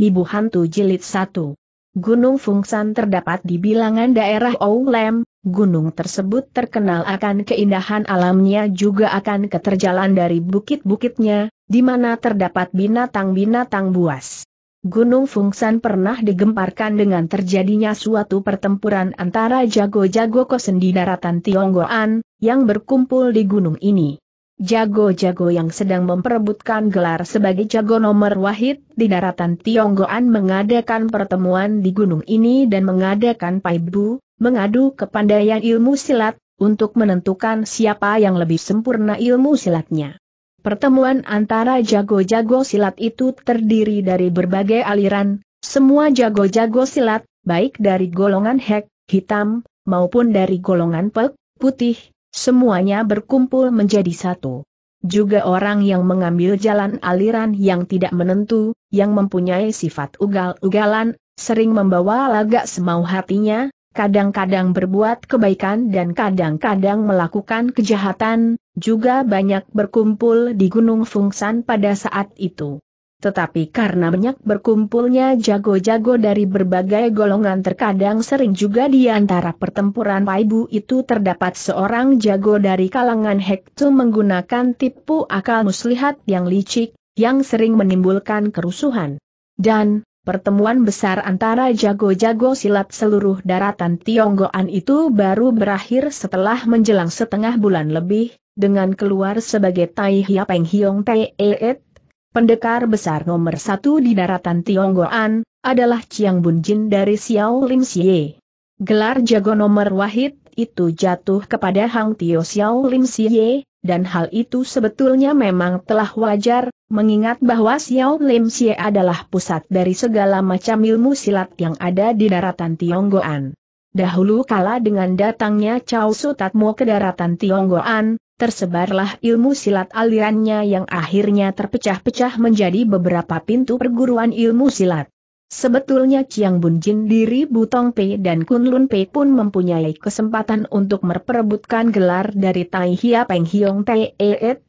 Ibu Hantu Jilid 1 Gunung Fungsan terdapat di bilangan daerah Oulem, gunung tersebut terkenal akan keindahan alamnya juga akan keterjalan dari bukit-bukitnya, di mana terdapat binatang-binatang buas. Gunung Fungsan pernah digemparkan dengan terjadinya suatu pertempuran antara jago-jago kosen di daratan Tionggoan, yang berkumpul di gunung ini. Jago-jago yang sedang memperebutkan gelar sebagai jago nomor wahid di daratan Tionggoan mengadakan pertemuan di gunung ini dan mengadakan paibu, mengadu kepandaian ilmu silat, untuk menentukan siapa yang lebih sempurna ilmu silatnya. Pertemuan antara jago-jago silat itu terdiri dari berbagai aliran, semua jago-jago silat, baik dari golongan hek, hitam, maupun dari golongan pek, putih, Semuanya berkumpul menjadi satu. Juga orang yang mengambil jalan aliran yang tidak menentu, yang mempunyai sifat ugal-ugalan, sering membawa lagak semau hatinya, kadang-kadang berbuat kebaikan dan kadang-kadang melakukan kejahatan, juga banyak berkumpul di Gunung Fungsan pada saat itu. Tetapi karena banyak berkumpulnya jago-jago dari berbagai golongan terkadang sering juga di antara pertempuran Paibu itu terdapat seorang jago dari kalangan Hektu menggunakan tipu akal muslihat yang licik, yang sering menimbulkan kerusuhan. Dan, pertemuan besar antara jago-jago silat seluruh daratan Tionggoan itu baru berakhir setelah menjelang setengah bulan lebih, dengan keluar sebagai Tai Hia Peng Hiong Teet, pendekar besar nomor satu di daratan Tionggoan, adalah Chiang Bun Jin dari Xiao Lim Xie. Gelar jago nomor wahid itu jatuh kepada Hang Tio Xiao Lim Xie, dan hal itu sebetulnya memang telah wajar, mengingat bahwa Xiao Lim Xie adalah pusat dari segala macam ilmu silat yang ada di daratan Tionggoan. Dahulu kala dengan datangnya Cao Sutatmo ke daratan Tionggoan, tersebarlah ilmu silat alirannya yang akhirnya terpecah-pecah menjadi beberapa pintu perguruan ilmu silat. Sebetulnya Chiang Bun Jin diri Butong Pei dan Kun Lun Pei pun mempunyai kesempatan untuk memperebutkan gelar dari Tai Hia Peng Hiong Teet,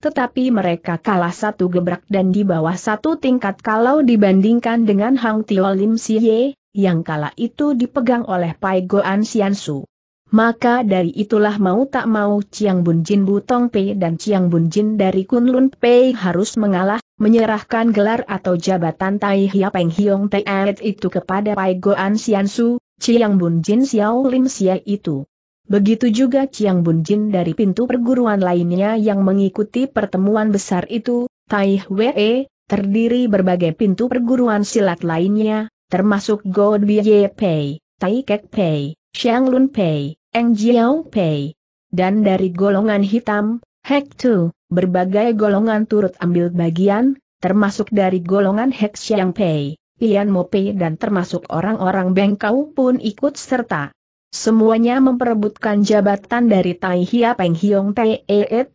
tetapi mereka kalah satu gebrak dan di bawah satu tingkat kalau dibandingkan dengan Hang Tio Lim Si yang kala itu dipegang oleh Pai Goan Sian Su maka dari itulah mau tak mau Chiang Bun Jin Butong Pei dan Chiang Bun Jin dari Kunlun Pei harus mengalah, menyerahkan gelar atau jabatan Tai Hia Peng Hiong Teet itu kepada Pai An Sian Su, Chiang Bun Jin Xiao Lim Sia itu. Begitu juga Chiang Bun Jin dari pintu perguruan lainnya yang mengikuti pertemuan besar itu, Tai Hwe, terdiri berbagai pintu perguruan silat lainnya, termasuk God Bie Pei, Tai Kek Pei, Xiang Lun Pei, Eng Jiao Pei. Dan dari golongan hitam, Hek Tu, berbagai golongan turut ambil bagian, termasuk dari golongan Hek Xiang Pei, Pian Mo Pei dan termasuk orang-orang Bengkau pun ikut serta. Semuanya memperebutkan jabatan dari Tai Hia Peng Hiong Teet,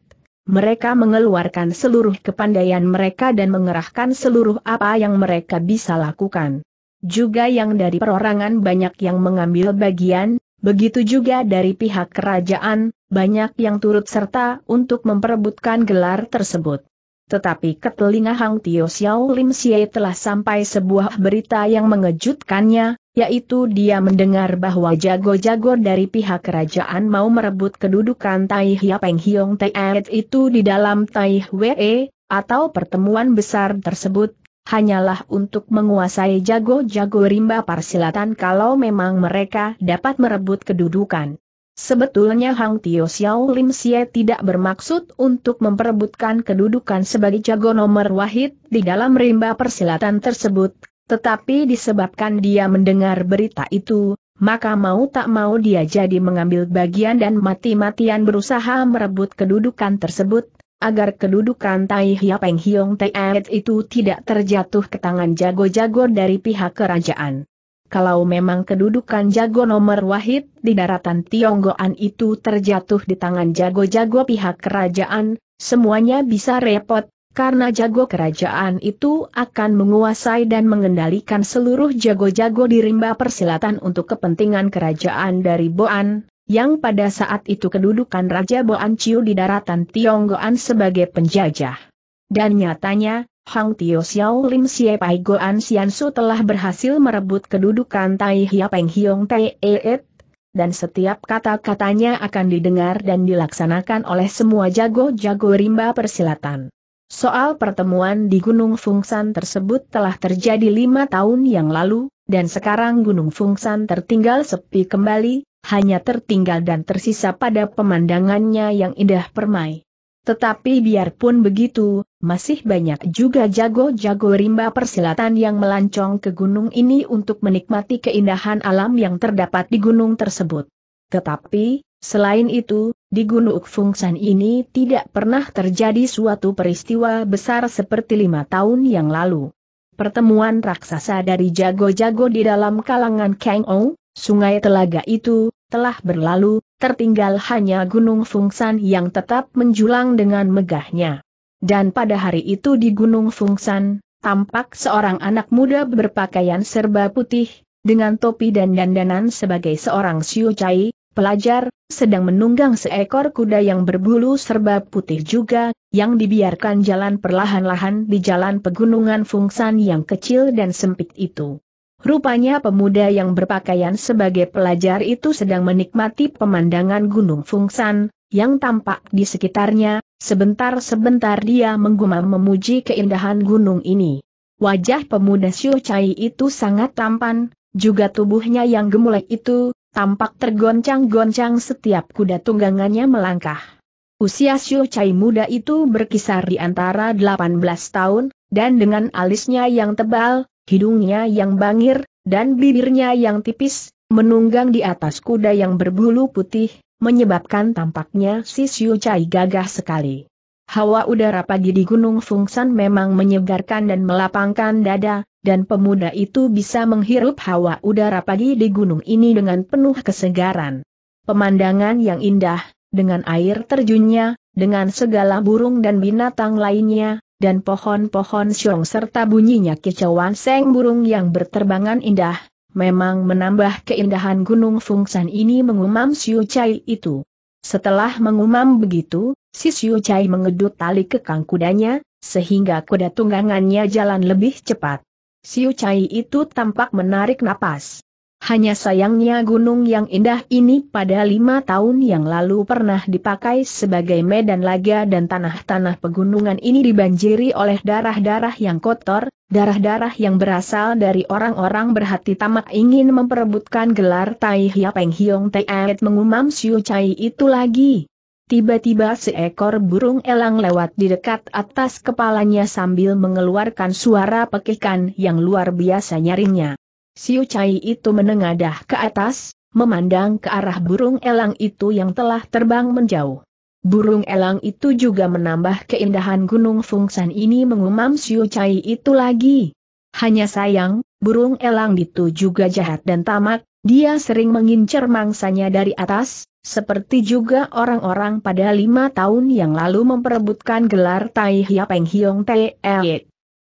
mereka mengeluarkan seluruh kepandaian mereka dan mengerahkan seluruh apa yang mereka bisa lakukan. Juga yang dari perorangan banyak yang mengambil bagian, Begitu juga dari pihak kerajaan, banyak yang turut serta untuk memperebutkan gelar tersebut. Tetapi ke telinga Hang Tio Xiao Lim Xie telah sampai sebuah berita yang mengejutkannya, yaitu dia mendengar bahwa jago-jago dari pihak kerajaan mau merebut kedudukan Tai Hia Peng Hiong Teet itu di dalam Tai Hwe, atau pertemuan besar tersebut, hanyalah untuk menguasai jago-jago rimba persilatan kalau memang mereka dapat merebut kedudukan. Sebetulnya Hang Tio Xiao Lim Sia tidak bermaksud untuk memperebutkan kedudukan sebagai jago nomor wahid di dalam rimba persilatan tersebut, tetapi disebabkan dia mendengar berita itu, maka mau tak mau dia jadi mengambil bagian dan mati-matian berusaha merebut kedudukan tersebut, agar kedudukan Tai Hia Peng Hiong Teet itu tidak terjatuh ke tangan jago-jago dari pihak kerajaan. Kalau memang kedudukan jago nomor wahid di daratan Tionggoan itu terjatuh di tangan jago-jago pihak kerajaan, semuanya bisa repot, karena jago kerajaan itu akan menguasai dan mengendalikan seluruh jago-jago di rimba persilatan untuk kepentingan kerajaan dari Boan, yang pada saat itu kedudukan Raja Boan Chiu di daratan Tionggoan sebagai penjajah. Dan nyatanya, Hang Tio Xiao Lim Sie Pai Goan Sian Su telah berhasil merebut kedudukan Tai Hia Peng Hiong E Et, dan setiap kata-katanya akan didengar dan dilaksanakan oleh semua jago-jago rimba persilatan. Soal pertemuan di Gunung Fungsan tersebut telah terjadi lima tahun yang lalu, dan sekarang Gunung Fungsan tertinggal sepi kembali, hanya tertinggal dan tersisa pada pemandangannya yang indah permai. Tetapi biarpun begitu, masih banyak juga jago-jago rimba persilatan yang melancong ke gunung ini untuk menikmati keindahan alam yang terdapat di gunung tersebut. Tetapi, selain itu, di Gunung Ukfungsan ini tidak pernah terjadi suatu peristiwa besar seperti lima tahun yang lalu. Pertemuan raksasa dari jago-jago di dalam kalangan Kang Ong, Sungai telaga itu, telah berlalu, tertinggal hanya Gunung Fungsan yang tetap menjulang dengan megahnya. Dan pada hari itu di Gunung Fungsan, tampak seorang anak muda berpakaian serba putih, dengan topi dan dandanan sebagai seorang Siu pelajar, sedang menunggang seekor kuda yang berbulu serba putih juga, yang dibiarkan jalan perlahan-lahan di jalan pegunungan Fungsan yang kecil dan sempit itu. Rupanya pemuda yang berpakaian sebagai pelajar itu sedang menikmati pemandangan Gunung Fungsan, yang tampak di sekitarnya, sebentar-sebentar dia menggumam memuji keindahan gunung ini. Wajah pemuda Siu Chai itu sangat tampan, juga tubuhnya yang gemulai itu, tampak tergoncang-goncang setiap kuda tunggangannya melangkah. Usia Siu Chai muda itu berkisar di antara 18 tahun, dan dengan alisnya yang tebal, hidungnya yang bangir, dan bibirnya yang tipis, menunggang di atas kuda yang berbulu putih, menyebabkan tampaknya si Siu Chai gagah sekali. Hawa udara pagi di Gunung Fungsan memang menyegarkan dan melapangkan dada, dan pemuda itu bisa menghirup hawa udara pagi di gunung ini dengan penuh kesegaran. Pemandangan yang indah, dengan air terjunnya, dengan segala burung dan binatang lainnya, dan pohon-pohon syong serta bunyinya kicauan seng burung yang berterbangan indah, memang menambah keindahan gunung Fungsan ini mengumam Siu Chai itu. Setelah mengumam begitu, si Siu Chai mengedut tali kekang kudanya, sehingga kuda tunggangannya jalan lebih cepat. Siu Chai itu tampak menarik napas. Hanya sayangnya gunung yang indah ini pada lima tahun yang lalu pernah dipakai sebagai medan laga dan tanah-tanah pegunungan ini dibanjiri oleh darah-darah yang kotor, darah-darah yang berasal dari orang-orang berhati tamak ingin memperebutkan gelar Tai Hia Peng Hiong Teet mengumam Siu Chai itu lagi. Tiba-tiba seekor burung elang lewat di dekat atas kepalanya sambil mengeluarkan suara pekikan yang luar biasa nyaringnya. Siu Chai itu menengadah ke atas, memandang ke arah burung elang itu yang telah terbang menjauh. Burung elang itu juga menambah keindahan Gunung Fungsan ini mengumam Siu Chai itu lagi. Hanya sayang, burung elang itu juga jahat dan tamak, dia sering mengincar mangsanya dari atas, seperti juga orang-orang pada lima tahun yang lalu memperebutkan gelar Tai Hiapeng Hiong Te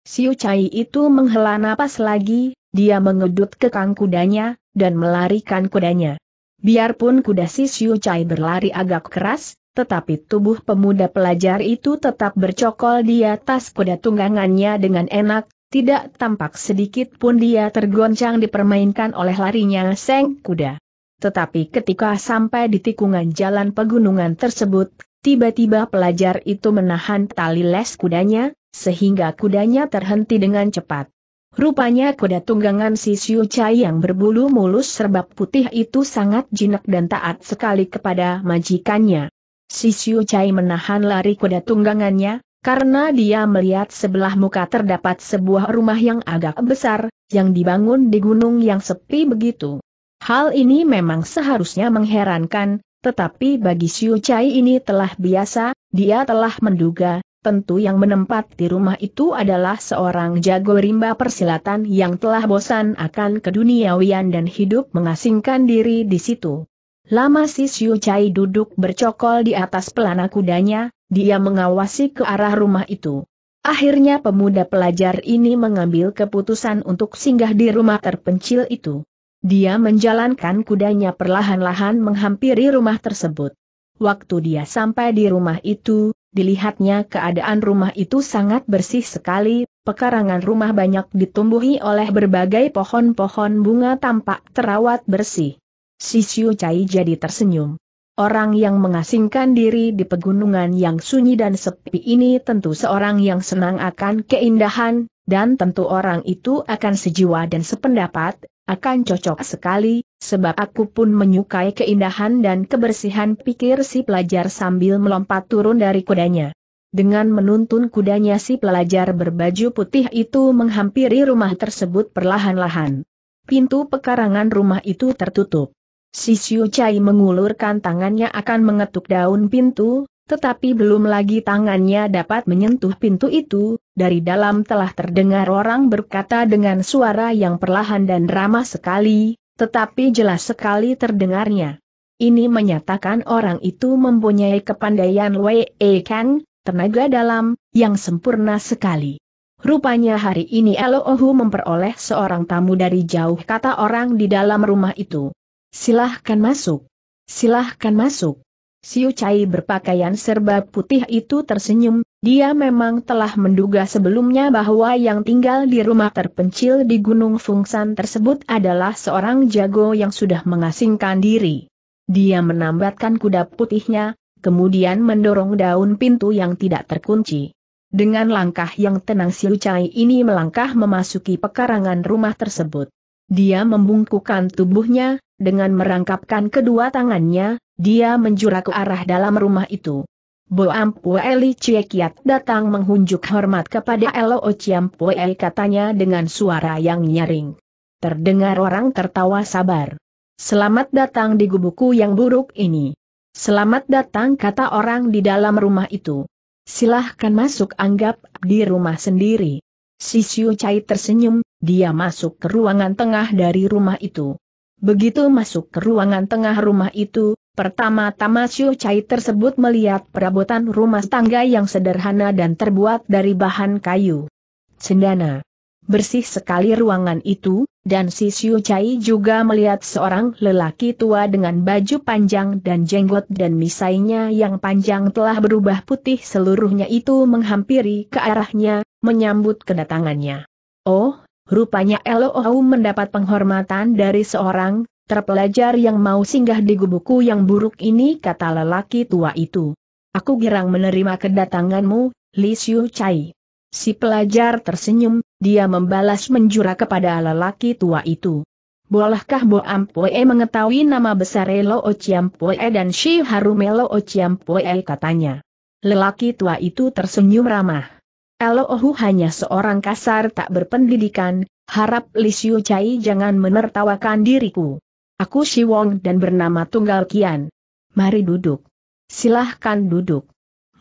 Siu Chai itu menghela napas lagi, dia mengedut kekang kudanya, dan melarikan kudanya. Biarpun kuda si Siu Chai berlari agak keras, tetapi tubuh pemuda pelajar itu tetap bercokol di atas kuda tunggangannya dengan enak, tidak tampak sedikit pun dia tergoncang dipermainkan oleh larinya seng kuda. Tetapi ketika sampai di tikungan jalan pegunungan tersebut, tiba-tiba pelajar itu menahan tali les kudanya, sehingga kudanya terhenti dengan cepat. Rupanya kuda tunggangan si Siu Chai yang berbulu mulus serbab putih itu sangat jinak dan taat sekali kepada majikannya. Si Siu Chai menahan lari kuda tunggangannya, karena dia melihat sebelah muka terdapat sebuah rumah yang agak besar, yang dibangun di gunung yang sepi begitu. Hal ini memang seharusnya mengherankan, tetapi bagi Siu Chai ini telah biasa, dia telah menduga, Tentu yang menempat di rumah itu adalah seorang jago rimba persilatan yang telah bosan akan keduniawian dan hidup mengasingkan diri di situ. Lama si Siu Chai duduk bercokol di atas pelana kudanya, dia mengawasi ke arah rumah itu. Akhirnya pemuda pelajar ini mengambil keputusan untuk singgah di rumah terpencil itu. Dia menjalankan kudanya perlahan-lahan menghampiri rumah tersebut. Waktu dia sampai di rumah itu, Dilihatnya keadaan rumah itu sangat bersih sekali, pekarangan rumah banyak ditumbuhi oleh berbagai pohon-pohon bunga tampak terawat bersih. Si Siu Cai jadi tersenyum. Orang yang mengasingkan diri di pegunungan yang sunyi dan sepi ini tentu seorang yang senang akan keindahan, dan tentu orang itu akan sejiwa dan sependapat, akan cocok sekali, sebab aku pun menyukai keindahan dan kebersihan pikir si pelajar sambil melompat turun dari kudanya. Dengan menuntun kudanya si pelajar berbaju putih itu menghampiri rumah tersebut perlahan-lahan. Pintu pekarangan rumah itu tertutup. Si Siu Chai mengulurkan tangannya akan mengetuk daun pintu, tetapi belum lagi tangannya dapat menyentuh pintu itu, dari dalam telah terdengar orang berkata dengan suara yang perlahan dan ramah sekali, tetapi jelas sekali terdengarnya. Ini menyatakan orang itu mempunyai kepandaian Wei e Kang, tenaga dalam, yang sempurna sekali. Rupanya hari ini Elohu memperoleh seorang tamu dari jauh kata orang di dalam rumah itu. Silahkan masuk. Silahkan masuk. Siu Chai berpakaian serba putih itu tersenyum, dia memang telah menduga sebelumnya bahwa yang tinggal di rumah terpencil di Gunung Fungsan tersebut adalah seorang jago yang sudah mengasingkan diri. Dia menambatkan kuda putihnya, kemudian mendorong daun pintu yang tidak terkunci. Dengan langkah yang tenang Siu Chai ini melangkah memasuki pekarangan rumah tersebut. Dia membungkukkan tubuhnya, dengan merangkapkan kedua tangannya, dia menjura ke arah dalam rumah itu. Boam Pueli Ciekiat datang menghunjuk hormat kepada Elo Ociam Pueli katanya dengan suara yang nyaring. Terdengar orang tertawa sabar. Selamat datang di gubuku yang buruk ini. Selamat datang kata orang di dalam rumah itu. Silahkan masuk anggap di rumah sendiri. Si Siu Cai tersenyum, dia masuk ke ruangan tengah dari rumah itu. Begitu masuk ke ruangan tengah rumah itu, pertama-tama Siu Chai tersebut melihat perabotan rumah tangga yang sederhana dan terbuat dari bahan kayu. Cendana. Bersih sekali ruangan itu, dan si Siu Chai juga melihat seorang lelaki tua dengan baju panjang dan jenggot dan misainya yang panjang telah berubah putih seluruhnya itu menghampiri ke arahnya, menyambut kedatangannya. Oh, Rupanya Elo LOU mendapat penghormatan dari seorang terpelajar yang mau singgah di gubuku yang buruk ini kata lelaki tua itu. Aku girang menerima kedatanganmu, Li Xiu Chai. Si pelajar tersenyum, dia membalas menjura kepada lelaki tua itu. Bolehkah Bo Ampue mengetahui nama besar Elo Ociampue dan Shi Melo Ociampoe? katanya. Lelaki tua itu tersenyum ramah. Kalau Ohu hanya seorang kasar tak berpendidikan, harap Li Xiu Chai jangan menertawakan diriku. Aku Shi Wong dan bernama Tunggal Kian. Mari duduk. Silahkan duduk.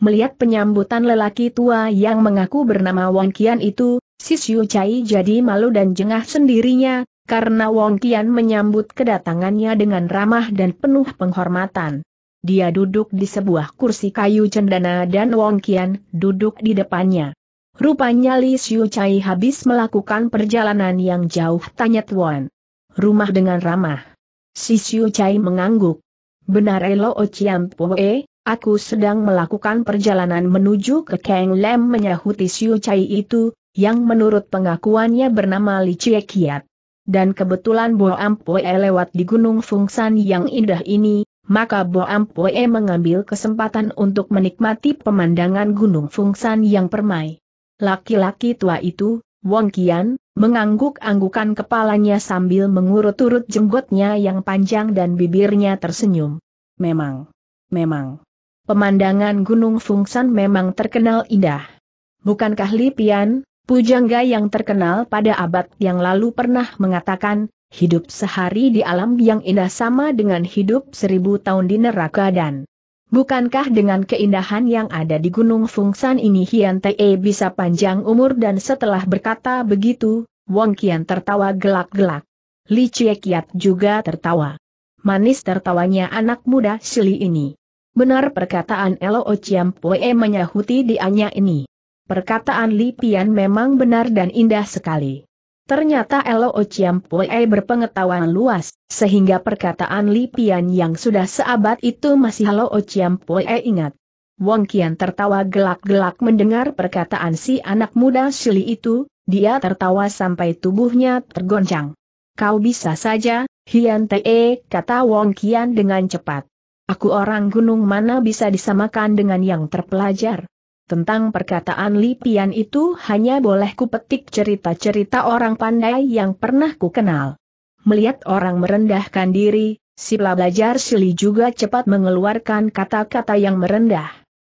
Melihat penyambutan lelaki tua yang mengaku bernama Wong Kian itu, si Xiu Chai jadi malu dan jengah sendirinya, karena Wong Kian menyambut kedatangannya dengan ramah dan penuh penghormatan. Dia duduk di sebuah kursi kayu cendana dan Wong Kian duduk di depannya. Rupanya Li Xiu Chai habis melakukan perjalanan yang jauh tanya Tuan. Rumah dengan ramah. Si Xiu Chai mengangguk. Benar Elo Chiam Poe, aku sedang melakukan perjalanan menuju ke Kang Lem menyahuti Xiu Chai itu, yang menurut pengakuannya bernama Li Chie Kiat. Dan kebetulan Bo Ampoe lewat di Gunung Fungsan yang indah ini, maka Bo Ampoe mengambil kesempatan untuk menikmati pemandangan Gunung Fungsan yang permai. Laki-laki tua itu, Wong Kian, mengangguk-anggukan kepalanya sambil mengurut-urut jenggotnya yang panjang dan bibirnya tersenyum. Memang. Memang. Pemandangan Gunung Fungsan memang terkenal indah. Bukankah Li Pian, pujangga yang terkenal pada abad yang lalu pernah mengatakan, hidup sehari di alam yang indah sama dengan hidup seribu tahun di neraka dan Bukankah dengan keindahan yang ada di Gunung Fungsan ini Hian Te e bisa panjang umur dan setelah berkata begitu, Wong Kian tertawa gelak-gelak. Li Chie Kiat juga tertawa. Manis tertawanya anak muda Sili ini. Benar perkataan Elo Chiam Pue menyahuti dianya ini. Perkataan Li Pian memang benar dan indah sekali. Ternyata Lo Pue berpengetahuan luas, sehingga perkataan Lipian yang sudah seabad itu masih Lo Pue ingat. Wong Kian tertawa gelak-gelak mendengar perkataan si anak muda Shili itu, dia tertawa sampai tubuhnya tergoncang. Kau bisa saja, Hian Te, kata Wong Kian dengan cepat. Aku orang gunung mana bisa disamakan dengan yang terpelajar? Tentang perkataan Lipian itu hanya boleh kupetik cerita-cerita orang pandai yang pernah ku kenal. Melihat orang merendahkan diri, si belajar Sili juga cepat mengeluarkan kata-kata yang merendah.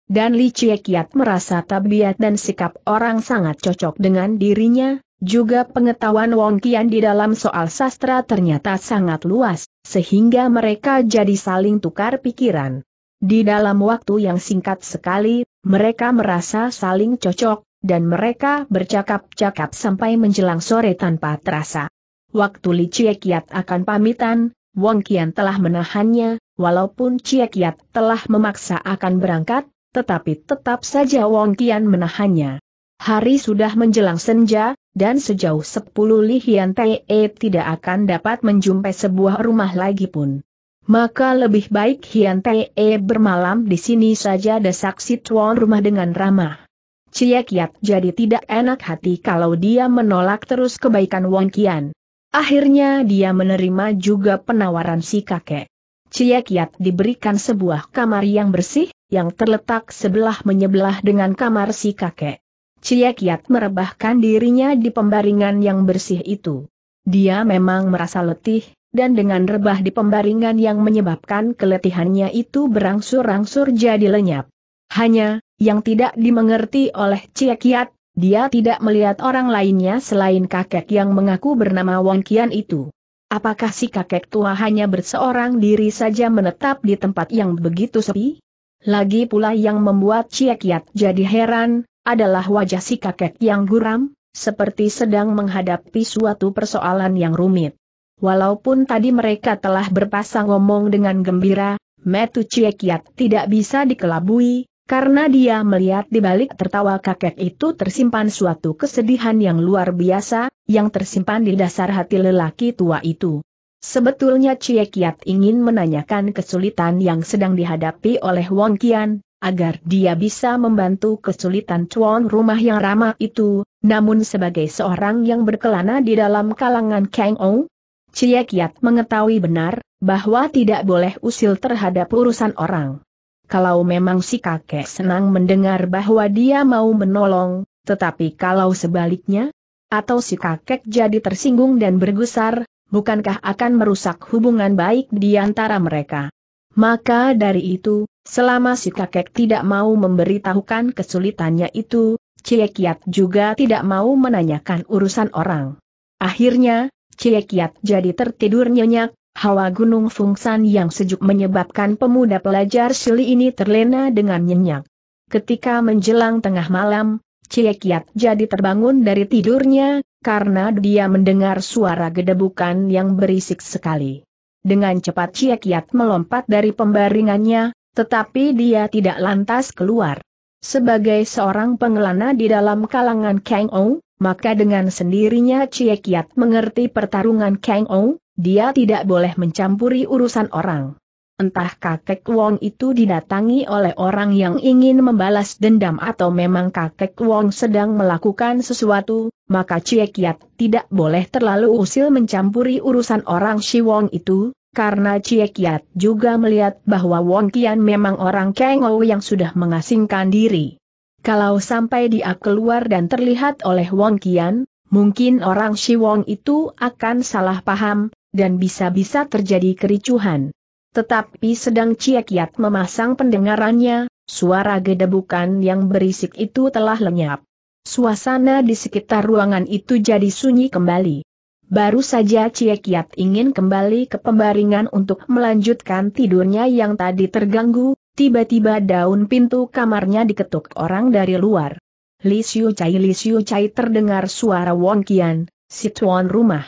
Dan Li Kiat merasa tabiat dan sikap orang sangat cocok dengan dirinya, juga pengetahuan Wong Kian di dalam soal sastra ternyata sangat luas, sehingga mereka jadi saling tukar pikiran. Di dalam waktu yang singkat sekali, mereka merasa saling cocok, dan mereka bercakap-cakap sampai menjelang sore tanpa terasa. Waktu Li Kiat akan pamitan, Wong Kian telah menahannya, walaupun Kiat telah memaksa akan berangkat, tetapi tetap saja Wong Kian menahannya. Hari sudah menjelang senja, dan sejauh sepuluh Li Hian Te tidak akan dapat menjumpai sebuah rumah lagi pun. Maka lebih baik Hian Te bermalam di sini saja desak si tuan rumah dengan ramah. Cia Kiat jadi tidak enak hati kalau dia menolak terus kebaikan Wong Kian. Akhirnya dia menerima juga penawaran si kakek. Cia Kiat diberikan sebuah kamar yang bersih, yang terletak sebelah menyebelah dengan kamar si kakek. Cia Kiat merebahkan dirinya di pembaringan yang bersih itu. Dia memang merasa letih, dan dengan rebah di pembaringan yang menyebabkan keletihannya itu berangsur-angsur jadi lenyap. Hanya, yang tidak dimengerti oleh Kiat, dia tidak melihat orang lainnya selain kakek yang mengaku bernama Wong Kian itu. Apakah si kakek tua hanya berseorang diri saja menetap di tempat yang begitu sepi? Lagi pula yang membuat Kiat jadi heran, adalah wajah si kakek yang guram, seperti sedang menghadapi suatu persoalan yang rumit. Walaupun tadi mereka telah berpasang ngomong dengan gembira, Metu kiat tidak bisa dikelabui, karena dia melihat di balik tertawa kakek itu tersimpan suatu kesedihan yang luar biasa, yang tersimpan di dasar hati lelaki tua itu. Sebetulnya kiat ingin menanyakan kesulitan yang sedang dihadapi oleh Wong Kian, agar dia bisa membantu kesulitan tuan rumah yang ramah itu, namun sebagai seorang yang berkelana di dalam kalangan Kang Ong, Cie Kiat mengetahui benar, bahwa tidak boleh usil terhadap urusan orang. Kalau memang si kakek senang mendengar bahwa dia mau menolong, tetapi kalau sebaliknya, atau si kakek jadi tersinggung dan bergusar, bukankah akan merusak hubungan baik di antara mereka? Maka dari itu, selama si kakek tidak mau memberitahukan kesulitannya itu, Cie Kiat juga tidak mau menanyakan urusan orang. Akhirnya, Ciekiat jadi tertidur nyenyak, hawa gunung fungsan yang sejuk menyebabkan pemuda pelajar Sili ini terlena dengan nyenyak. Ketika menjelang tengah malam, Ciekiat jadi terbangun dari tidurnya, karena dia mendengar suara gedebukan yang berisik sekali. Dengan cepat Ciekiat melompat dari pembaringannya, tetapi dia tidak lantas keluar. Sebagai seorang pengelana di dalam kalangan Kang Ong, maka dengan sendirinya Cie Kiat mengerti pertarungan Kang O, dia tidak boleh mencampuri urusan orang. Entah kakek Wong itu didatangi oleh orang yang ingin membalas dendam atau memang kakek Wong sedang melakukan sesuatu, maka Cie Kiat tidak boleh terlalu usil mencampuri urusan orang si Wong itu, karena Cie Kiat juga melihat bahwa Wong Kian memang orang Kang O yang sudah mengasingkan diri. Kalau sampai dia keluar dan terlihat oleh Wong Kian, mungkin orang Shi Wong itu akan salah paham, dan bisa-bisa terjadi kericuhan. Tetapi sedang Cie Kiat memasang pendengarannya, suara gedebukan yang berisik itu telah lenyap. Suasana di sekitar ruangan itu jadi sunyi kembali. Baru saja Cie Kiat ingin kembali ke pembaringan untuk melanjutkan tidurnya yang tadi terganggu, Tiba-tiba daun pintu kamarnya diketuk orang dari luar. Li Xiu Cai Li Xiu Cai terdengar suara Wong Kian, si tuan rumah.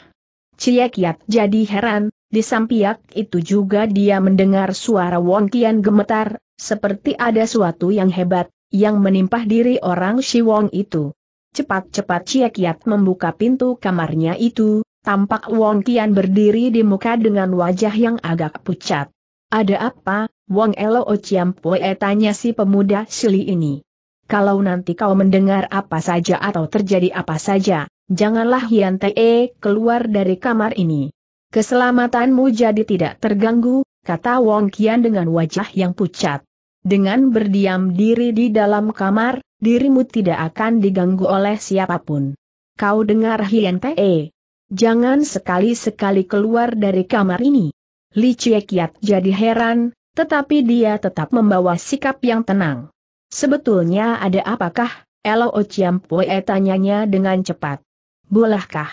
Cie Kiat jadi heran, di Sampiak itu juga dia mendengar suara Wong Kian gemetar, seperti ada suatu yang hebat, yang menimpa diri orang si Wong itu. Cepat-cepat Cie Kiat membuka pintu kamarnya itu, tampak Wong Kian berdiri di muka dengan wajah yang agak pucat. Ada apa, Wang Elo Ociam Pue tanya si pemuda Shili ini. Kalau nanti kau mendengar apa saja atau terjadi apa saja, janganlah Hian Te keluar dari kamar ini. Keselamatanmu jadi tidak terganggu, kata Wong Kian dengan wajah yang pucat. Dengan berdiam diri di dalam kamar, dirimu tidak akan diganggu oleh siapapun. Kau dengar Hian Te, jangan sekali-sekali keluar dari kamar ini. Li kiat jadi heran, tetapi dia tetap membawa sikap yang tenang. Sebetulnya ada apakah, Elo Poe tanyanya dengan cepat. Bolehkah?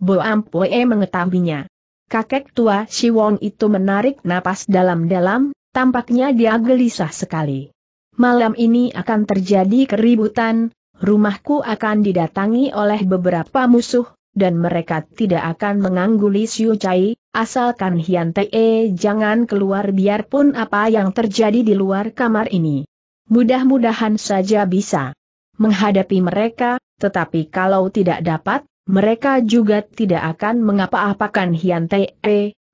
Poe mengetahuinya. Kakek tua Si Wong itu menarik napas dalam-dalam, tampaknya dia gelisah sekali. Malam ini akan terjadi keributan, rumahku akan didatangi oleh beberapa musuh, dan mereka tidak akan mengangguli Siu Chai, asalkan Hian Te jangan keluar biarpun apa yang terjadi di luar kamar ini. Mudah-mudahan saja bisa menghadapi mereka, tetapi kalau tidak dapat, mereka juga tidak akan mengapa-apakan Hian Te,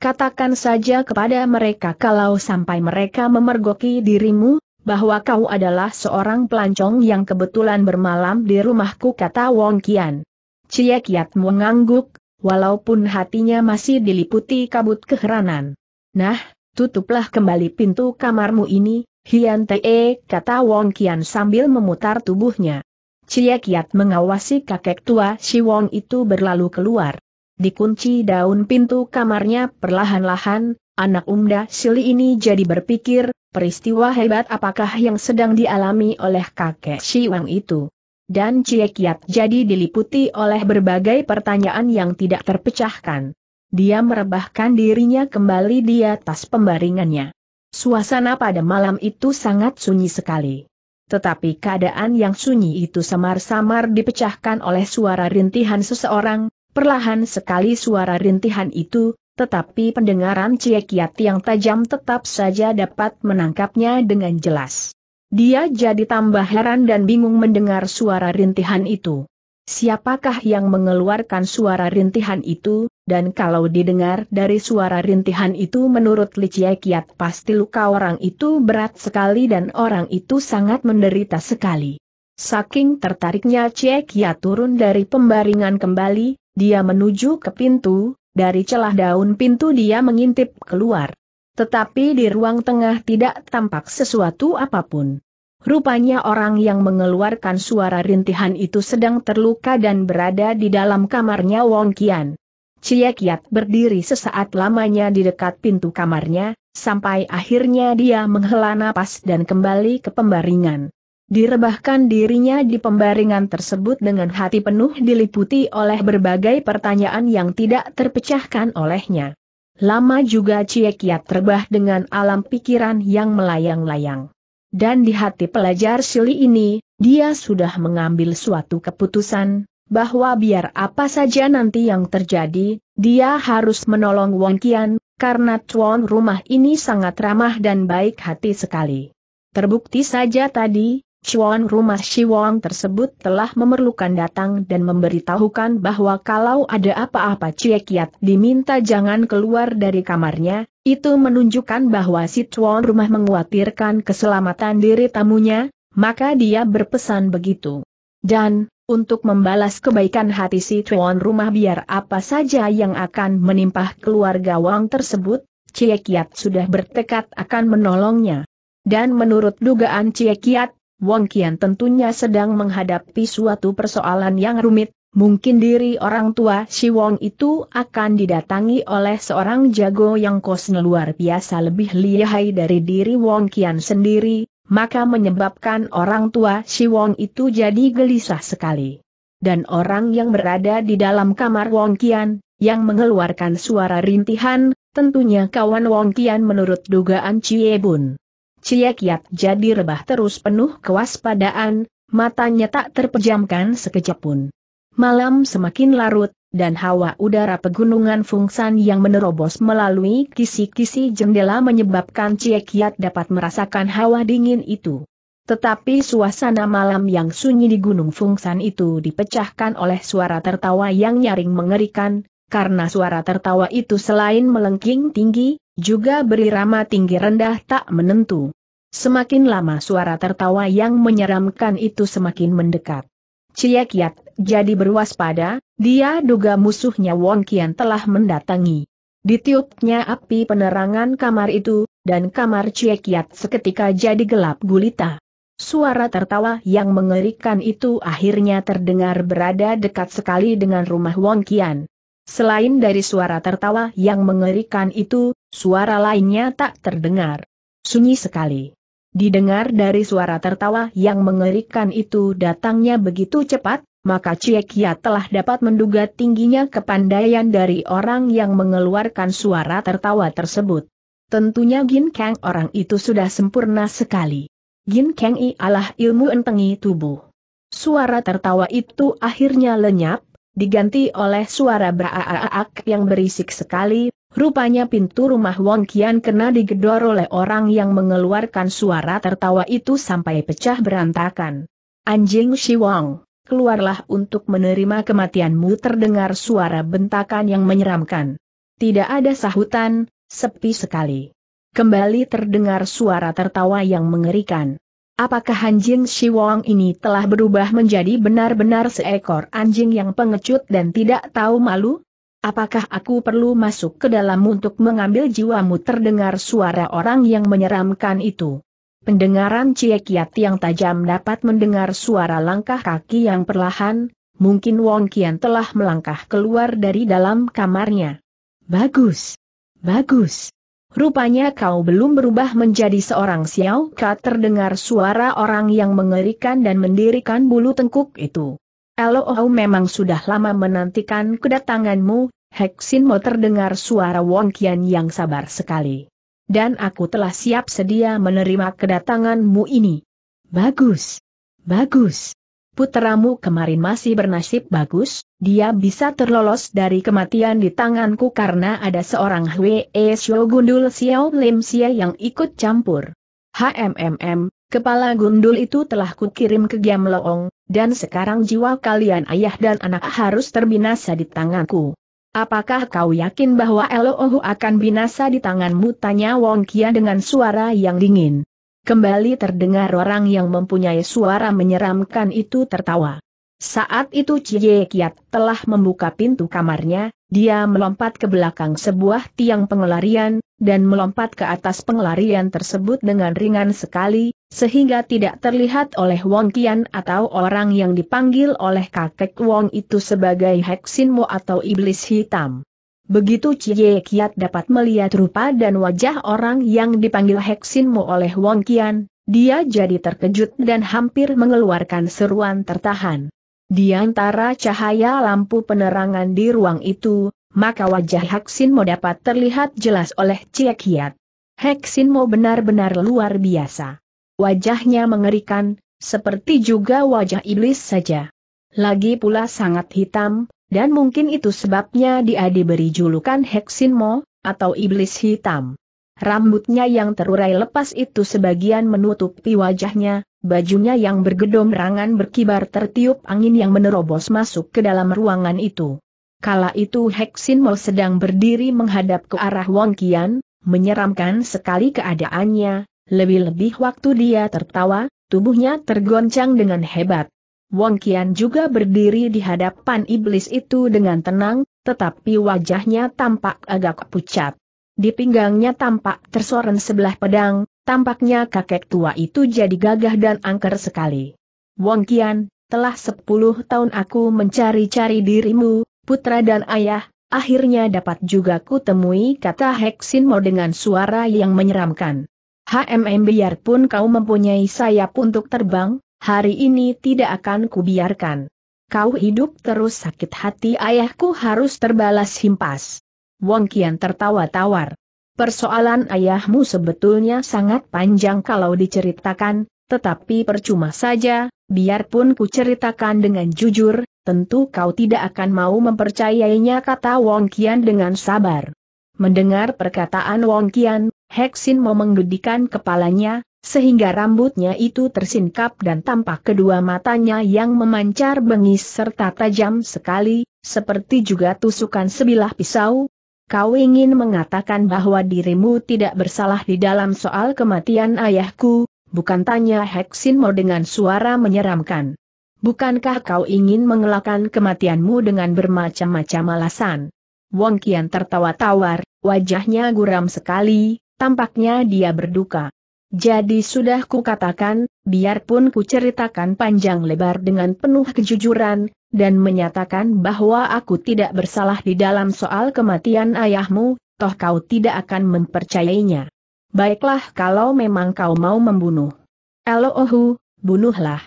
katakan saja kepada mereka kalau sampai mereka memergoki dirimu, bahwa kau adalah seorang pelancong yang kebetulan bermalam di rumahku kata Wong Kian. Cie Kiat mengangguk, walaupun hatinya masih diliputi kabut keheranan. Nah, tutuplah kembali pintu kamarmu ini, Hian Te, kata Wong Kian sambil memutar tubuhnya. Cie Kiat mengawasi kakek tua si Wong itu berlalu keluar. Dikunci daun pintu kamarnya perlahan-lahan, anak umda Sili ini jadi berpikir, peristiwa hebat apakah yang sedang dialami oleh kakek si Wong itu dan Cie jadi diliputi oleh berbagai pertanyaan yang tidak terpecahkan. Dia merebahkan dirinya kembali di atas pembaringannya. Suasana pada malam itu sangat sunyi sekali. Tetapi keadaan yang sunyi itu samar-samar dipecahkan oleh suara rintihan seseorang, perlahan sekali suara rintihan itu, tetapi pendengaran Cie yang tajam tetap saja dapat menangkapnya dengan jelas. Dia jadi tambah heran dan bingung mendengar suara rintihan itu. Siapakah yang mengeluarkan suara rintihan itu, dan kalau didengar dari suara rintihan itu menurut Licia Kiat pasti luka orang itu berat sekali dan orang itu sangat menderita sekali. Saking tertariknya Chie Kiat turun dari pembaringan kembali, dia menuju ke pintu, dari celah daun pintu dia mengintip keluar. Tetapi di ruang tengah tidak tampak sesuatu apapun. Rupanya orang yang mengeluarkan suara rintihan itu sedang terluka dan berada di dalam kamarnya Wong Kian. Chia Kiat berdiri sesaat lamanya di dekat pintu kamarnya, sampai akhirnya dia menghela napas dan kembali ke pembaringan. Direbahkan dirinya di pembaringan tersebut dengan hati penuh diliputi oleh berbagai pertanyaan yang tidak terpecahkan olehnya. Lama juga Cie Kiat terbah dengan alam pikiran yang melayang-layang. Dan di hati pelajar Sili ini, dia sudah mengambil suatu keputusan, bahwa biar apa saja nanti yang terjadi, dia harus menolong Wong Kian, karena tuan rumah ini sangat ramah dan baik hati sekali. Terbukti saja tadi, Chuan rumah Siwang tersebut telah memerlukan datang dan memberitahukan bahwa kalau ada apa-apa Cie Kiat diminta jangan keluar dari kamarnya, itu menunjukkan bahwa si Chuan rumah menguatirkan keselamatan diri tamunya, maka dia berpesan begitu. Dan, untuk membalas kebaikan hati si Chuan rumah biar apa saja yang akan menimpa keluarga Wang tersebut, Cie Kiat sudah bertekad akan menolongnya. Dan menurut dugaan Cie Kiat, Wong Kian tentunya sedang menghadapi suatu persoalan yang rumit, mungkin diri orang tua si Wong itu akan didatangi oleh seorang jago yang kosnya luar biasa lebih lihai dari diri Wong Kian sendiri, maka menyebabkan orang tua si Wong itu jadi gelisah sekali. Dan orang yang berada di dalam kamar Wong Kian, yang mengeluarkan suara rintihan, tentunya kawan Wong Kian menurut dugaan Cie Bun. Ciekiat jadi rebah terus penuh kewaspadaan, matanya tak terpejamkan sekejap pun. Malam semakin larut, dan hawa udara pegunungan Fungsan yang menerobos melalui kisi-kisi jendela menyebabkan Cie dapat merasakan hawa dingin itu. Tetapi suasana malam yang sunyi di Gunung Fungsan itu dipecahkan oleh suara tertawa yang nyaring mengerikan, karena suara tertawa itu selain melengking tinggi, juga berirama tinggi rendah tak menentu. Semakin lama suara tertawa yang menyeramkan itu semakin mendekat. Cie Kiat jadi berwaspada, dia duga musuhnya Wong Kian telah mendatangi. Ditiupnya api penerangan kamar itu, dan kamar Cie Kiat seketika jadi gelap gulita. Suara tertawa yang mengerikan itu akhirnya terdengar berada dekat sekali dengan rumah Wong Kian. Selain dari suara tertawa yang mengerikan itu, Suara lainnya tak terdengar. Sunyi sekali. Didengar dari suara tertawa yang mengerikan itu datangnya begitu cepat, maka Ciekia telah dapat menduga tingginya kepandaian dari orang yang mengeluarkan suara tertawa tersebut. Tentunya Gin Kang orang itu sudah sempurna sekali. Gin Kang ialah ilmu entengi tubuh. Suara tertawa itu akhirnya lenyap, diganti oleh suara beraaak yang berisik sekali, Rupanya pintu rumah Wong Kian kena digedor oleh orang yang mengeluarkan suara tertawa itu sampai pecah berantakan. Anjing Shi Wong, keluarlah untuk menerima kematianmu terdengar suara bentakan yang menyeramkan. Tidak ada sahutan, sepi sekali. Kembali terdengar suara tertawa yang mengerikan. Apakah anjing Shi Wong ini telah berubah menjadi benar-benar seekor anjing yang pengecut dan tidak tahu malu? Apakah aku perlu masuk ke dalam untuk mengambil jiwamu terdengar suara orang yang menyeramkan itu? Pendengaran Cie Kiat yang tajam dapat mendengar suara langkah kaki yang perlahan, mungkin Wong Kian telah melangkah keluar dari dalam kamarnya. Bagus! Bagus! Rupanya kau belum berubah menjadi seorang Xiao Ka terdengar suara orang yang mengerikan dan mendirikan bulu tengkuk itu. Kalau Ohau memang sudah lama menantikan kedatanganmu, Heksin Mo terdengar suara Wong Kian yang sabar sekali. Dan aku telah siap sedia menerima kedatanganmu ini. Bagus. Bagus. Putramu kemarin masih bernasib bagus, dia bisa terlolos dari kematian di tanganku karena ada seorang Hwee Xiao Gundul Xiao Lim Xie yang ikut campur. HMMM, kepala gundul itu telah kukirim ke Giam Loong, dan sekarang jiwa kalian ayah dan anak harus terbinasa di tanganku. Apakah kau yakin bahwa Elohu akan binasa di tanganmu? Tanya Wong Kia dengan suara yang dingin. Kembali terdengar orang yang mempunyai suara menyeramkan itu tertawa. Saat itu Cie Kiat telah membuka pintu kamarnya, dia melompat ke belakang sebuah tiang pengelarian, dan melompat ke atas pengelarian tersebut dengan ringan sekali, sehingga tidak terlihat oleh Wong Kian atau orang yang dipanggil oleh kakek Wong itu sebagai Heksinmo atau Iblis Hitam. Begitu Cie Kiat dapat melihat rupa dan wajah orang yang dipanggil Heksinmo oleh Wong Kian, dia jadi terkejut dan hampir mengeluarkan seruan tertahan. Di antara cahaya lampu penerangan di ruang itu, maka wajah Heksinmo dapat terlihat jelas oleh Cie Kiat. Heksinmo benar-benar luar biasa wajahnya mengerikan, seperti juga wajah iblis saja. Lagi pula sangat hitam, dan mungkin itu sebabnya dia diberi julukan Heksinmo, atau iblis hitam. Rambutnya yang terurai lepas itu sebagian menutupi wajahnya, bajunya yang rangan berkibar tertiup angin yang menerobos masuk ke dalam ruangan itu. Kala itu Heksin Mo sedang berdiri menghadap ke arah Wong Kian, menyeramkan sekali keadaannya, lebih-lebih waktu dia tertawa, tubuhnya tergoncang dengan hebat. Wong Kian juga berdiri di hadapan iblis itu dengan tenang, tetapi wajahnya tampak agak pucat. Di pinggangnya tampak tersoren sebelah pedang, tampaknya kakek tua itu jadi gagah dan angker sekali. Wong Kian, telah sepuluh tahun aku mencari-cari dirimu, putra dan ayah, akhirnya dapat juga kutemui kata Heksinmo dengan suara yang menyeramkan. HMM biarpun kau mempunyai sayap untuk terbang, hari ini tidak akan kubiarkan. Kau hidup terus sakit hati ayahku harus terbalas himpas. Wong Kian tertawa tawar. Persoalan ayahmu sebetulnya sangat panjang kalau diceritakan, tetapi percuma saja, biarpun kuceritakan dengan jujur, tentu kau tidak akan mau mempercayainya kata Wong Kian dengan sabar. Mendengar perkataan Wong Kian, Heksin mau menggedikan kepalanya, sehingga rambutnya itu tersingkap dan tampak kedua matanya yang memancar bengis serta tajam sekali, seperti juga tusukan sebilah pisau. Kau ingin mengatakan bahwa dirimu tidak bersalah di dalam soal kematian ayahku, bukan tanya Heksin mau dengan suara menyeramkan. Bukankah kau ingin mengelakkan kematianmu dengan bermacam-macam alasan? Wong Kian tertawa tawar, wajahnya guram sekali, Tampaknya dia berduka. Jadi sudah kukatakan, biarpun kuceritakan panjang lebar dengan penuh kejujuran, dan menyatakan bahwa aku tidak bersalah di dalam soal kematian ayahmu, toh kau tidak akan mempercayainya. Baiklah kalau memang kau mau membunuh. Elohu, bunuhlah.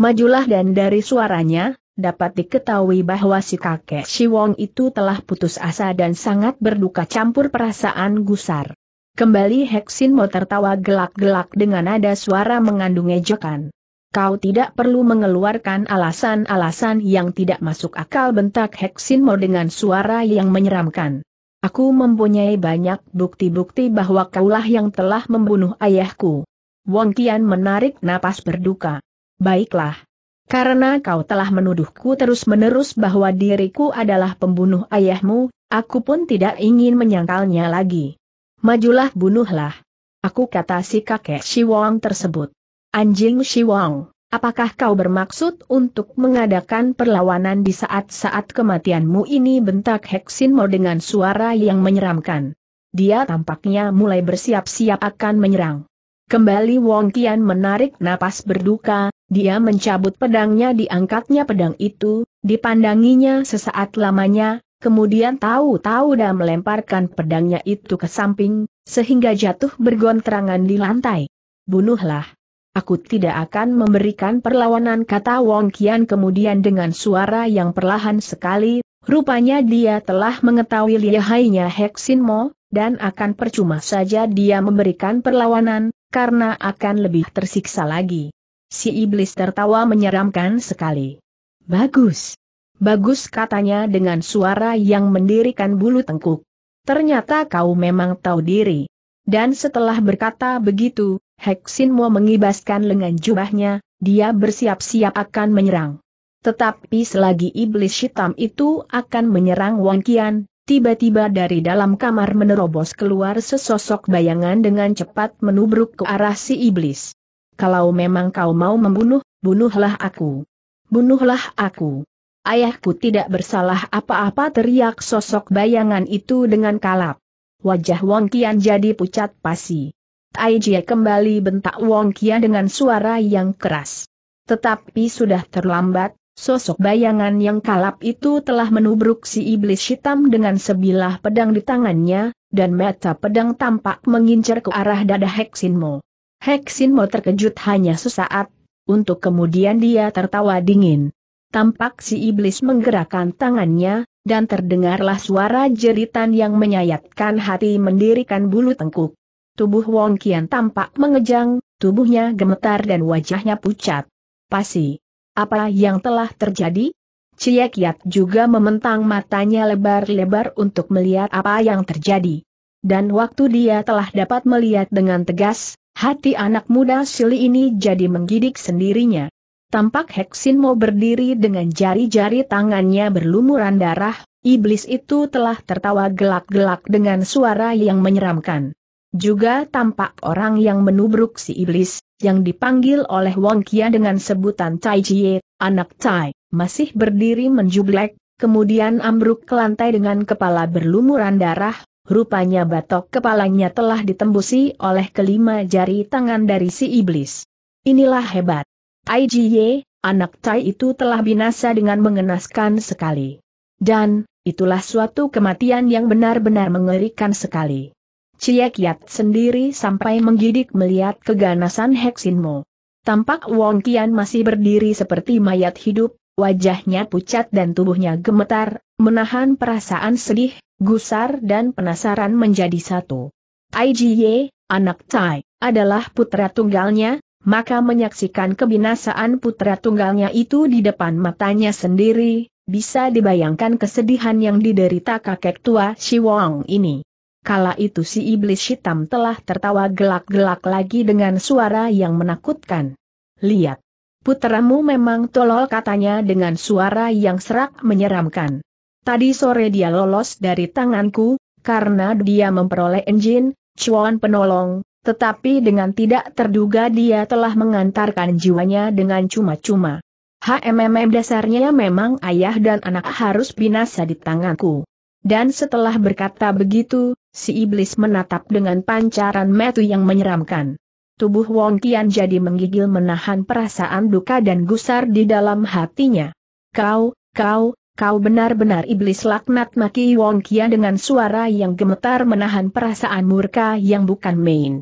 Majulah dan dari suaranya, dapat diketahui bahwa si kakek Siwong itu telah putus asa dan sangat berduka campur perasaan gusar. Kembali mau tertawa gelak-gelak dengan nada suara mengandung ejekan. Kau tidak perlu mengeluarkan alasan-alasan yang tidak masuk akal bentak mau dengan suara yang menyeramkan. Aku mempunyai banyak bukti-bukti bahwa kaulah yang telah membunuh ayahku. Wong Kian menarik napas berduka. Baiklah. Karena kau telah menuduhku terus-menerus bahwa diriku adalah pembunuh ayahmu, aku pun tidak ingin menyangkalnya lagi. Majulah bunuhlah. Aku kata si kakek Shi Wong tersebut. Anjing Shi Wong, apakah kau bermaksud untuk mengadakan perlawanan di saat-saat kematianmu ini bentak Mo dengan suara yang menyeramkan. Dia tampaknya mulai bersiap-siap akan menyerang. Kembali Wong Tian menarik napas berduka, dia mencabut pedangnya diangkatnya pedang itu, dipandanginya sesaat lamanya, kemudian tahu-tahu dan melemparkan pedangnya itu ke samping, sehingga jatuh bergontrangan di lantai. Bunuhlah. Aku tidak akan memberikan perlawanan kata Wong Kian kemudian dengan suara yang perlahan sekali, rupanya dia telah mengetahui lihainya Heksin Mo, dan akan percuma saja dia memberikan perlawanan, karena akan lebih tersiksa lagi. Si iblis tertawa menyeramkan sekali. Bagus. Bagus katanya dengan suara yang mendirikan bulu tengkuk. Ternyata kau memang tahu diri. Dan setelah berkata begitu, Heksinmo mengibaskan lengan jubahnya, dia bersiap-siap akan menyerang. Tetapi selagi iblis hitam itu akan menyerang Wang Qian, tiba-tiba dari dalam kamar menerobos keluar sesosok bayangan dengan cepat menubruk ke arah si iblis. Kalau memang kau mau membunuh, bunuhlah aku. Bunuhlah aku. Ayahku tidak bersalah apa-apa teriak sosok bayangan itu dengan kalap. Wajah Wong Kian jadi pucat pasi. Tai Jie kembali bentak Wong Kian dengan suara yang keras. Tetapi sudah terlambat, sosok bayangan yang kalap itu telah menubruk si iblis hitam dengan sebilah pedang di tangannya, dan mata pedang tampak mengincar ke arah dada Heksinmo. Heksinmo terkejut hanya sesaat, untuk kemudian dia tertawa dingin tampak si iblis menggerakkan tangannya, dan terdengarlah suara jeritan yang menyayatkan hati mendirikan bulu tengkuk. Tubuh Wong Kian tampak mengejang, tubuhnya gemetar dan wajahnya pucat. Pasi. Apa yang telah terjadi? Cie Kiat juga mementang matanya lebar-lebar untuk melihat apa yang terjadi. Dan waktu dia telah dapat melihat dengan tegas, hati anak muda Sili ini jadi menggidik sendirinya. Tampak Heksin mau berdiri dengan jari-jari tangannya berlumuran darah, iblis itu telah tertawa gelak-gelak dengan suara yang menyeramkan. Juga tampak orang yang menubruk si iblis, yang dipanggil oleh Wong Kia dengan sebutan Tai Jie, anak Tai, masih berdiri menjublek, kemudian ambruk ke lantai dengan kepala berlumuran darah, rupanya batok kepalanya telah ditembusi oleh kelima jari tangan dari si iblis. Inilah hebat. IGY, anak Tai itu telah binasa dengan mengenaskan sekali. Dan, itulah suatu kematian yang benar-benar mengerikan sekali. Cie Kiat sendiri sampai menggidik melihat keganasan Heksinmo. Tampak Wong Kian masih berdiri seperti mayat hidup, wajahnya pucat dan tubuhnya gemetar, menahan perasaan sedih, gusar dan penasaran menjadi satu. IGY, anak Tai, adalah putra tunggalnya, maka menyaksikan kebinasaan putra tunggalnya itu di depan matanya sendiri, bisa dibayangkan kesedihan yang diderita kakek tua Si Wong ini. Kala itu si iblis hitam telah tertawa gelak-gelak lagi dengan suara yang menakutkan. Lihat, putramu memang tolol katanya dengan suara yang serak menyeramkan. Tadi sore dia lolos dari tanganku, karena dia memperoleh enjin, cuan penolong, tetapi dengan tidak terduga dia telah mengantarkan jiwanya dengan cuma-cuma. Hmmm, dasarnya memang ayah dan anak harus binasa di tanganku. Dan setelah berkata begitu, si iblis menatap dengan pancaran metu yang menyeramkan. Tubuh Wong Kian jadi menggigil menahan perasaan duka dan gusar di dalam hatinya. Kau, kau, kau benar-benar iblis laknat maki Wong Kian dengan suara yang gemetar menahan perasaan murka yang bukan main.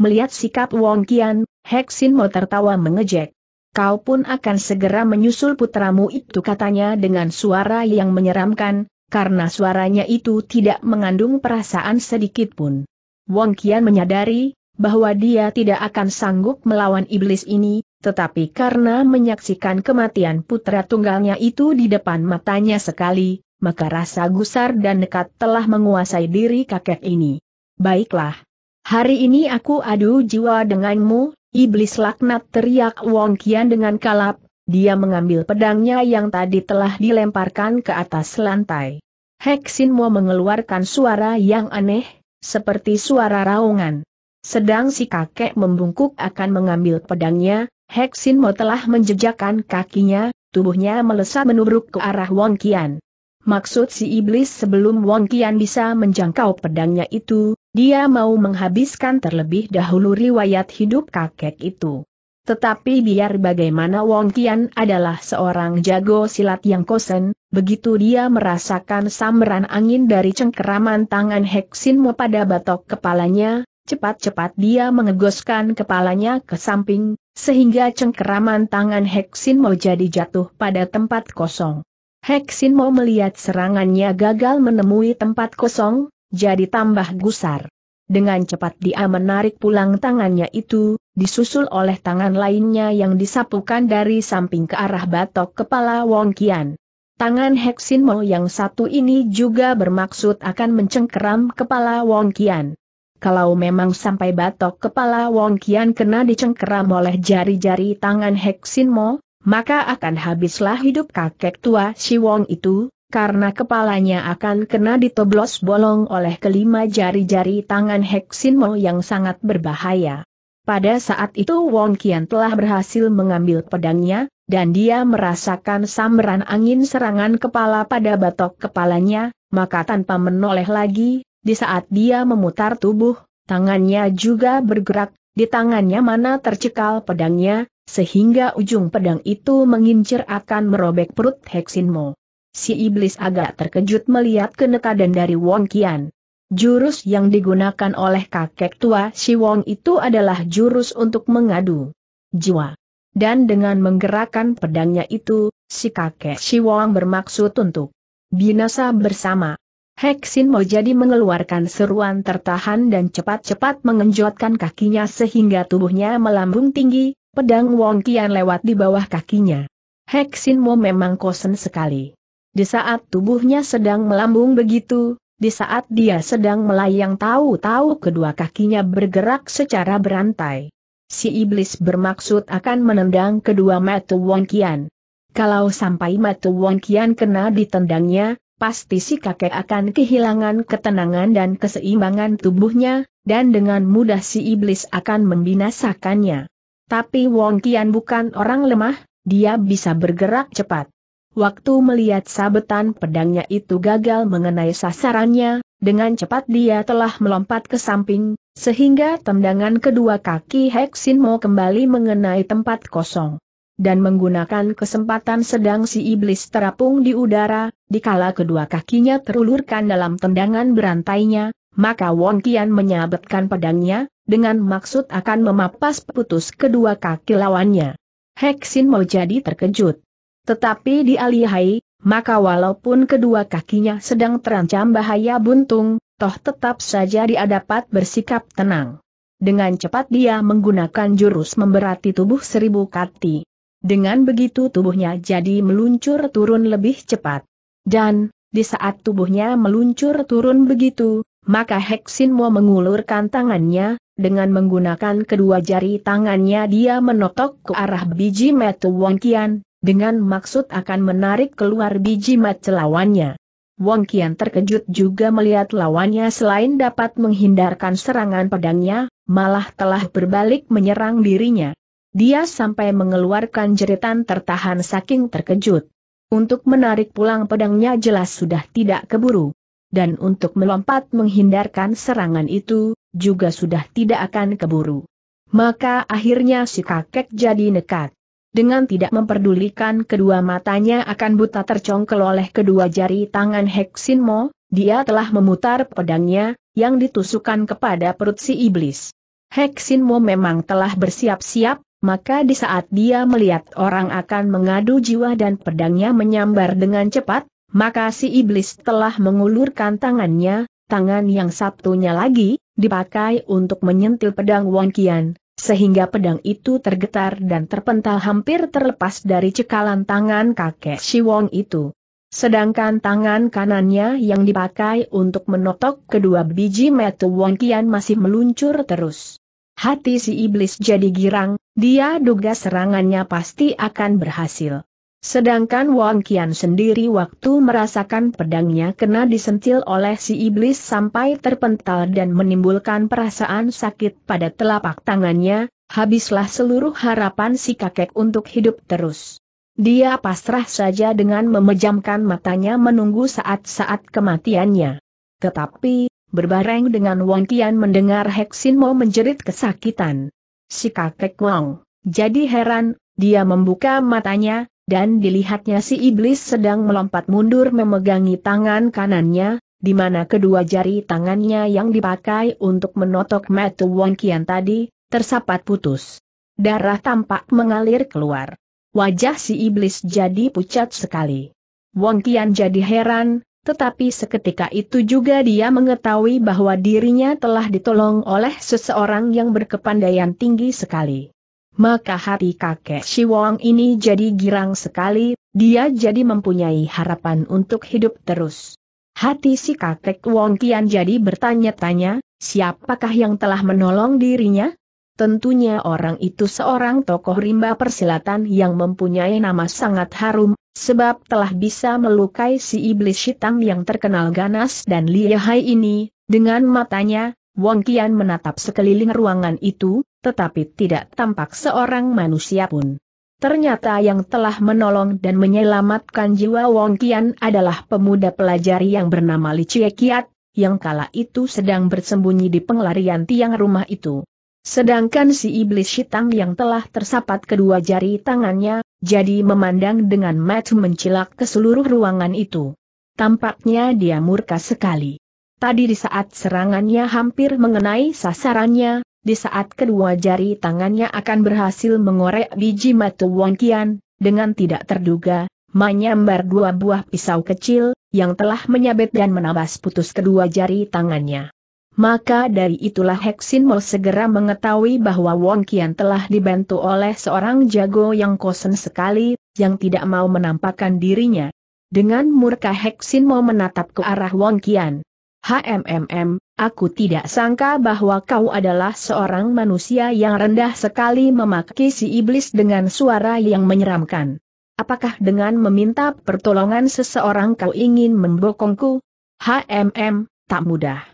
Melihat sikap Wong Kian, Sin Mo tertawa mengejek. Kau pun akan segera menyusul putramu itu katanya dengan suara yang menyeramkan, karena suaranya itu tidak mengandung perasaan sedikit pun. Wong Kian menyadari bahwa dia tidak akan sanggup melawan iblis ini, tetapi karena menyaksikan kematian putra tunggalnya itu di depan matanya sekali, maka rasa gusar dan nekat telah menguasai diri kakek ini. Baiklah, Hari ini aku adu jiwa denganmu, iblis laknat teriak Wong Kian dengan kalap, dia mengambil pedangnya yang tadi telah dilemparkan ke atas lantai. Heksin Mo mengeluarkan suara yang aneh, seperti suara raungan. Sedang si kakek membungkuk akan mengambil pedangnya, Heksin Mo telah menjejakkan kakinya, tubuhnya melesat menubruk ke arah Wong Kian. Maksud si iblis sebelum Wong Kian bisa menjangkau pedangnya itu, dia mau menghabiskan terlebih dahulu riwayat hidup kakek itu. Tetapi biar bagaimana Wong Kian adalah seorang jago silat yang kosen, begitu dia merasakan sambaran angin dari cengkeraman tangan Heksinmo pada batok kepalanya, cepat-cepat dia mengegoskan kepalanya ke samping, sehingga cengkeraman tangan Heksinmo jadi jatuh pada tempat kosong. Heksin mau melihat serangannya gagal menemui tempat kosong, jadi tambah gusar. Dengan cepat dia menarik pulang tangannya itu, disusul oleh tangan lainnya yang disapukan dari samping ke arah batok kepala Wong Kian. Tangan Heksin Mo yang satu ini juga bermaksud akan mencengkeram kepala Wong Kian. Kalau memang sampai batok kepala Wong Kian kena dicengkeram oleh jari-jari tangan Heksin Mo, maka akan habislah hidup kakek tua si Wong itu, karena kepalanya akan kena ditoblos bolong oleh kelima jari-jari tangan Heksinmo yang sangat berbahaya. Pada saat itu Wong Kian telah berhasil mengambil pedangnya, dan dia merasakan sambaran angin serangan kepala pada batok kepalanya, maka tanpa menoleh lagi, di saat dia memutar tubuh, tangannya juga bergerak, di tangannya mana tercekal pedangnya, sehingga ujung pedang itu mengincir akan merobek perut Heksinmo. Si iblis agak terkejut melihat kenekadan dari Wong Kian. Jurus yang digunakan oleh kakek tua Si Wong itu adalah jurus untuk mengadu jiwa. Dan dengan menggerakkan pedangnya itu, si kakek Si Wong bermaksud untuk binasa bersama. Heksin mau jadi mengeluarkan seruan tertahan dan cepat-cepat mengenjotkan kakinya sehingga tubuhnya melambung tinggi, pedang Wong Kian lewat di bawah kakinya. Heksin Mo memang kosen sekali. Di saat tubuhnya sedang melambung begitu, di saat dia sedang melayang tahu-tahu kedua kakinya bergerak secara berantai. Si iblis bermaksud akan menendang kedua mata Wong Kian. Kalau sampai mata Wong Kian kena ditendangnya, pasti si kakek akan kehilangan ketenangan dan keseimbangan tubuhnya, dan dengan mudah si iblis akan membinasakannya. Tapi Wong Kian bukan orang lemah, dia bisa bergerak cepat. Waktu melihat sabetan pedangnya itu gagal mengenai sasarannya, dengan cepat dia telah melompat ke samping, sehingga tendangan kedua kaki mau kembali mengenai tempat kosong dan menggunakan kesempatan sedang si iblis terapung di udara, dikala kedua kakinya terulurkan dalam tendangan berantainya, maka Wong Kian menyabetkan pedangnya, dengan maksud akan memapas putus kedua kaki lawannya. Heksin mau jadi terkejut. Tetapi di alihai, maka walaupun kedua kakinya sedang terancam bahaya buntung, toh tetap saja dia dapat bersikap tenang. Dengan cepat dia menggunakan jurus memberati tubuh seribu kati. Dengan begitu tubuhnya jadi meluncur turun lebih cepat. Dan, di saat tubuhnya meluncur turun begitu, maka Heksin mau mengulurkan tangannya, dengan menggunakan kedua jari tangannya dia menotok ke arah biji metu Kian, dengan maksud akan menarik keluar biji metu lawannya. Wong Kian terkejut juga melihat lawannya selain dapat menghindarkan serangan pedangnya, malah telah berbalik menyerang dirinya. Dia sampai mengeluarkan jeritan tertahan saking terkejut. Untuk menarik pulang pedangnya jelas sudah tidak keburu. Dan untuk melompat menghindarkan serangan itu, juga sudah tidak akan keburu. Maka akhirnya si kakek jadi nekat. Dengan tidak memperdulikan kedua matanya akan buta tercongkel oleh kedua jari tangan Heksin Mo, dia telah memutar pedangnya, yang ditusukkan kepada perut si iblis. Heksin Mo memang telah bersiap-siap, maka di saat dia melihat orang akan mengadu jiwa dan pedangnya menyambar dengan cepat, maka si iblis telah mengulurkan tangannya, tangan yang satunya lagi, dipakai untuk menyentil pedang Kian, sehingga pedang itu tergetar dan terpental hampir terlepas dari cekalan tangan kakek si Wong itu. Sedangkan tangan kanannya yang dipakai untuk menotok kedua biji metu Kian masih meluncur terus. Hati si iblis jadi girang, dia duga serangannya pasti akan berhasil. Sedangkan Wang Qian sendiri waktu merasakan pedangnya kena disentil oleh si iblis sampai terpental dan menimbulkan perasaan sakit pada telapak tangannya, habislah seluruh harapan si kakek untuk hidup terus. Dia pasrah saja dengan memejamkan matanya menunggu saat-saat kematiannya. Tetapi, Berbareng dengan Wang Qian mendengar Heksin mau menjerit kesakitan. Si kakek Wang, jadi heran, dia membuka matanya, dan dilihatnya si iblis sedang melompat mundur memegangi tangan kanannya, di mana kedua jari tangannya yang dipakai untuk menotok metu Wang Qian tadi, tersapat putus. Darah tampak mengalir keluar. Wajah si iblis jadi pucat sekali. Wang Qian jadi heran, tetapi seketika itu juga dia mengetahui bahwa dirinya telah ditolong oleh seseorang yang berkepandaian tinggi sekali. Maka hati kakek Siwong ini jadi girang sekali, dia jadi mempunyai harapan untuk hidup terus. Hati si kakek Wong Kian jadi bertanya-tanya, siapakah yang telah menolong dirinya? Tentunya orang itu seorang tokoh rimba persilatan yang mempunyai nama sangat harum, Sebab telah bisa melukai si iblis hitam yang terkenal ganas dan lihai ini, dengan matanya, Wong Kian menatap sekeliling ruangan itu, tetapi tidak tampak seorang manusia pun. Ternyata yang telah menolong dan menyelamatkan jiwa Wong Kian adalah pemuda pelajari yang bernama Li Chie Kiat, yang kala itu sedang bersembunyi di penglarian tiang rumah itu. Sedangkan si iblis hitam yang telah tersapat kedua jari tangannya, jadi memandang dengan mata mencilak ke seluruh ruangan itu. Tampaknya dia murka sekali. Tadi di saat serangannya hampir mengenai sasarannya, di saat kedua jari tangannya akan berhasil mengorek biji mata Wangkian, dengan tidak terduga, menyambar dua buah pisau kecil, yang telah menyabet dan menabas putus kedua jari tangannya. Maka dari itulah Heksin Mo segera mengetahui bahwa Wong Kian telah dibantu oleh seorang jago yang kosen sekali, yang tidak mau menampakkan dirinya. Dengan murka Heksin Mo menatap ke arah Wong Kian. HMMM, aku tidak sangka bahwa kau adalah seorang manusia yang rendah sekali memaki si iblis dengan suara yang menyeramkan. Apakah dengan meminta pertolongan seseorang kau ingin membokongku? HMM, tak mudah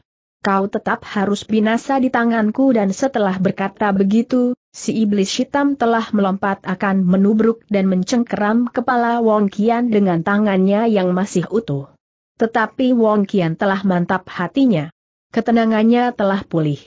kau tetap harus binasa di tanganku dan setelah berkata begitu, si iblis hitam telah melompat akan menubruk dan mencengkeram kepala Wong Kian dengan tangannya yang masih utuh. Tetapi Wong Kian telah mantap hatinya. Ketenangannya telah pulih.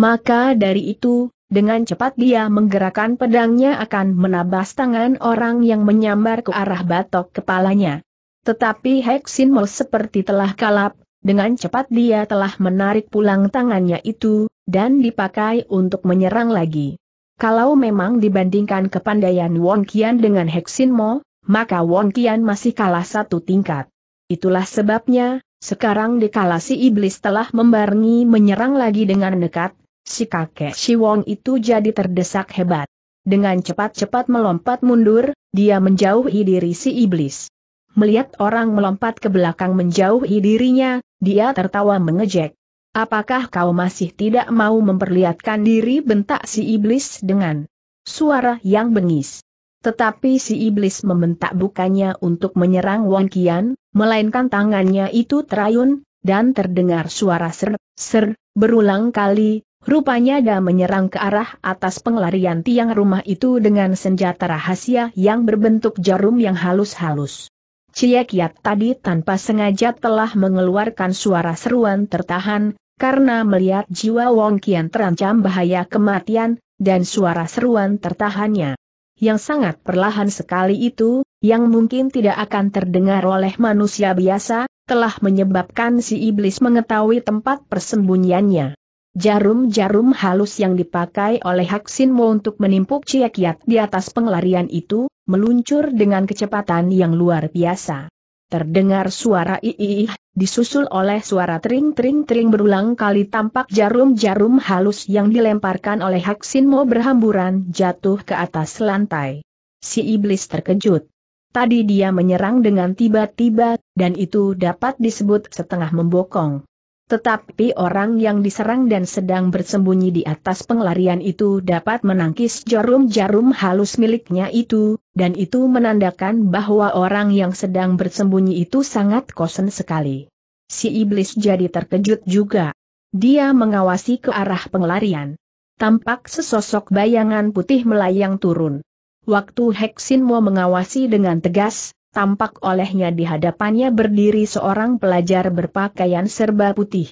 Maka dari itu, dengan cepat dia menggerakkan pedangnya akan menabas tangan orang yang menyambar ke arah batok kepalanya. Tetapi Hexin Mo seperti telah kalap, dengan cepat dia telah menarik pulang tangannya itu, dan dipakai untuk menyerang lagi. Kalau memang dibandingkan kepandaian Wong Kian dengan Hexin Mo, maka Wong Kian masih kalah satu tingkat. Itulah sebabnya, sekarang dikala si iblis telah membarengi menyerang lagi dengan dekat. si kakek si Wong itu jadi terdesak hebat. Dengan cepat-cepat melompat mundur, dia menjauhi diri si iblis. Melihat orang melompat ke belakang menjauhi dirinya, dia tertawa mengejek. Apakah kau masih tidak mau memperlihatkan diri bentak si iblis dengan suara yang bengis? Tetapi si iblis membentak bukannya untuk menyerang Wang Qian, melainkan tangannya itu terayun, dan terdengar suara ser, ser, berulang kali, rupanya dia menyerang ke arah atas penglarian tiang rumah itu dengan senjata rahasia yang berbentuk jarum yang halus-halus. Cie Kiat tadi tanpa sengaja telah mengeluarkan suara seruan tertahan, karena melihat jiwa Wong Kian terancam bahaya kematian, dan suara seruan tertahannya. Yang sangat perlahan sekali itu, yang mungkin tidak akan terdengar oleh manusia biasa, telah menyebabkan si iblis mengetahui tempat persembunyiannya. Jarum-jarum halus yang dipakai oleh Haksin Mo untuk menimpuk Ciakiat di atas penglarian itu, meluncur dengan kecepatan yang luar biasa. Terdengar suara iiih, disusul oleh suara tring tring tering berulang kali tampak jarum-jarum halus yang dilemparkan oleh Haksin Mo berhamburan jatuh ke atas lantai. Si iblis terkejut. Tadi dia menyerang dengan tiba-tiba, dan itu dapat disebut setengah membokong. Tetapi orang yang diserang dan sedang bersembunyi di atas pengelarian itu dapat menangkis jarum-jarum halus miliknya itu, dan itu menandakan bahwa orang yang sedang bersembunyi itu sangat kosen sekali. Si iblis jadi terkejut juga. Dia mengawasi ke arah penglarian. Tampak sesosok bayangan putih melayang turun. Waktu mau mengawasi dengan tegas, tampak olehnya di hadapannya berdiri seorang pelajar berpakaian serba putih.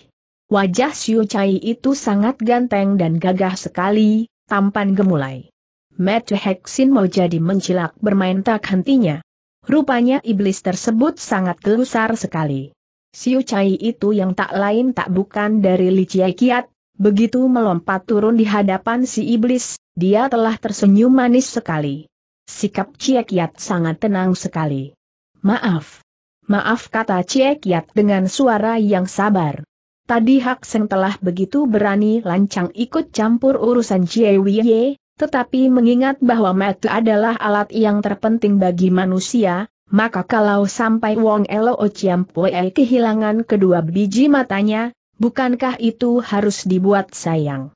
Wajah Siu Chai itu sangat ganteng dan gagah sekali, tampan gemulai. Matt Hexin mau jadi mencilak bermain tak hentinya. Rupanya iblis tersebut sangat gelusar sekali. Siu Chai itu yang tak lain tak bukan dari Li Chiai Kiat, begitu melompat turun di hadapan si iblis, dia telah tersenyum manis sekali. Sikap Cie Kiat sangat tenang sekali. Maaf. Maaf kata Cie Kiat dengan suara yang sabar. Tadi Hak Seng telah begitu berani lancang ikut campur urusan Cie Wiye, tetapi mengingat bahwa mata adalah alat yang terpenting bagi manusia, maka kalau sampai Wong Elo Chiampue kehilangan kedua biji matanya, bukankah itu harus dibuat sayang?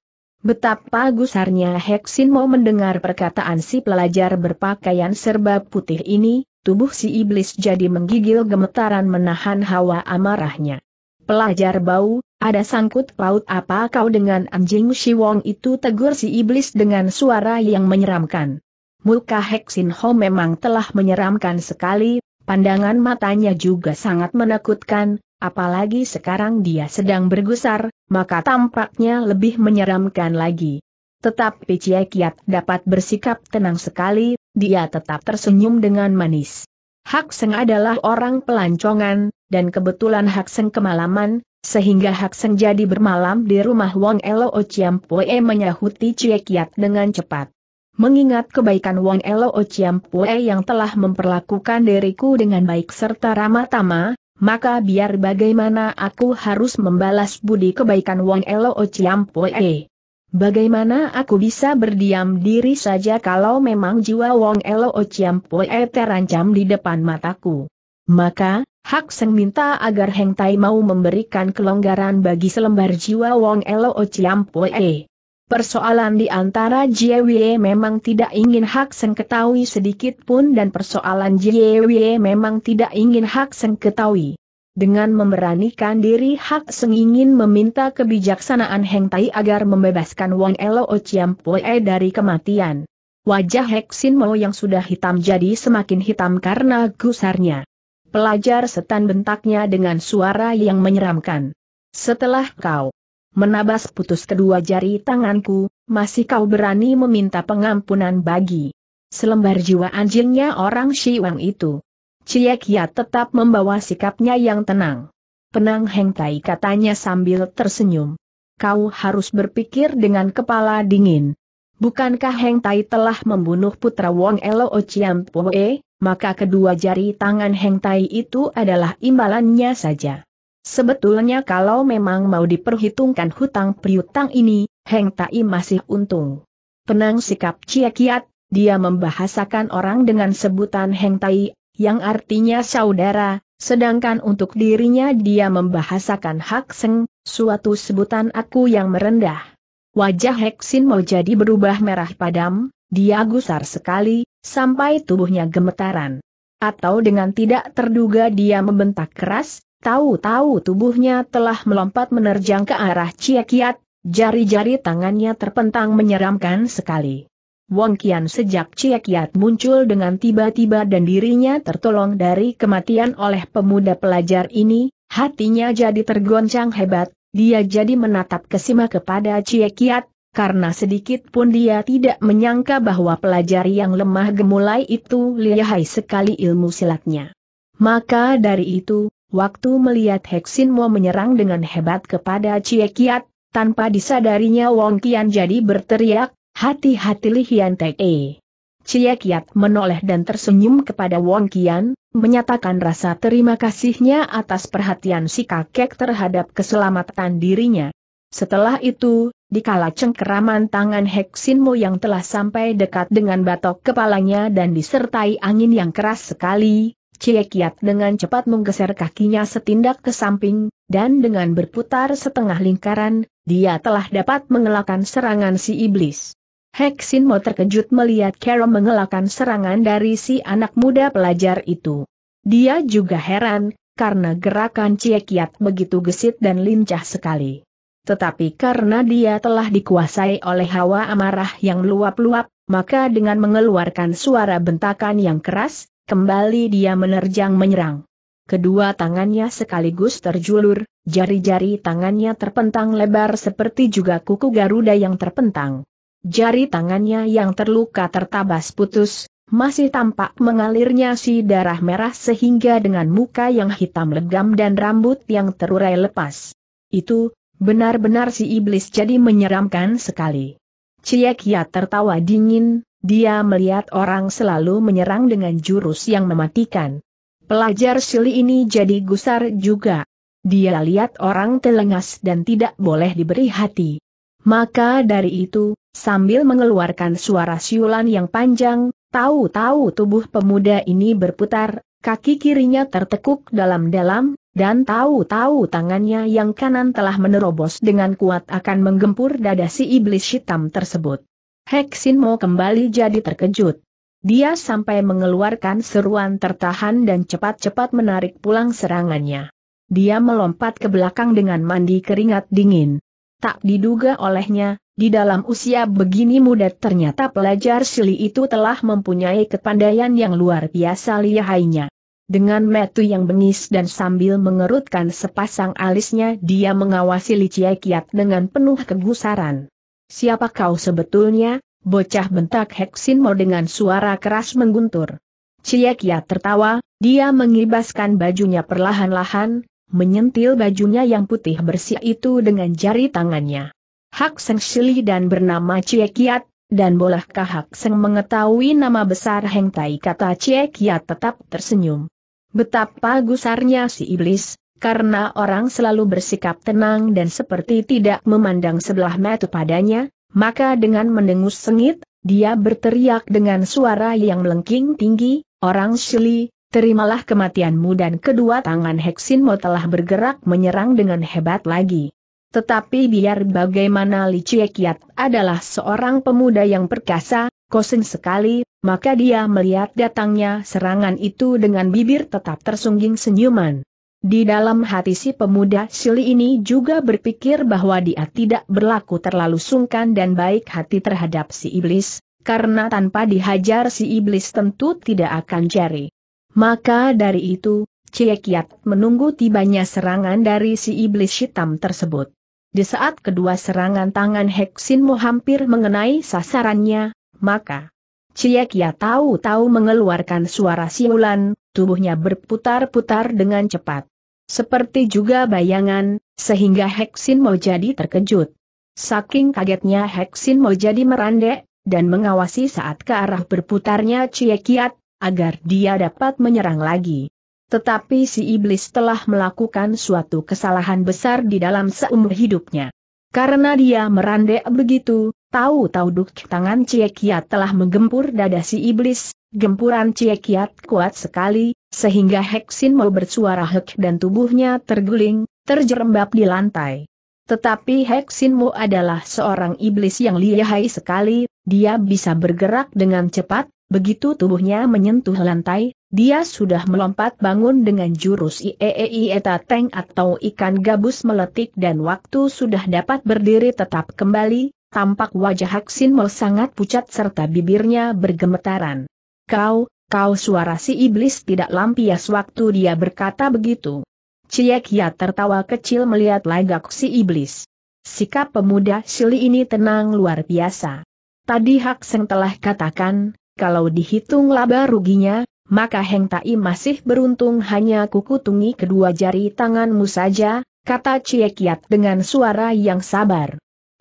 Betapa gusarnya Heksin mau mendengar perkataan si pelajar berpakaian serba putih ini, tubuh si iblis jadi menggigil gemetaran menahan hawa amarahnya. Pelajar bau, ada sangkut paut apa kau dengan anjing Siwong itu tegur si iblis dengan suara yang menyeramkan. Muka Heksin Ho memang telah menyeramkan sekali, pandangan matanya juga sangat menakutkan, apalagi sekarang dia sedang bergusar, maka tampaknya lebih menyeramkan lagi. Tetapi Cie Kiat dapat bersikap tenang sekali, dia tetap tersenyum dengan manis. Hak Seng adalah orang pelancongan, dan kebetulan Hak Seng kemalaman, sehingga Hak Seng jadi bermalam di rumah Wong Elo Pue menyahuti Cie Kiat dengan cepat. Mengingat kebaikan Wong Elo Pue yang telah memperlakukan diriku dengan baik serta ramah tamah, maka biar bagaimana aku harus membalas budi kebaikan Wong Elo Poe. Bagaimana aku bisa berdiam diri saja kalau memang jiwa Wong Elo Poe terancam di depan mataku? Maka, Hak Seng minta agar Heng Tai mau memberikan kelonggaran bagi selembar jiwa Wong Elo Poe. Persoalan di antara Jiewie memang tidak ingin Hak Seng ketahui sedikit pun dan persoalan Jiewie memang tidak ingin Hak Seng ketahui. Dengan memberanikan diri Hak Seng ingin meminta kebijaksanaan Heng Tai agar membebaskan Wang Elo Pu'e dari kematian. Wajah Hek Sin Mo yang sudah hitam jadi semakin hitam karena gusarnya. Pelajar setan bentaknya dengan suara yang menyeramkan. Setelah kau menabas putus kedua jari tanganku, masih kau berani meminta pengampunan bagi selembar jiwa anjingnya orang Wang itu. Ciekia tetap membawa sikapnya yang tenang. Penang Heng Tai katanya sambil tersenyum. Kau harus berpikir dengan kepala dingin. Bukankah Heng Tai telah membunuh putra Wong Elo Chiam Poe, maka kedua jari tangan Heng Tai itu adalah imbalannya saja. Sebetulnya kalau memang mau diperhitungkan hutang priutang ini, Heng Tai masih untung. Penang sikap Cia Kiat, dia membahasakan orang dengan sebutan Heng Tai, yang artinya saudara, sedangkan untuk dirinya dia membahasakan Hak Seng, suatu sebutan aku yang merendah. Wajah Heksin mau jadi berubah merah padam, dia gusar sekali, sampai tubuhnya gemetaran. Atau dengan tidak terduga dia membentak keras, Tahu-tahu tubuhnya telah melompat menerjang ke arah Kiat, jari-jari tangannya terpentang menyeramkan sekali. Wong Kian sejak Kiat muncul dengan tiba-tiba dan dirinya tertolong dari kematian oleh pemuda pelajar ini, hatinya jadi tergoncang hebat, dia jadi menatap kesima kepada Kiat, karena sedikit pun dia tidak menyangka bahwa pelajar yang lemah gemulai itu lihai sekali ilmu silatnya. Maka dari itu, Waktu melihat Heksin Mo menyerang dengan hebat kepada Cie Kiat, tanpa disadarinya Wong Kian jadi berteriak, hati-hati Li Hian Tek Cie Kiat menoleh dan tersenyum kepada Wong Kian, menyatakan rasa terima kasihnya atas perhatian si kakek terhadap keselamatan dirinya. Setelah itu, dikala cengkeraman tangan Mo yang telah sampai dekat dengan batok kepalanya dan disertai angin yang keras sekali, Ciekiat dengan cepat menggeser kakinya setindak ke samping, dan dengan berputar setengah lingkaran, dia telah dapat mengelakkan serangan si iblis. Heksin Mo terkejut melihat Carol mengelakkan serangan dari si anak muda pelajar itu. Dia juga heran, karena gerakan Ciekiat begitu gesit dan lincah sekali. Tetapi karena dia telah dikuasai oleh hawa amarah yang luap-luap, maka dengan mengeluarkan suara bentakan yang keras, Kembali dia menerjang menyerang. Kedua tangannya sekaligus terjulur, jari-jari tangannya terpentang lebar seperti juga kuku Garuda yang terpentang. Jari tangannya yang terluka tertabas putus, masih tampak mengalirnya si darah merah sehingga dengan muka yang hitam legam dan rambut yang terurai lepas. Itu, benar-benar si iblis jadi menyeramkan sekali. Ciekia ya tertawa dingin, dia melihat orang selalu menyerang dengan jurus yang mematikan. Pelajar Sili ini jadi gusar juga. Dia lihat orang telengas dan tidak boleh diberi hati. Maka dari itu, sambil mengeluarkan suara siulan yang panjang, tahu-tahu tubuh pemuda ini berputar, kaki kirinya tertekuk dalam-dalam, dan tahu-tahu tangannya yang kanan telah menerobos dengan kuat akan menggempur dada si iblis hitam tersebut. Heksin mau kembali jadi terkejut. Dia sampai mengeluarkan seruan tertahan dan cepat-cepat menarik pulang serangannya. Dia melompat ke belakang dengan mandi keringat dingin. Tak diduga olehnya, di dalam usia begini muda ternyata pelajar Sili itu telah mempunyai kepandaian yang luar biasa lihainya. Dengan metu yang bengis dan sambil mengerutkan sepasang alisnya dia mengawasi Li Cie Kiat dengan penuh kegusaran. Siapa kau sebetulnya? Bocah bentak Heksin Mo dengan suara keras mengguntur. Ciekia tertawa, dia mengibaskan bajunya perlahan-lahan, menyentil bajunya yang putih bersih itu dengan jari tangannya. Hak Seng Shili dan bernama Ciekiat, dan bolehkah Hak Seng mengetahui nama besar Heng Tai kata Ciekiat tetap tersenyum. Betapa gusarnya si iblis, karena orang selalu bersikap tenang dan seperti tidak memandang sebelah mata padanya, maka dengan mendengus sengit, dia berteriak dengan suara yang melengking tinggi, Orang Shili, terimalah kematianmu dan kedua tangan Heksinmo telah bergerak menyerang dengan hebat lagi. Tetapi biar bagaimana Li Chiekiat adalah seorang pemuda yang perkasa, kosong sekali, maka dia melihat datangnya serangan itu dengan bibir tetap tersungging senyuman. Di dalam hati si pemuda Sili ini juga berpikir bahwa dia tidak berlaku terlalu sungkan dan baik hati terhadap si iblis, karena tanpa dihajar si iblis tentu tidak akan jari. Maka dari itu, Ciekiat menunggu tibanya serangan dari si iblis hitam tersebut. Di saat kedua serangan tangan Heksinmo hampir mengenai sasarannya, maka Ciekiat tahu-tahu mengeluarkan suara siulan, tubuhnya berputar-putar dengan cepat. Seperti juga bayangan, sehingga Heksin mau jadi terkejut. Saking kagetnya Heksin mau jadi merandek, dan mengawasi saat ke arah berputarnya Ciekiat, agar dia dapat menyerang lagi. Tetapi si iblis telah melakukan suatu kesalahan besar di dalam seumur hidupnya. Karena dia merandek begitu, tahu-tahu duk tangan Ciekia telah menggempur dada si iblis, Gempuran Cie Kiat kuat sekali, sehingga Heksin mau bersuara hek dan tubuhnya terguling, terjerembab di lantai. Tetapi Heksin Mo adalah seorang iblis yang lihai sekali, dia bisa bergerak dengan cepat, begitu tubuhnya menyentuh lantai, dia sudah melompat bangun dengan jurus Ieei Eta Teng atau ikan gabus meletik dan waktu sudah dapat berdiri tetap kembali, tampak wajah Heksin Mo sangat pucat serta bibirnya bergemetaran. Kau, kau suara si iblis tidak lampias waktu dia berkata begitu. Ciek ya tertawa kecil melihat lagak si iblis. Sikap pemuda Sili ini tenang luar biasa. Tadi Hak Seng telah katakan, kalau dihitung laba ruginya, maka Heng Tai masih beruntung hanya kukutungi kedua jari tanganmu saja, kata Ciek dengan suara yang sabar.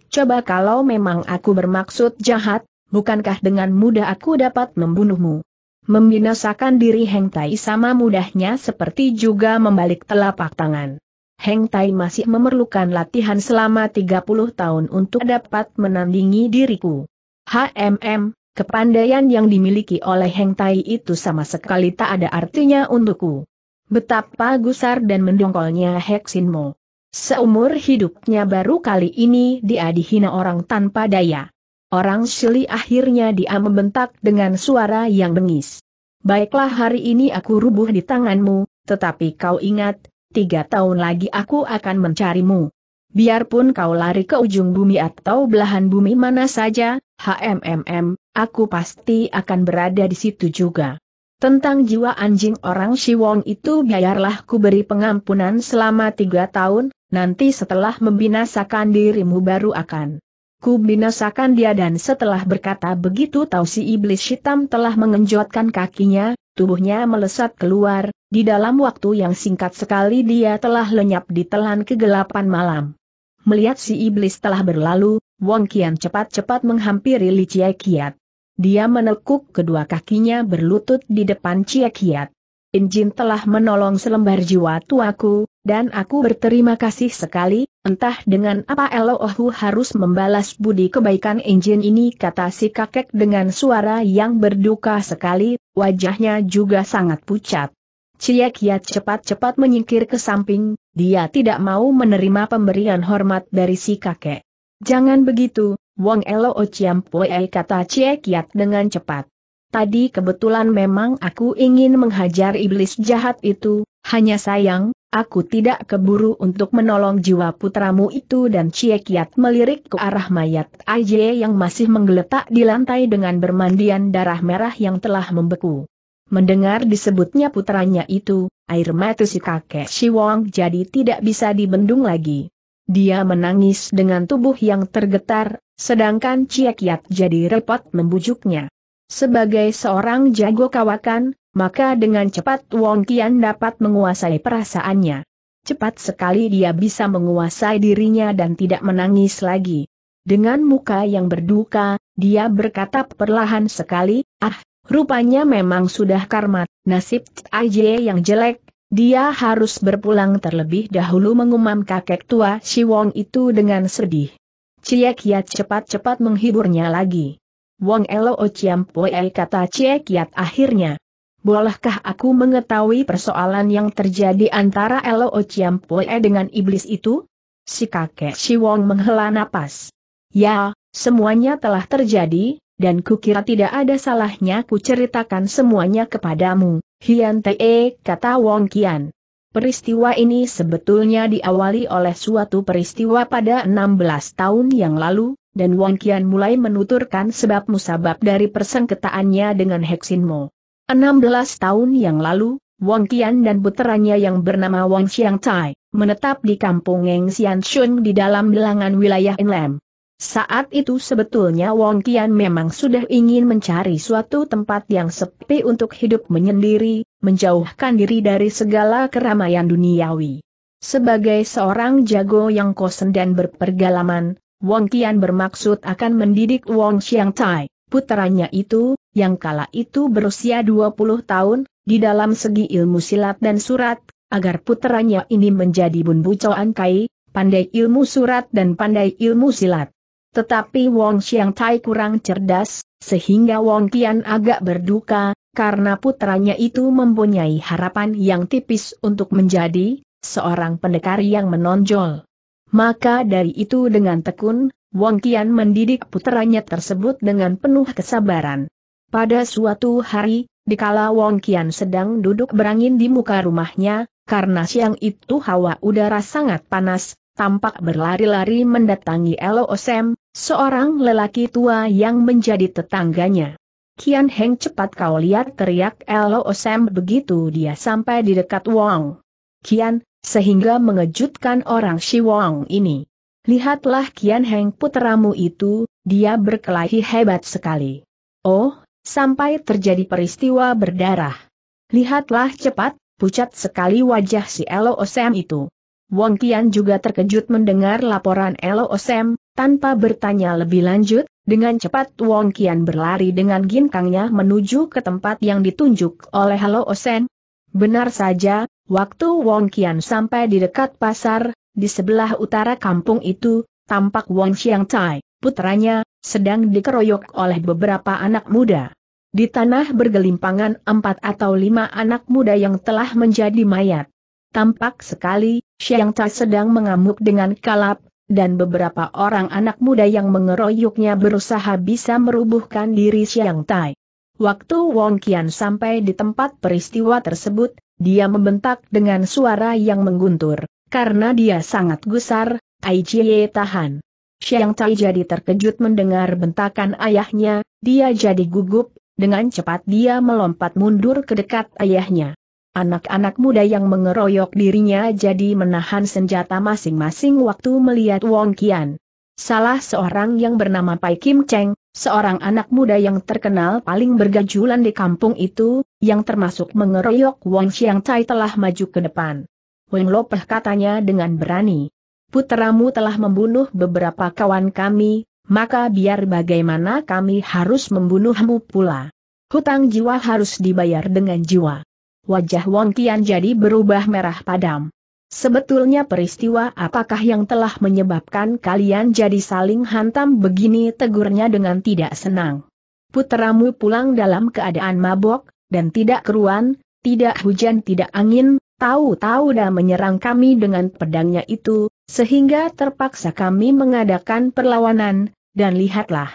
Coba kalau memang aku bermaksud jahat, bukankah dengan mudah aku dapat membunuhmu? Membinasakan diri Heng Tai sama mudahnya seperti juga membalik telapak tangan. Heng Tai masih memerlukan latihan selama 30 tahun untuk dapat menandingi diriku. HMM, kepandaian yang dimiliki oleh Heng Tai itu sama sekali tak ada artinya untukku. Betapa gusar dan mendongkolnya Heksinmo. Seumur hidupnya baru kali ini dia dihina orang tanpa daya. Orang Shili akhirnya dia membentak dengan suara yang bengis. Baiklah hari ini aku rubuh di tanganmu, tetapi kau ingat, tiga tahun lagi aku akan mencarimu. Biarpun kau lari ke ujung bumi atau belahan bumi mana saja, HMMM, aku pasti akan berada di situ juga. Tentang jiwa anjing orang Siwong itu biarlah ku beri pengampunan selama tiga tahun, nanti setelah membinasakan dirimu baru akan ku binasakan dia dan setelah berkata begitu tahu si iblis hitam telah mengenjotkan kakinya, tubuhnya melesat keluar, di dalam waktu yang singkat sekali dia telah lenyap di telan kegelapan malam. Melihat si iblis telah berlalu, Wong Kian cepat-cepat menghampiri Li Cie Kiat. Dia menekuk kedua kakinya berlutut di depan Cie Kiat. Injin telah menolong selembar jiwa tuaku, dan aku berterima kasih sekali, entah dengan apa Elohu harus membalas budi kebaikan Injin ini kata si kakek dengan suara yang berduka sekali, wajahnya juga sangat pucat. Ciek cepat-cepat menyingkir ke samping, dia tidak mau menerima pemberian hormat dari si kakek. Jangan begitu, Wong Elo Ociam Pue kata Ciek dengan cepat. Tadi kebetulan memang aku ingin menghajar iblis jahat itu, hanya sayang, aku tidak keburu untuk menolong jiwa putramu itu dan Cie Kiat melirik ke arah mayat Aje yang masih menggeletak di lantai dengan bermandian darah merah yang telah membeku. Mendengar disebutnya putranya itu, air mata si kakek Siwong jadi tidak bisa dibendung lagi. Dia menangis dengan tubuh yang tergetar, sedangkan Cie Kiat jadi repot membujuknya. Sebagai seorang jago kawakan, maka dengan cepat Wong Kian dapat menguasai perasaannya. Cepat sekali dia bisa menguasai dirinya dan tidak menangis lagi. Dengan muka yang berduka, dia berkata perlahan sekali, ah, rupanya memang sudah karmat, nasib Aje yang jelek, dia harus berpulang terlebih dahulu mengumam kakek tua Si Wong itu dengan sedih. Cie Kiat cepat-cepat menghiburnya lagi. Wong Elo Ociam Poe kata Cie Kiat akhirnya. Bolehkah aku mengetahui persoalan yang terjadi antara Elo Ociam Poe dengan iblis itu? Si kakek Si Wong menghela napas. Ya, semuanya telah terjadi, dan kukira tidak ada salahnya ku ceritakan semuanya kepadamu. Hian Te kata Wong Kian. Peristiwa ini sebetulnya diawali oleh suatu peristiwa pada 16 tahun yang lalu, dan Wang Qian mulai menuturkan sebab musabab dari persengketaannya dengan Heksin Mo. 16 tahun yang lalu, Wang Qian dan puteranya yang bernama Wang Xiang Tai, menetap di kampung Eng Xian Shun di dalam bilangan wilayah Inlem. Saat itu sebetulnya Wang Qian memang sudah ingin mencari suatu tempat yang sepi untuk hidup menyendiri, menjauhkan diri dari segala keramaian duniawi. Sebagai seorang jago yang kosen dan berpergalaman, Wong Kian bermaksud akan mendidik Wong Xiang Tai, putranya itu, yang kala itu berusia 20 tahun, di dalam segi ilmu silat dan surat, agar putranya ini menjadi Bun cawan Kai, pandai ilmu surat dan pandai ilmu silat. Tetapi Wong Xiang Tai kurang cerdas, sehingga Wong Kian agak berduka, karena putranya itu mempunyai harapan yang tipis untuk menjadi seorang pendekar yang menonjol. Maka dari itu dengan tekun, Wong Kian mendidik puteranya tersebut dengan penuh kesabaran. Pada suatu hari, dikala Wong Kian sedang duduk berangin di muka rumahnya, karena siang itu hawa udara sangat panas, tampak berlari-lari mendatangi Elo Osem, seorang lelaki tua yang menjadi tetangganya. Kian Heng cepat kau lihat teriak Elo Osem begitu dia sampai di dekat Wong. Kian, sehingga mengejutkan orang Wang ini. Lihatlah Kian Heng puteramu itu, dia berkelahi hebat sekali. Oh, sampai terjadi peristiwa berdarah. Lihatlah cepat, pucat sekali wajah si Elo Osem itu. Wong Kian juga terkejut mendengar laporan Elo Osem, tanpa bertanya lebih lanjut, dengan cepat Wong Kian berlari dengan ginkangnya menuju ke tempat yang ditunjuk oleh Elo Osem, Benar saja, waktu Wong Qian sampai di dekat pasar, di sebelah utara kampung itu, tampak Wong Xiang Tai, putranya, sedang dikeroyok oleh beberapa anak muda. Di tanah bergelimpangan empat atau lima anak muda yang telah menjadi mayat. Tampak sekali, Xiang Tai sedang mengamuk dengan kalap, dan beberapa orang anak muda yang mengeroyoknya berusaha bisa merubuhkan diri Xiang Tai. Waktu Wong Kian sampai di tempat peristiwa tersebut, dia membentak dengan suara yang mengguntur, karena dia sangat gusar, Aijiye tahan. Xiang Tai jadi terkejut mendengar bentakan ayahnya, dia jadi gugup, dengan cepat dia melompat mundur ke dekat ayahnya. Anak-anak muda yang mengeroyok dirinya jadi menahan senjata masing-masing waktu melihat Wong Kian. Salah seorang yang bernama Pai Kim Cheng, seorang anak muda yang terkenal paling bergajulan di kampung itu, yang termasuk mengeroyok Wang Xiang Tai telah maju ke depan. Wang Lopeh katanya dengan berani. Puteramu telah membunuh beberapa kawan kami, maka biar bagaimana kami harus membunuhmu pula. Hutang jiwa harus dibayar dengan jiwa. Wajah Wang Qian jadi berubah merah padam. Sebetulnya peristiwa apakah yang telah menyebabkan kalian jadi saling hantam begini tegurnya dengan tidak senang. Puteramu pulang dalam keadaan mabok, dan tidak keruan, tidak hujan tidak angin, tahu-tahu dah menyerang kami dengan pedangnya itu, sehingga terpaksa kami mengadakan perlawanan, dan lihatlah.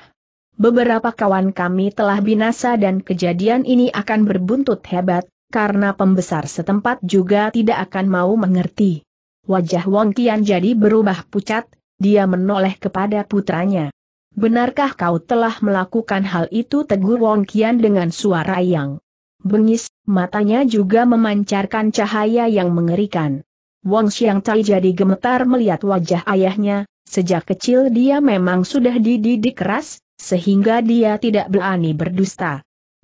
Beberapa kawan kami telah binasa dan kejadian ini akan berbuntut hebat, karena pembesar setempat juga tidak akan mau mengerti. Wajah Wong Kian jadi berubah pucat, dia menoleh kepada putranya. Benarkah kau telah melakukan hal itu? Tegur Wong Kian dengan suara yang bengis, matanya juga memancarkan cahaya yang mengerikan. Wong Xiang Tai jadi gemetar melihat wajah ayahnya, sejak kecil dia memang sudah dididik keras, sehingga dia tidak berani berdusta.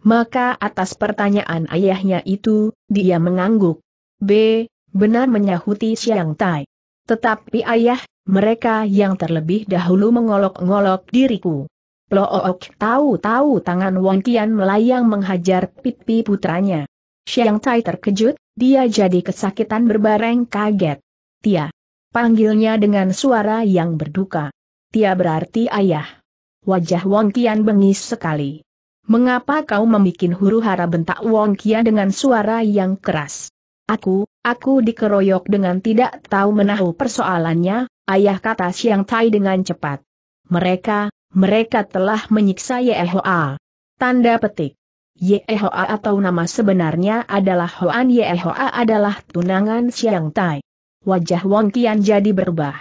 Maka atas pertanyaan ayahnya itu, dia mengangguk. B. Benar menyahuti Siang Tai. Tetapi ayah, mereka yang terlebih dahulu mengolok-ngolok diriku. Plook tahu-tahu tangan Wang Tian melayang menghajar pipi putranya. Siang Tai terkejut, dia jadi kesakitan berbareng kaget. Tia. Panggilnya dengan suara yang berduka. Tia berarti ayah. Wajah Wang Tian bengis sekali. Mengapa kau membuat huru hara bentak Wong Kia dengan suara yang keras? Aku, aku dikeroyok dengan tidak tahu menahu persoalannya, ayah kata Siang Tai dengan cepat. Mereka, mereka telah menyiksa Yehoa. Tanda petik. Yehoa atau nama sebenarnya adalah Hoan Yehoa adalah tunangan Siang Tai. Wajah Wong Kian jadi berubah.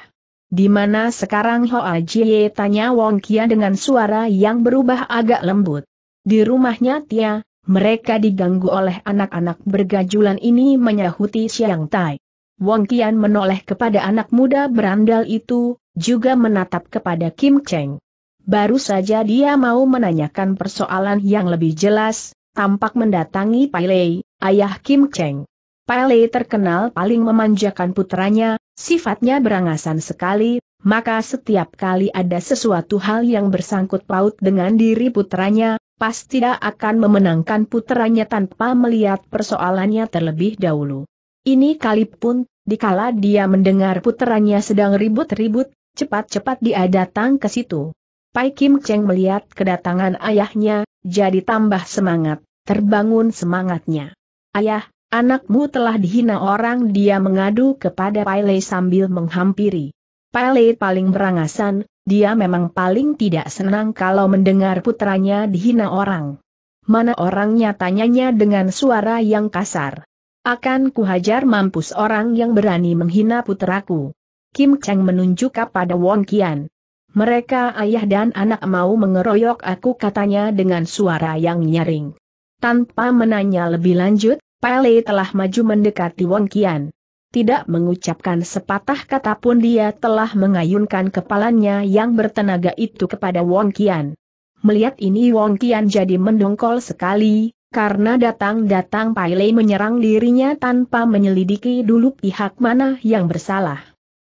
Di mana sekarang Hoa Jie tanya Wong Kian dengan suara yang berubah agak lembut. Di rumahnya Tia, mereka diganggu oleh anak-anak bergajulan ini menyahuti Siang Tai. Wong Kian menoleh kepada anak muda berandal itu, juga menatap kepada Kim Cheng. Baru saja dia mau menanyakan persoalan yang lebih jelas, tampak mendatangi Pai Lei, ayah Kim Cheng. Pai Lei terkenal paling memanjakan putranya, sifatnya berangasan sekali, maka setiap kali ada sesuatu hal yang bersangkut paut dengan diri putranya, Pasti tidak akan memenangkan putranya tanpa melihat persoalannya terlebih dahulu. Ini kalipun, pun, dikala dia mendengar putranya sedang ribut-ribut, cepat-cepat dia datang ke situ. Pai Kim Cheng melihat kedatangan ayahnya, jadi tambah semangat, terbangun semangatnya. Ayah, anakmu telah dihina orang dia mengadu kepada Pai Lei sambil menghampiri. Pai Lei paling berangasan, dia memang paling tidak senang kalau mendengar putranya dihina orang. Mana orangnya tanyanya dengan suara yang kasar. Akan kuhajar mampus orang yang berani menghina putraku. Kim Cheng menunjuk kepada Wong Kian. Mereka ayah dan anak mau mengeroyok aku katanya dengan suara yang nyaring. Tanpa menanya lebih lanjut, Pele telah maju mendekati Wong Kian tidak mengucapkan sepatah kata pun dia telah mengayunkan kepalanya yang bertenaga itu kepada Wong Kian. Melihat ini Wong Kian jadi mendongkol sekali, karena datang-datang Pai Lei menyerang dirinya tanpa menyelidiki dulu pihak mana yang bersalah.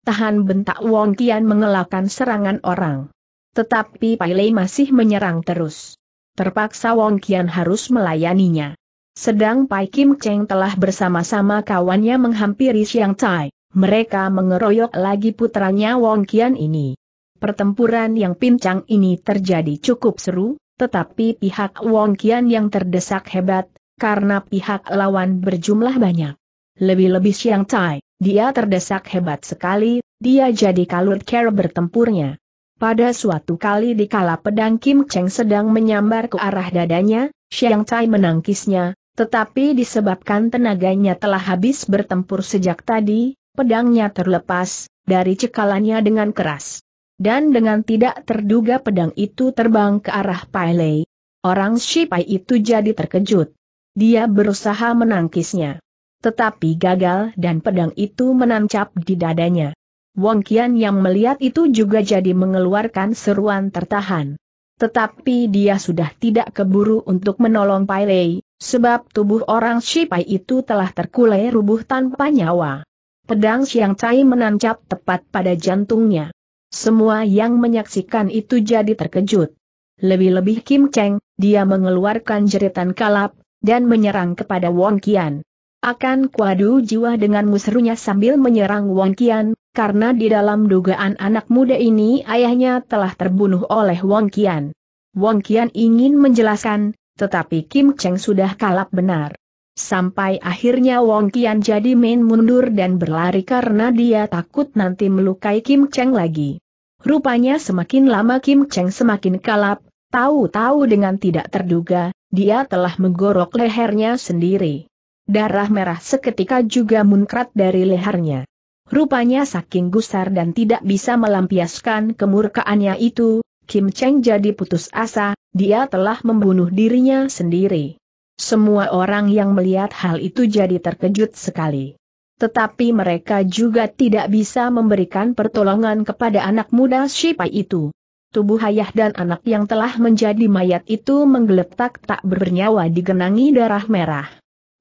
Tahan bentak Wong Kian mengelakkan serangan orang. Tetapi Pai Lei masih menyerang terus. Terpaksa Wong Kian harus melayaninya. Sedang Pai Kim Cheng telah bersama-sama kawannya menghampiri Siang Tai, mereka mengeroyok lagi putranya Wong Kian ini. Pertempuran yang pincang ini terjadi cukup seru, tetapi pihak Wong Kian yang terdesak hebat, karena pihak lawan berjumlah banyak. Lebih-lebih Siang Tai, dia terdesak hebat sekali, dia jadi kalut care bertempurnya. Pada suatu kali di kala pedang Kim Cheng sedang menyambar ke arah dadanya, Xiang Tai menangkisnya, tetapi disebabkan tenaganya telah habis bertempur sejak tadi, pedangnya terlepas dari cekalannya dengan keras. Dan dengan tidak terduga pedang itu terbang ke arah Pai Lei. Orang Shipai itu jadi terkejut. Dia berusaha menangkisnya. Tetapi gagal dan pedang itu menancap di dadanya. Wong Kian yang melihat itu juga jadi mengeluarkan seruan tertahan. Tetapi dia sudah tidak keburu untuk menolong Pai Lei. Sebab tubuh orang Shipai itu telah terkulai rubuh tanpa nyawa. Pedang Siang Cai menancap tepat pada jantungnya. Semua yang menyaksikan itu jadi terkejut. Lebih-lebih Kim Cheng, dia mengeluarkan jeritan kalap, dan menyerang kepada Wong Kian. Akan kuadu jiwa dengan musrunya sambil menyerang Wong Kian, karena di dalam dugaan anak muda ini ayahnya telah terbunuh oleh Wong Kian. Wong Kian ingin menjelaskan, tetapi Kim Cheng sudah kalap benar. Sampai akhirnya Wong Kian jadi main mundur dan berlari karena dia takut nanti melukai Kim Cheng lagi. Rupanya semakin lama Kim Cheng semakin kalap, tahu-tahu dengan tidak terduga, dia telah menggorok lehernya sendiri. Darah merah seketika juga munkrat dari lehernya. Rupanya saking gusar dan tidak bisa melampiaskan kemurkaannya itu, Kim Cheng jadi putus asa, dia telah membunuh dirinya sendiri. Semua orang yang melihat hal itu jadi terkejut sekali. Tetapi mereka juga tidak bisa memberikan pertolongan kepada anak muda Shipai itu. Tubuh ayah dan anak yang telah menjadi mayat itu menggeletak tak bernyawa digenangi darah merah.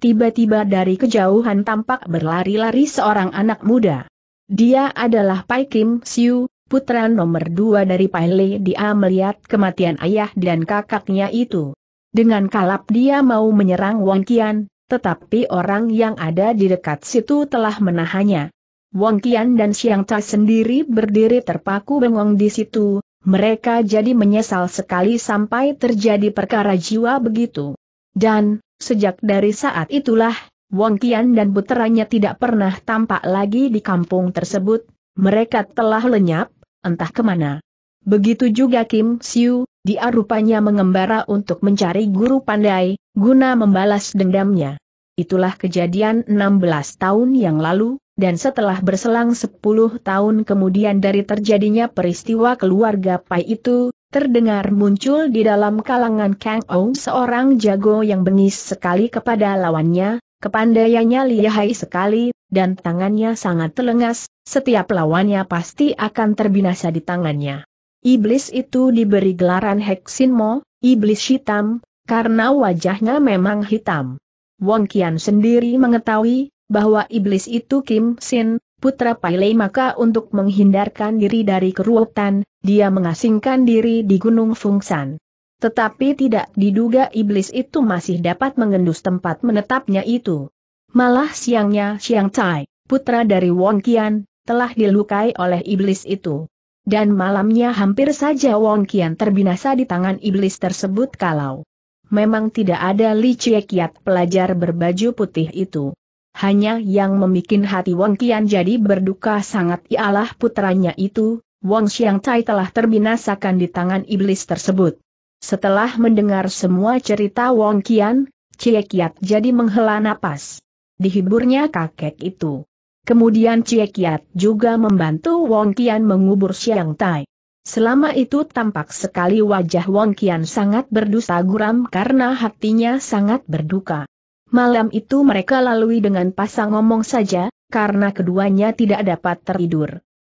Tiba-tiba dari kejauhan tampak berlari-lari seorang anak muda. Dia adalah Pai Kim Siu, putra nomor dua dari Paile dia melihat kematian ayah dan kakaknya itu. Dengan kalap dia mau menyerang Wang Qian, tetapi orang yang ada di dekat situ telah menahannya. Wang Qian dan Xiang Cha sendiri berdiri terpaku bengong di situ, mereka jadi menyesal sekali sampai terjadi perkara jiwa begitu. Dan, sejak dari saat itulah, Wang Qian dan puteranya tidak pernah tampak lagi di kampung tersebut, mereka telah lenyap, entah kemana. Begitu juga Kim Siu, dia rupanya mengembara untuk mencari guru pandai, guna membalas dendamnya. Itulah kejadian 16 tahun yang lalu, dan setelah berselang 10 tahun kemudian dari terjadinya peristiwa keluarga Pai itu, terdengar muncul di dalam kalangan Kang Ong seorang jago yang bengis sekali kepada lawannya, kepandaiannya lihai sekali, dan tangannya sangat telengas, setiap lawannya pasti akan terbinasa di tangannya. Iblis itu diberi gelaran Heksinmo, Iblis Hitam, karena wajahnya memang hitam. Wong Kian sendiri mengetahui, bahwa iblis itu Kim Sin, putra Pailei maka untuk menghindarkan diri dari keruwetan, dia mengasingkan diri di Gunung Fungsan. Tetapi tidak diduga iblis itu masih dapat mengendus tempat menetapnya itu. Malah siangnya Xiang Cai, putra dari Wong Qian, telah dilukai oleh iblis itu. Dan malamnya hampir saja Wong Qian terbinasa di tangan iblis tersebut kalau memang tidak ada Li Kiat pelajar berbaju putih itu. Hanya yang membuat hati Wong Qian jadi berduka sangat ialah putranya itu, Wong Xiang Cai telah terbinasakan di tangan iblis tersebut. Setelah mendengar semua cerita Wong Qian, Kiat jadi menghela napas. Dihiburnya kakek itu. Kemudian Cie Kiat juga membantu Wong Kian mengubur Siang Tai. Selama itu tampak sekali wajah Wong Kian sangat berdusta guram karena hatinya sangat berduka. Malam itu mereka lalui dengan pasang ngomong saja, karena keduanya tidak dapat tertidur.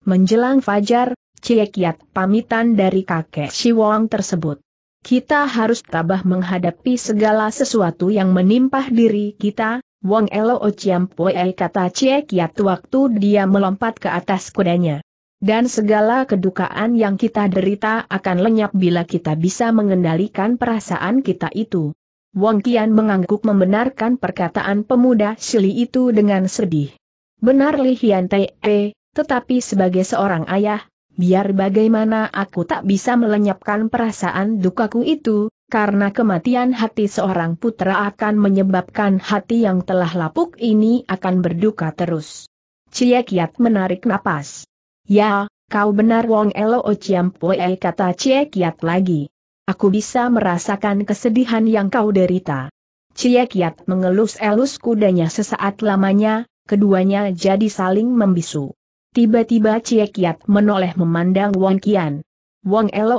Menjelang fajar, Cie Kiat pamitan dari kakek Si Wong tersebut. Kita harus tabah menghadapi segala sesuatu yang menimpa diri kita, Wong Elo Ociam Poe kata Cek Yat waktu dia melompat ke atas kudanya. Dan segala kedukaan yang kita derita akan lenyap bila kita bisa mengendalikan perasaan kita itu. Wong Kian mengangguk membenarkan perkataan pemuda Shili itu dengan sedih. Benar Li Hian Te, eh, tetapi sebagai seorang ayah, biar bagaimana aku tak bisa melenyapkan perasaan dukaku itu, karena kematian hati seorang putra akan menyebabkan hati yang telah lapuk ini akan berduka terus. Cie Kiat menarik napas. Ya, kau benar Wong Elo Pue kata Cie Kiat lagi. Aku bisa merasakan kesedihan yang kau derita. Cie Kiat mengelus-elus kudanya sesaat lamanya, keduanya jadi saling membisu. Tiba-tiba Cie Kiat menoleh memandang Wong Kian. Wong Elo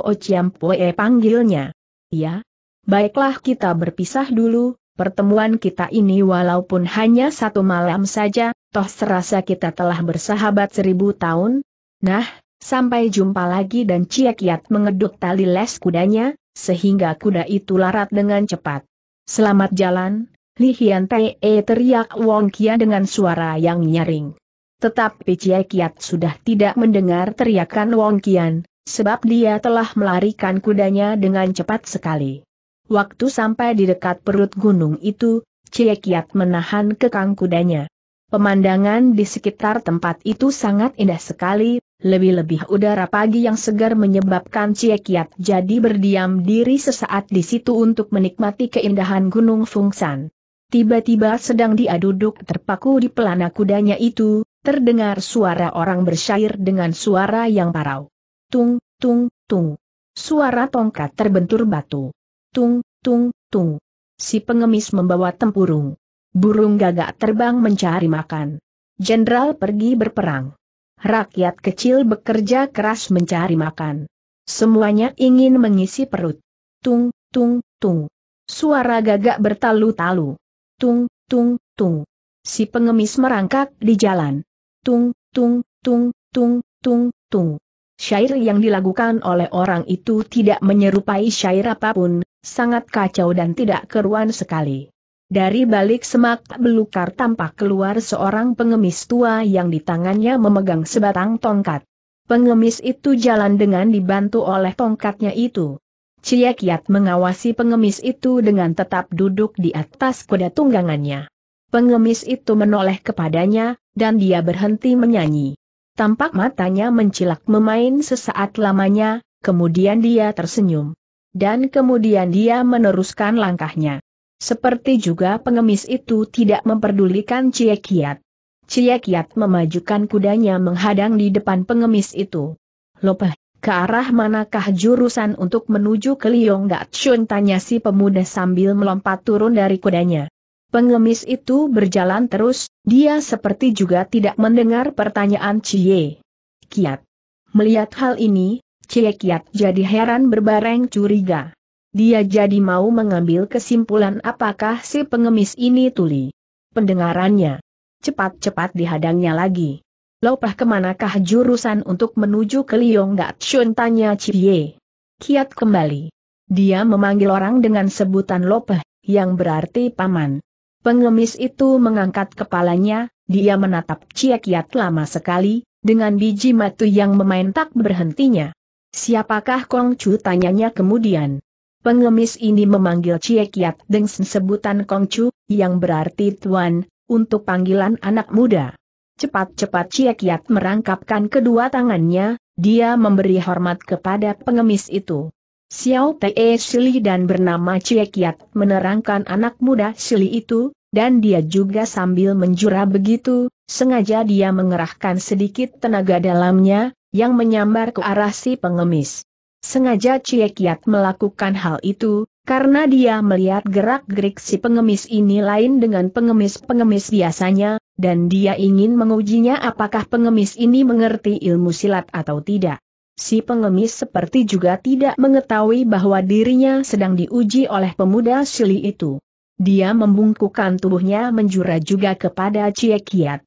Pue panggilnya. Ya, baiklah kita berpisah dulu, pertemuan kita ini walaupun hanya satu malam saja, toh serasa kita telah bersahabat seribu tahun. Nah, sampai jumpa lagi dan Ciekiat mengeduk tali les kudanya, sehingga kuda itu larat dengan cepat. Selamat jalan, Li Hian Tae e teriak Wong Kia dengan suara yang nyaring. Tetapi Cie Kiat sudah tidak mendengar teriakan Wong Kian, Sebab dia telah melarikan kudanya dengan cepat sekali. Waktu sampai di dekat perut gunung itu, Ciekiat menahan kekang kudanya. Pemandangan di sekitar tempat itu sangat indah sekali, lebih-lebih udara pagi yang segar menyebabkan Ciekiat jadi berdiam diri sesaat di situ untuk menikmati keindahan Gunung Fungsan. Tiba-tiba sedang dia terpaku di pelana kudanya itu, terdengar suara orang bersyair dengan suara yang parau tung, tung, tung. Suara tongkat terbentur batu. Tung, tung, tung. Si pengemis membawa tempurung. Burung gagak terbang mencari makan. Jenderal pergi berperang. Rakyat kecil bekerja keras mencari makan. Semuanya ingin mengisi perut. Tung, tung, tung. Suara gagak bertalu-talu. Tung, tung, tung. Si pengemis merangkak di jalan. Tung, tung, tung, tung, tung, tung. Syair yang dilakukan oleh orang itu tidak menyerupai syair apapun, sangat kacau dan tidak keruan sekali. Dari balik semak belukar tampak keluar seorang pengemis tua yang di tangannya memegang sebatang tongkat. Pengemis itu jalan dengan dibantu oleh tongkatnya itu. Cia Kiat mengawasi pengemis itu dengan tetap duduk di atas kuda tunggangannya. Pengemis itu menoleh kepadanya, dan dia berhenti menyanyi. Tampak matanya mencilak memain sesaat lamanya, kemudian dia tersenyum. Dan kemudian dia meneruskan langkahnya. Seperti juga pengemis itu tidak memperdulikan Cie Kiat. Cie Kiat memajukan kudanya menghadang di depan pengemis itu. Lopeh, ke arah manakah jurusan untuk menuju ke Liong Gatshun tanya si pemuda sambil melompat turun dari kudanya. Pengemis itu berjalan terus, dia seperti juga tidak mendengar pertanyaan Cie Kiat. Melihat hal ini, Cie Kiat jadi heran berbareng curiga. Dia jadi mau mengambil kesimpulan apakah si pengemis ini tuli. Pendengarannya. Cepat-cepat dihadangnya lagi. Lopah kemanakah jurusan untuk menuju ke Liong Gak Shun tanya Cie. Kiat kembali. Dia memanggil orang dengan sebutan Lopah, yang berarti paman. Pengemis itu mengangkat kepalanya, dia menatap Ciekiat lama sekali, dengan biji matu yang memaintak berhentinya. Siapakah Kong Chu tanyanya kemudian. Pengemis ini memanggil Ciekiat dengan sebutan Kong Chu, yang berarti tuan, untuk panggilan anak muda. Cepat-cepat Ciekiat merangkapkan kedua tangannya, dia memberi hormat kepada pengemis itu. Xiao Te Shili dan bernama Cie Kiat menerangkan anak muda Shili itu, dan dia juga sambil menjura begitu, sengaja dia mengerahkan sedikit tenaga dalamnya, yang menyambar ke arah si pengemis. Sengaja Cie Kiat melakukan hal itu, karena dia melihat gerak-gerik si pengemis ini lain dengan pengemis-pengemis biasanya, dan dia ingin mengujinya apakah pengemis ini mengerti ilmu silat atau tidak. Si pengemis seperti juga tidak mengetahui bahwa dirinya sedang diuji oleh pemuda Sili itu. Dia membungkukkan tubuhnya menjura juga kepada Cie Kiat.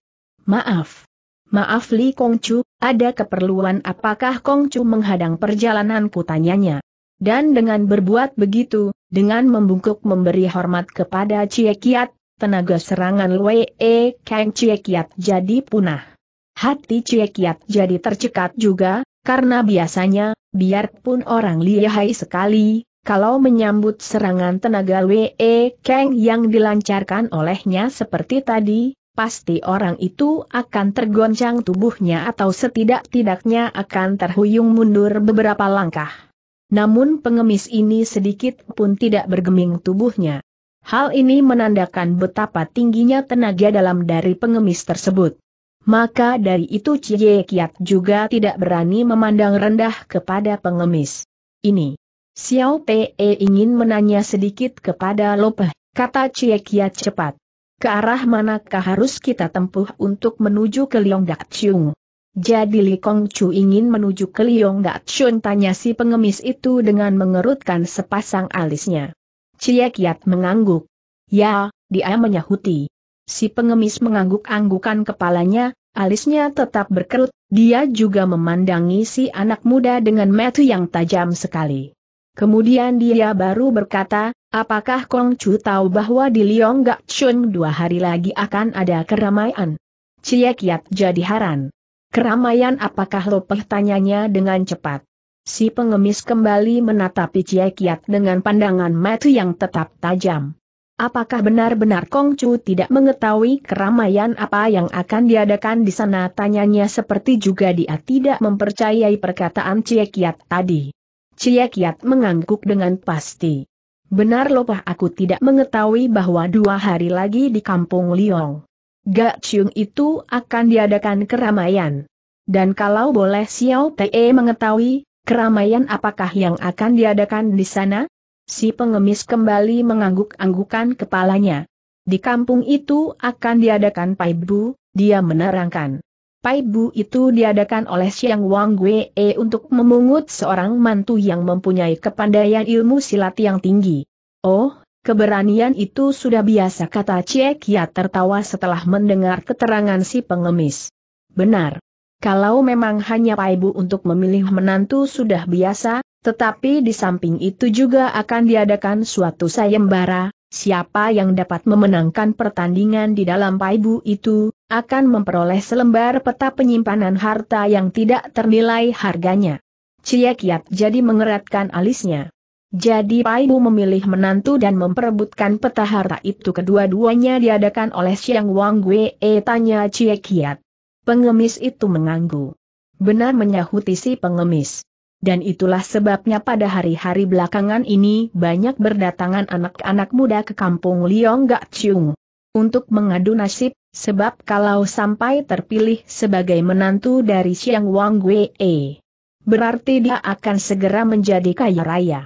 Maaf. Maaf Li Kongcu, ada keperluan apakah Kongcu menghadang perjalanan tanyanya. Dan dengan berbuat begitu, dengan membungkuk memberi hormat kepada Cie Kiat, tenaga serangan Wei E Kang Cie Kiat jadi punah. Hati Cie Kiat jadi tercekat juga, karena biasanya, biarpun orang lihai sekali, kalau menyambut serangan tenaga W.E. Kang yang dilancarkan olehnya seperti tadi, pasti orang itu akan tergoncang tubuhnya atau setidak-tidaknya akan terhuyung mundur beberapa langkah. Namun pengemis ini sedikit pun tidak bergeming tubuhnya. Hal ini menandakan betapa tingginya tenaga dalam dari pengemis tersebut maka dari itu Cie Kiat juga tidak berani memandang rendah kepada pengemis. Ini. Xiao Pe ingin menanya sedikit kepada Lopeh, kata Cie Kiat cepat. Ke arah manakah harus kita tempuh untuk menuju ke Liong Dakciung? Jadi Li Kong Chu ingin menuju ke Liong Dakciung tanya si pengemis itu dengan mengerutkan sepasang alisnya. Cie Kiat mengangguk. Ya, dia menyahuti. Si pengemis mengangguk-anggukan kepalanya, alisnya tetap berkerut, dia juga memandangi si anak muda dengan metu yang tajam sekali. Kemudian dia baru berkata, apakah Kong Chu tahu bahwa di Liong Gak Chun dua hari lagi akan ada keramaian? Cie Kiat jadi haran. Keramaian apakah lo?" pertanyaannya dengan cepat. Si pengemis kembali menatapi Cie Kiat dengan pandangan metu yang tetap tajam. Apakah benar-benar Kong Chu tidak mengetahui keramaian apa yang akan diadakan di sana? Tanyanya seperti juga dia tidak mempercayai perkataan Cie Kiat tadi. Cie Kiat mengangguk dengan pasti. Benar lopah aku tidak mengetahui bahwa dua hari lagi di kampung Liong. Gak Chiung itu akan diadakan keramaian. Dan kalau boleh Xiao Te mengetahui, keramaian apakah yang akan diadakan di sana? Si pengemis kembali mengangguk-anggukan kepalanya. Di kampung itu akan diadakan paibu, dia menerangkan. Paibu itu diadakan oleh siang Wang Wei e untuk memungut seorang mantu yang mempunyai kepandaian ilmu silat yang tinggi. Oh, keberanian itu sudah biasa kata Chie Kia tertawa setelah mendengar keterangan si pengemis. Benar. Kalau memang hanya Paibu untuk memilih menantu sudah biasa, tetapi di samping itu juga akan diadakan suatu sayembara, siapa yang dapat memenangkan pertandingan di dalam paibu itu, akan memperoleh selembar peta penyimpanan harta yang tidak ternilai harganya. Cie Kiat jadi mengeratkan alisnya. Jadi Paibu memilih menantu dan memperebutkan peta harta itu kedua-duanya diadakan oleh Siang Wang Wei eh, tanya Cie Kiat. Pengemis itu mengangguk. Benar menyahuti si pengemis dan itulah sebabnya pada hari-hari belakangan ini banyak berdatangan anak-anak muda ke kampung Liong Gak Chung. untuk mengadu nasib, sebab kalau sampai terpilih sebagai menantu dari Siang Wang Wei, berarti dia akan segera menjadi kaya raya.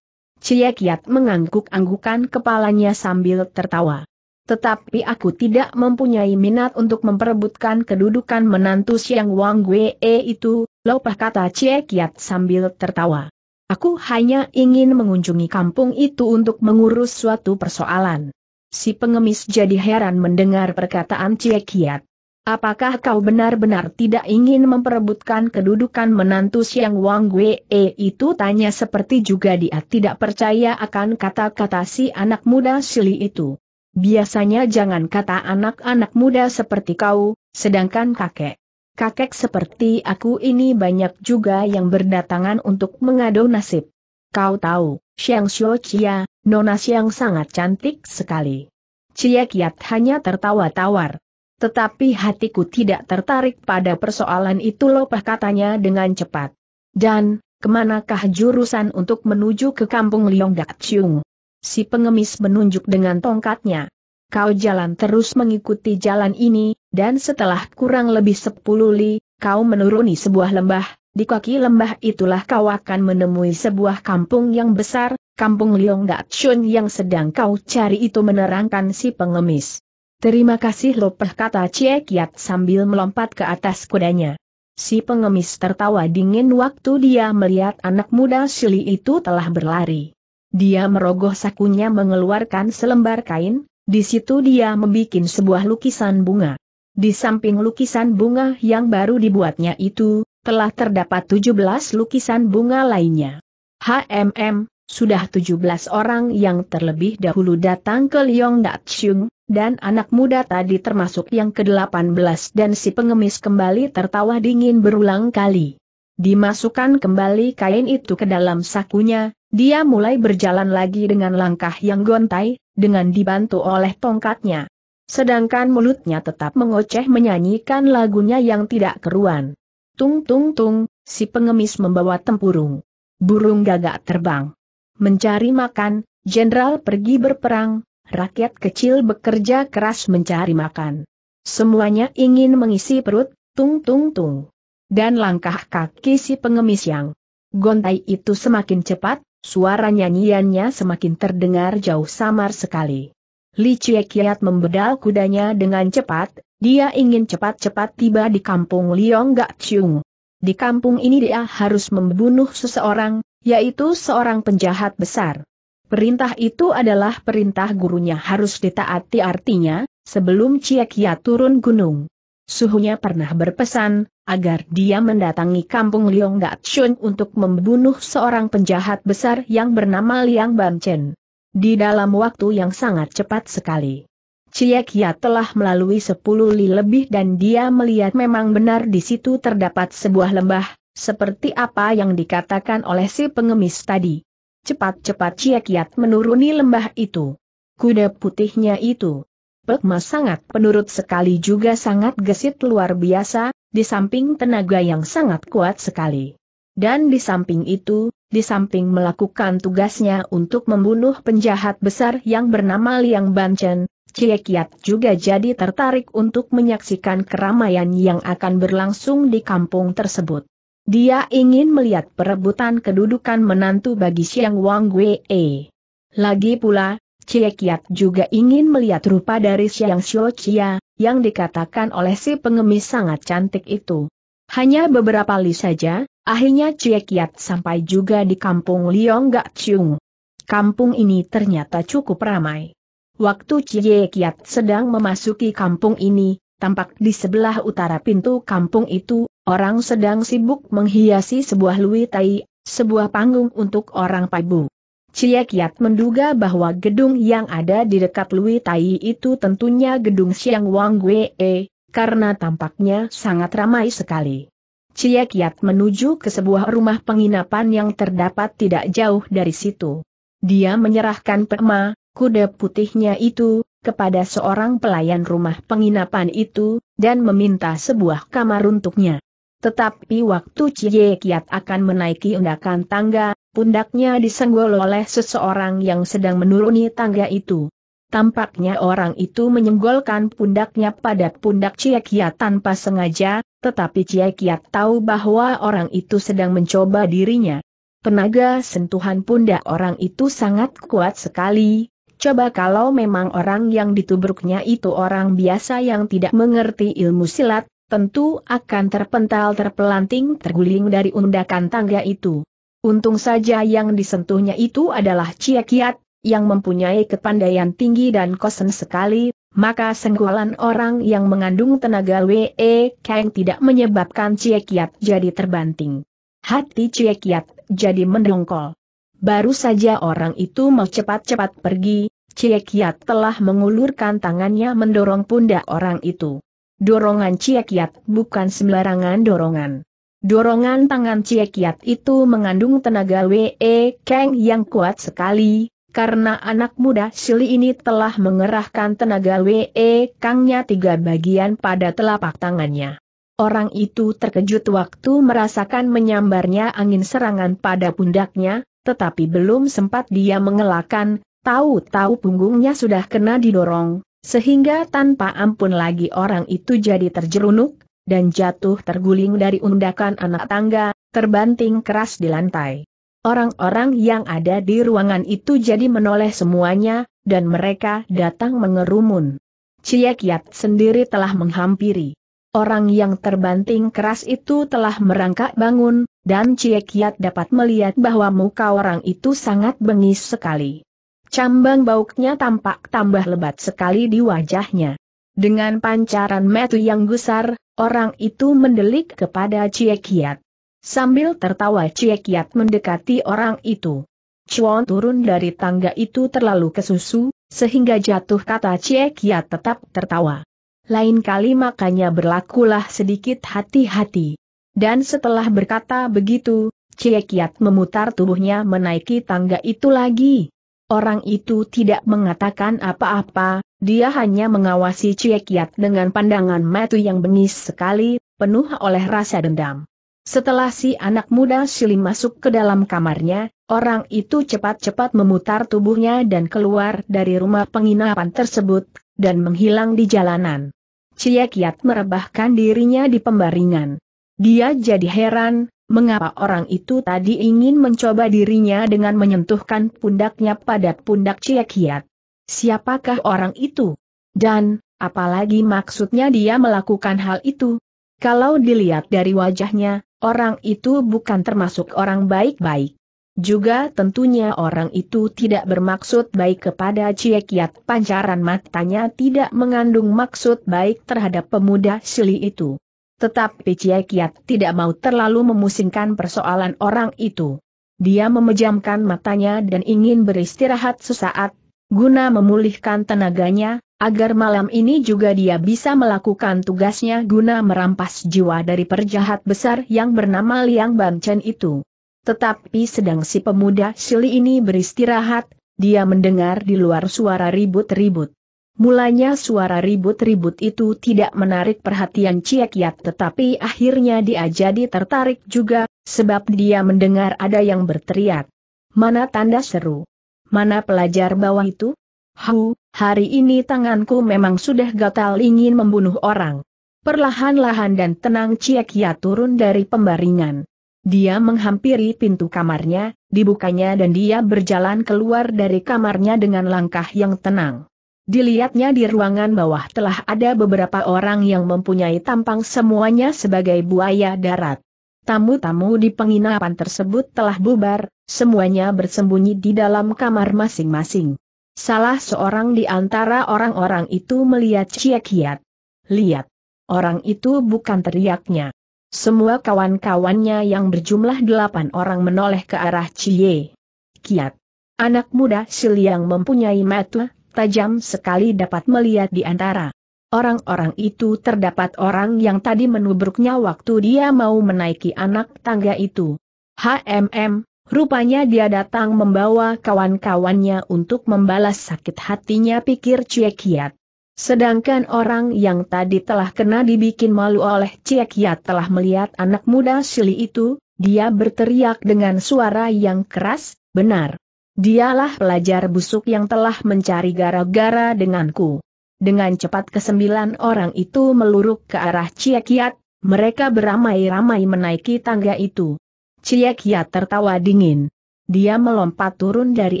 Chia Kiat mengangguk-anggukan kepalanya sambil tertawa. Tetapi aku tidak mempunyai minat untuk memperebutkan kedudukan menantu Siang Wang Wei itu, Lopah kata Cie Kiat sambil tertawa. Aku hanya ingin mengunjungi kampung itu untuk mengurus suatu persoalan. Si pengemis jadi heran mendengar perkataan Cie Kiat. Apakah kau benar-benar tidak ingin memperebutkan kedudukan menantu Siang Wang Wee itu tanya seperti juga dia tidak percaya akan kata-kata si anak muda Sili itu. Biasanya jangan kata anak-anak muda seperti kau, sedangkan kakek kakek seperti aku ini banyak juga yang berdatangan untuk mengadu nasib. Kau tahu, Xiang Xiu Chia, Nona Xiang sangat cantik sekali. Chia Kiat hanya tertawa tawar. Tetapi hatiku tidak tertarik pada persoalan itu loh, katanya dengan cepat. Dan, kemanakah jurusan untuk menuju ke kampung Liong Dak Chiung? Si pengemis menunjuk dengan tongkatnya kau jalan terus mengikuti jalan ini, dan setelah kurang lebih sepuluh li, kau menuruni sebuah lembah, di kaki lembah itulah kau akan menemui sebuah kampung yang besar, kampung Liong Chun yang sedang kau cari itu menerangkan si pengemis. Terima kasih Lopeh kata Cie Kiat sambil melompat ke atas kudanya. Si pengemis tertawa dingin waktu dia melihat anak muda Sili itu telah berlari. Dia merogoh sakunya mengeluarkan selembar kain, di situ dia membuat sebuah lukisan bunga. Di samping lukisan bunga yang baru dibuatnya itu, telah terdapat 17 lukisan bunga lainnya. HMM, sudah 17 orang yang terlebih dahulu datang ke Liong Datsyung, dan anak muda tadi termasuk yang ke-18 dan si pengemis kembali tertawa dingin berulang kali. Dimasukkan kembali kain itu ke dalam sakunya, dia mulai berjalan lagi dengan langkah yang gontai, dengan dibantu oleh tongkatnya. Sedangkan mulutnya tetap mengoceh menyanyikan lagunya yang tidak keruan. Tung tung tung, si pengemis membawa tempurung. Burung gagak terbang. Mencari makan, jenderal pergi berperang, rakyat kecil bekerja keras mencari makan. Semuanya ingin mengisi perut, tung tung tung. Dan langkah kaki si pengemis yang gontai itu semakin cepat, Suara nyanyiannya semakin terdengar jauh samar sekali. Li Kiat membedal kudanya dengan cepat, dia ingin cepat-cepat tiba di kampung Liong Gak Chung. Di kampung ini dia harus membunuh seseorang, yaitu seorang penjahat besar. Perintah itu adalah perintah gurunya harus ditaati artinya, sebelum Kiat turun gunung. Suhunya pernah berpesan, agar dia mendatangi kampung Liong Datshun untuk membunuh seorang penjahat besar yang bernama Liang Banchen. Di dalam waktu yang sangat cepat sekali. Ciekia telah melalui sepuluh li lebih dan dia melihat memang benar di situ terdapat sebuah lembah, seperti apa yang dikatakan oleh si pengemis tadi. Cepat-cepat Ciekiat menuruni lembah itu. Kuda putihnya itu Mas sangat penurut sekali juga sangat gesit luar biasa, di samping tenaga yang sangat kuat sekali. Dan di samping itu, di samping melakukan tugasnya untuk membunuh penjahat besar yang bernama Liang Banchen, Cie Kiat juga jadi tertarik untuk menyaksikan keramaian yang akan berlangsung di kampung tersebut. Dia ingin melihat perebutan kedudukan menantu bagi Siang Wang Wei. Lagi pula, Cie Kiat juga ingin melihat rupa dari siang Xiu Chia, yang dikatakan oleh si pengemis sangat cantik itu. Hanya beberapa li saja, akhirnya Cie Kiat sampai juga di kampung Liong Gak Chung. Kampung ini ternyata cukup ramai. Waktu Cie Kiat sedang memasuki kampung ini, tampak di sebelah utara pintu kampung itu, orang sedang sibuk menghiasi sebuah luitai, sebuah panggung untuk orang Paibu. Cie Kiat menduga bahwa gedung yang ada di dekat Lui Tai itu tentunya gedung Siang Wang Wei, karena tampaknya sangat ramai sekali. Cie Kiat menuju ke sebuah rumah penginapan yang terdapat tidak jauh dari situ. Dia menyerahkan pema, kuda putihnya itu, kepada seorang pelayan rumah penginapan itu, dan meminta sebuah kamar untuknya. Tetapi waktu Cie Kiat akan menaiki undakan tangga, pundaknya disenggol oleh seseorang yang sedang menuruni tangga itu. Tampaknya orang itu menyenggolkan pundaknya pada pundak Cie Kiat tanpa sengaja, tetapi Cie Kiat tahu bahwa orang itu sedang mencoba dirinya. Tenaga sentuhan pundak orang itu sangat kuat sekali. Coba kalau memang orang yang ditubruknya itu orang biasa yang tidak mengerti ilmu silat, tentu akan terpental terpelanting terguling dari undakan tangga itu. Untung saja yang disentuhnya itu adalah Kiat, yang mempunyai kepandaian tinggi dan kosen sekali, maka senggolan orang yang mengandung tenaga W.E. Kang tidak menyebabkan Kiat jadi terbanting. Hati Kiat jadi mendongkol. Baru saja orang itu mau cepat-cepat pergi, Kiat telah mengulurkan tangannya mendorong pundak orang itu. Dorongan Ciekiat bukan sembarangan dorongan. Dorongan tangan Ciekiat itu mengandung tenaga W.E. Kang yang kuat sekali, karena anak muda Sili ini telah mengerahkan tenaga W.E. Kangnya tiga bagian pada telapak tangannya. Orang itu terkejut waktu merasakan menyambarnya angin serangan pada pundaknya, tetapi belum sempat dia mengelakkan, tahu-tahu punggungnya sudah kena didorong, sehingga tanpa ampun lagi orang itu jadi terjerunuk, dan jatuh terguling dari undakan anak tangga, terbanting keras di lantai. Orang-orang yang ada di ruangan itu jadi menoleh semuanya, dan mereka datang mengerumun. Ciekiat sendiri telah menghampiri. Orang yang terbanting keras itu telah merangkak bangun, dan Ciekiat dapat melihat bahwa muka orang itu sangat bengis sekali. Cambang bauknya tampak tambah lebat sekali di wajahnya. Dengan pancaran metu yang gusar, orang itu mendelik kepada Cie Kiat. Sambil tertawa Cie Kiat mendekati orang itu. Chuan turun dari tangga itu terlalu kesusu, sehingga jatuh kata Cie Kiat tetap tertawa. Lain kali makanya berlakulah sedikit hati-hati. Dan setelah berkata begitu, Cie Kiat memutar tubuhnya menaiki tangga itu lagi. Orang itu tidak mengatakan apa-apa, dia hanya mengawasi Ciekiat dengan pandangan mata yang bengis sekali, penuh oleh rasa dendam. Setelah si anak muda silih masuk ke dalam kamarnya, orang itu cepat-cepat memutar tubuhnya dan keluar dari rumah penginapan tersebut, dan menghilang di jalanan. Ciekiat merebahkan dirinya di pembaringan. Dia jadi heran, mengapa orang itu tadi ingin mencoba dirinya dengan menyentuhkan pundaknya pada pundak Ciekiat. Siapakah orang itu? Dan, apalagi maksudnya dia melakukan hal itu? Kalau dilihat dari wajahnya, orang itu bukan termasuk orang baik-baik. Juga tentunya orang itu tidak bermaksud baik kepada Ciekiat pancaran matanya tidak mengandung maksud baik terhadap pemuda Sili itu. Tetapi Cia Kiat tidak mau terlalu memusingkan persoalan orang itu. Dia memejamkan matanya dan ingin beristirahat sesaat, guna memulihkan tenaganya, agar malam ini juga dia bisa melakukan tugasnya guna merampas jiwa dari perjahat besar yang bernama Liang Banchen itu. Tetapi sedang si pemuda Sili ini beristirahat, dia mendengar di luar suara ribut-ribut. Mulanya suara ribut-ribut itu tidak menarik perhatian Ciek Yat tetapi akhirnya dia jadi tertarik juga, sebab dia mendengar ada yang berteriak. Mana tanda seru? Mana pelajar bawah itu? Hu, hari ini tanganku memang sudah gatal ingin membunuh orang. Perlahan-lahan dan tenang Ciek Yat turun dari pembaringan. Dia menghampiri pintu kamarnya, dibukanya dan dia berjalan keluar dari kamarnya dengan langkah yang tenang. Dilihatnya di ruangan bawah telah ada beberapa orang yang mempunyai tampang semuanya sebagai buaya darat. Tamu-tamu di penginapan tersebut telah bubar, semuanya bersembunyi di dalam kamar masing-masing. Salah seorang di antara orang-orang itu melihat Ciek Hiat. Lihat. Orang itu bukan teriaknya. Semua kawan-kawannya yang berjumlah delapan orang menoleh ke arah Cie. Kiat. Anak muda Siliang yang mempunyai mata tajam sekali dapat melihat di antara. Orang-orang itu terdapat orang yang tadi menubruknya waktu dia mau menaiki anak tangga itu. HMM, rupanya dia datang membawa kawan-kawannya untuk membalas sakit hatinya pikir Ciekiat. Sedangkan orang yang tadi telah kena dibikin malu oleh Ciekiat telah melihat anak muda Sili itu, dia berteriak dengan suara yang keras, benar, Dialah pelajar busuk yang telah mencari gara-gara denganku. Dengan cepat kesembilan orang itu meluruk ke arah Kiat, mereka beramai-ramai menaiki tangga itu. Kiat tertawa dingin. Dia melompat turun dari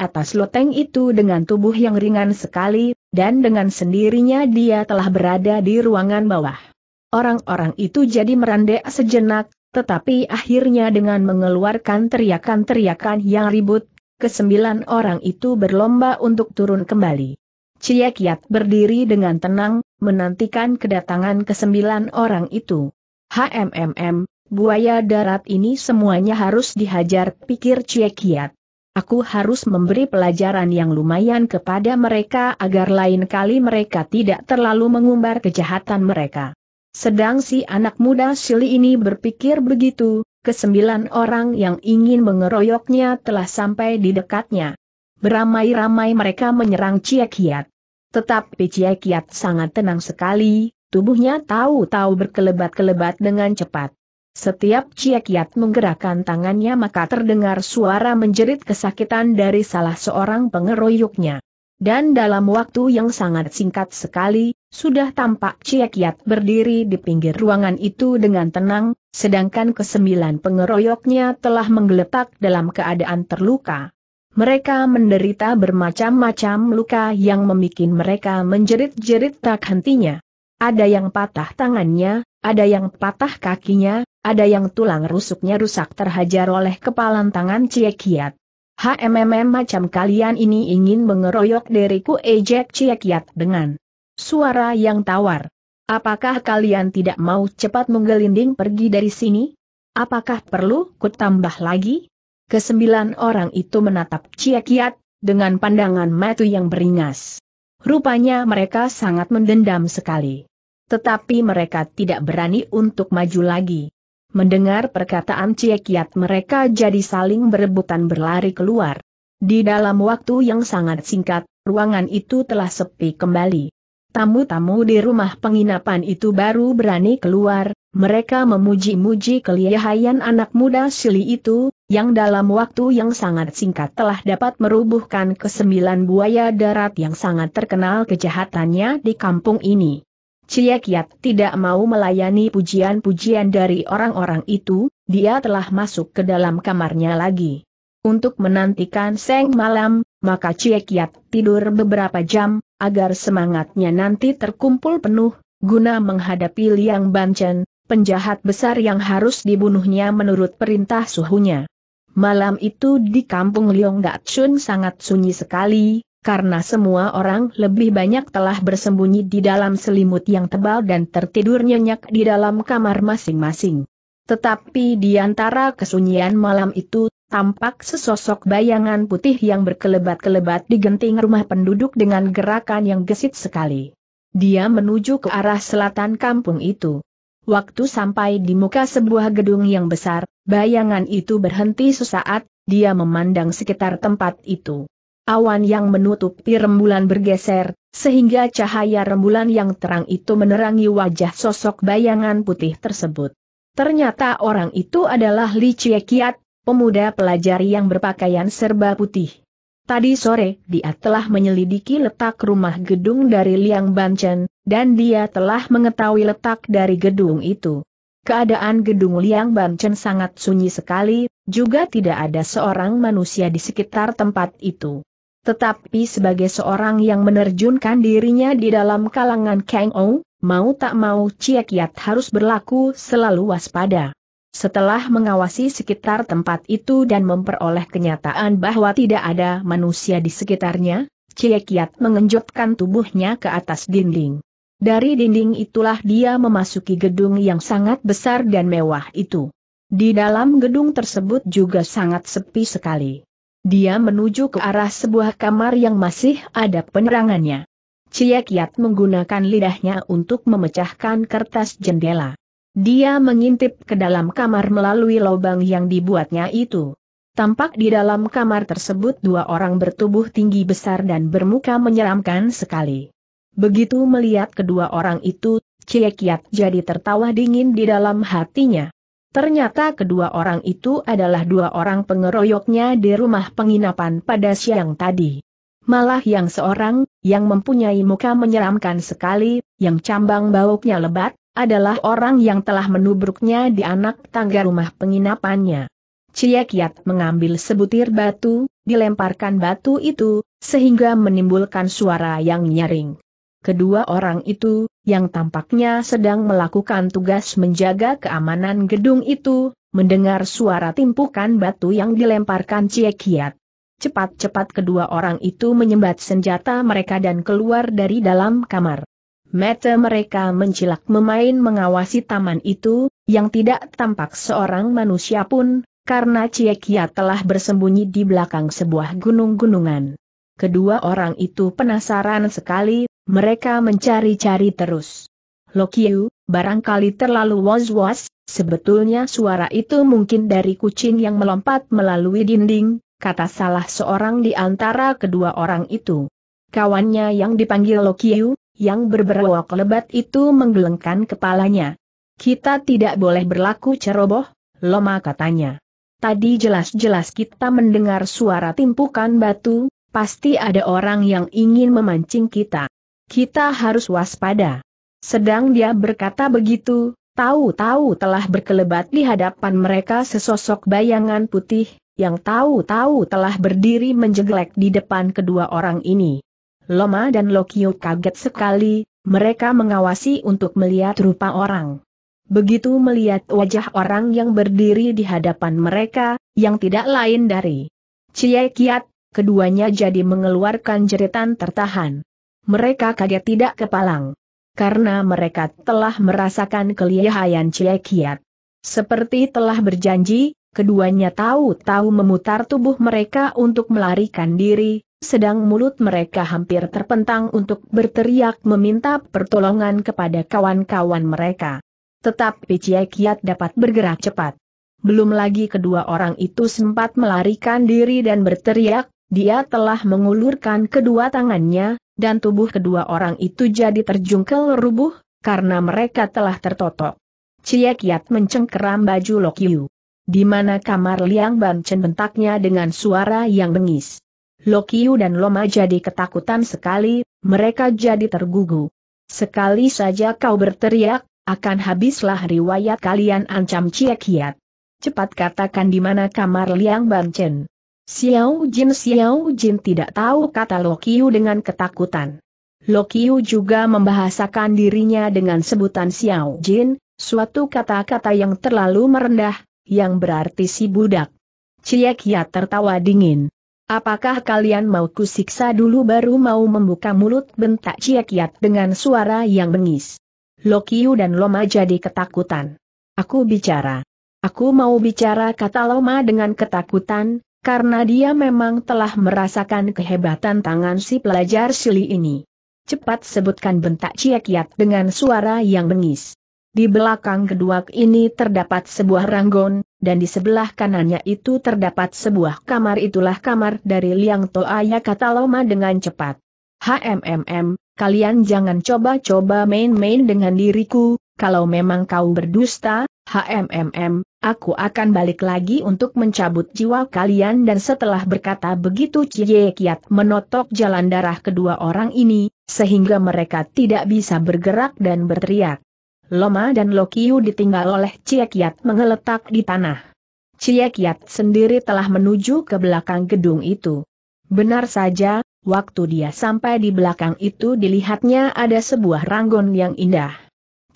atas loteng itu dengan tubuh yang ringan sekali, dan dengan sendirinya dia telah berada di ruangan bawah. Orang-orang itu jadi merandek sejenak, tetapi akhirnya dengan mengeluarkan teriakan-teriakan yang ribut, kesembilan orang itu berlomba untuk turun kembali. Cia Kiat berdiri dengan tenang, menantikan kedatangan kesembilan orang itu. HMMM, buaya darat ini semuanya harus dihajar, pikir Cia Kiat. Aku harus memberi pelajaran yang lumayan kepada mereka agar lain kali mereka tidak terlalu mengumbar kejahatan mereka. Sedang si anak muda Sili ini berpikir begitu, kesembilan orang yang ingin mengeroyoknya telah sampai di dekatnya. Beramai-ramai mereka menyerang Ciekiat. Tetapi Ciekiat sangat tenang sekali, tubuhnya tahu-tahu berkelebat-kelebat dengan cepat. Setiap Ciekiat menggerakkan tangannya maka terdengar suara menjerit kesakitan dari salah seorang pengeroyoknya. Dan dalam waktu yang sangat singkat sekali, sudah tampak Ciek berdiri di pinggir ruangan itu dengan tenang, sedangkan kesembilan pengeroyoknya telah menggeletak dalam keadaan terluka. Mereka menderita bermacam-macam luka yang memikin mereka menjerit-jerit tak hentinya. Ada yang patah tangannya, ada yang patah kakinya, ada yang tulang rusuknya rusak terhajar oleh kepalan tangan Ciekiat. HMMM macam kalian ini ingin mengeroyok diriku ejek Ciekiat dengan Suara yang tawar. Apakah kalian tidak mau cepat menggelinding pergi dari sini? Apakah perlu kutambah lagi? Kesembilan orang itu menatap Kiat dengan pandangan mata yang beringas. Rupanya mereka sangat mendendam sekali. Tetapi mereka tidak berani untuk maju lagi. Mendengar perkataan Kiat mereka jadi saling berebutan berlari keluar. Di dalam waktu yang sangat singkat, ruangan itu telah sepi kembali. Tamu-tamu di rumah penginapan itu baru berani keluar, mereka memuji-muji kelihayan anak muda Sili itu, yang dalam waktu yang sangat singkat telah dapat merubuhkan kesembilan buaya darat yang sangat terkenal kejahatannya di kampung ini. Cie tidak mau melayani pujian-pujian dari orang-orang itu, dia telah masuk ke dalam kamarnya lagi. Untuk menantikan seng malam, maka Cie Kiat tidur beberapa jam, agar semangatnya nanti terkumpul penuh, guna menghadapi Liang Banchen, penjahat besar yang harus dibunuhnya menurut perintah suhunya. Malam itu di kampung Liong Gatchun sangat sunyi sekali, karena semua orang lebih banyak telah bersembunyi di dalam selimut yang tebal dan tertidur nyenyak di dalam kamar masing-masing. Tetapi di antara kesunyian malam itu, tampak sesosok bayangan putih yang berkelebat-kelebat di genting rumah penduduk dengan gerakan yang gesit sekali. Dia menuju ke arah selatan kampung itu. Waktu sampai di muka sebuah gedung yang besar, bayangan itu berhenti sesaat, dia memandang sekitar tempat itu. Awan yang menutupi rembulan bergeser, sehingga cahaya rembulan yang terang itu menerangi wajah sosok bayangan putih tersebut. Ternyata orang itu adalah Li Kiat, pemuda pelajar yang berpakaian serba putih. Tadi sore, dia telah menyelidiki letak rumah gedung dari Liang Banchen, dan dia telah mengetahui letak dari gedung itu. Keadaan gedung Liang Banchen sangat sunyi sekali, juga tidak ada seorang manusia di sekitar tempat itu. Tetapi sebagai seorang yang menerjunkan dirinya di dalam kalangan Kang Ong, mau tak mau Ciekiat harus berlaku selalu waspada. Setelah mengawasi sekitar tempat itu dan memperoleh kenyataan bahwa tidak ada manusia di sekitarnya, Ciekiat Kiat mengenjotkan tubuhnya ke atas dinding. Dari dinding itulah dia memasuki gedung yang sangat besar dan mewah itu. Di dalam gedung tersebut juga sangat sepi sekali. Dia menuju ke arah sebuah kamar yang masih ada penerangannya. Cie Kiat menggunakan lidahnya untuk memecahkan kertas jendela. Dia mengintip ke dalam kamar melalui lubang yang dibuatnya itu. Tampak di dalam kamar tersebut dua orang bertubuh tinggi besar dan bermuka menyeramkan sekali. Begitu melihat kedua orang itu, Cie Kiat jadi tertawa dingin di dalam hatinya. Ternyata kedua orang itu adalah dua orang pengeroyoknya di rumah penginapan pada siang tadi. Malah yang seorang, yang mempunyai muka menyeramkan sekali, yang cambang bauknya lebat, adalah orang yang telah menubruknya di anak tangga rumah penginapannya. Ciekiat Kiat mengambil sebutir batu, dilemparkan batu itu, sehingga menimbulkan suara yang nyaring. Kedua orang itu, yang tampaknya sedang melakukan tugas menjaga keamanan gedung itu, mendengar suara timpukan batu yang dilemparkan Cie Kiat. Cepat-cepat kedua orang itu menyembat senjata mereka dan keluar dari dalam kamar. Mata mereka mencilak memain mengawasi taman itu, yang tidak tampak seorang manusia pun, karena Ciekia telah bersembunyi di belakang sebuah gunung-gunungan. Kedua orang itu penasaran sekali, mereka mencari-cari terus. Lokiu, barangkali terlalu was-was, sebetulnya suara itu mungkin dari kucing yang melompat melalui dinding, kata salah seorang di antara kedua orang itu. Kawannya yang dipanggil Lokiu, yang berberwok lebat itu menggelengkan kepalanya. Kita tidak boleh berlaku ceroboh, Loma katanya. Tadi jelas-jelas kita mendengar suara timpukan batu, pasti ada orang yang ingin memancing kita. Kita harus waspada. Sedang dia berkata begitu, tahu-tahu telah berkelebat di hadapan mereka sesosok bayangan putih, yang tahu-tahu telah berdiri menjeglek di depan kedua orang ini. Loma dan Lokio kaget sekali, mereka mengawasi untuk melihat rupa orang. Begitu melihat wajah orang yang berdiri di hadapan mereka, yang tidak lain dari Cie Kiat, keduanya jadi mengeluarkan jeritan tertahan. Mereka kaget tidak kepalang. Karena mereka telah merasakan kelihayan Cie Kiat. Seperti telah berjanji, keduanya tahu-tahu memutar tubuh mereka untuk melarikan diri, sedang mulut mereka hampir terpentang untuk berteriak meminta pertolongan kepada kawan-kawan mereka. Tetapi Cie Kiat dapat bergerak cepat. Belum lagi kedua orang itu sempat melarikan diri dan berteriak, dia telah mengulurkan kedua tangannya, dan tubuh kedua orang itu jadi terjungkel rubuh, karena mereka telah tertotok. Cie Kiat mencengkeram baju Lokiu. Di mana kamar Liang Banchen? bentaknya dengan suara yang bengis. Lokiu dan Loma jadi ketakutan sekali, mereka jadi tergugu. Sekali saja kau berteriak, akan habislah riwayat kalian ancam Cie Kiat. Cepat katakan di mana kamar Liang Banchen. Xiao Jin Xiao Jin tidak tahu kata Lokiu dengan ketakutan. Lokiu juga membahasakan dirinya dengan sebutan Xiao Jin, suatu kata-kata yang terlalu merendah, yang berarti si budak. Ciek ya tertawa dingin. Apakah kalian mau kusiksa dulu baru mau membuka mulut bentak Ciekiat dengan suara yang bengis? Lokiu dan Loma jadi ketakutan. Aku bicara. Aku mau bicara kata Loma dengan ketakutan, karena dia memang telah merasakan kehebatan tangan si pelajar sili ini. Cepat sebutkan bentak Ciekiat dengan suara yang bengis. Di belakang kedua ini terdapat sebuah ranggon, dan di sebelah kanannya itu terdapat sebuah kamar itulah kamar dari Liang Toaya kata Loma dengan cepat. HMMM, kalian jangan coba-coba main-main dengan diriku, kalau memang kau berdusta, HMMM, aku akan balik lagi untuk mencabut jiwa kalian dan setelah berkata begitu Cie Kiat menotok jalan darah kedua orang ini, sehingga mereka tidak bisa bergerak dan berteriak. Loma dan Lokiu ditinggal oleh Ciekiat mengeletak di tanah. Ciekiat sendiri telah menuju ke belakang gedung itu. Benar saja, waktu dia sampai di belakang itu dilihatnya ada sebuah ranggon yang indah.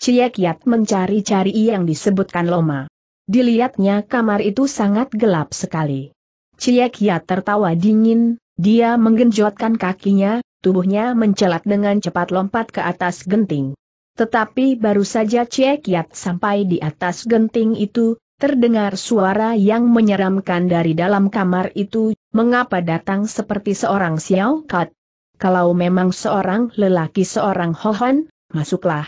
Ciekiat mencari-cari yang disebutkan Loma. Dilihatnya kamar itu sangat gelap sekali. Ciekiat tertawa dingin, dia menggenjotkan kakinya, tubuhnya mencelat dengan cepat lompat ke atas genting. Tetapi baru saja Cie Kiat sampai di atas genting itu, terdengar suara yang menyeramkan dari dalam kamar itu, mengapa datang seperti seorang Xiao Kat? Kalau memang seorang lelaki seorang Hohan, masuklah.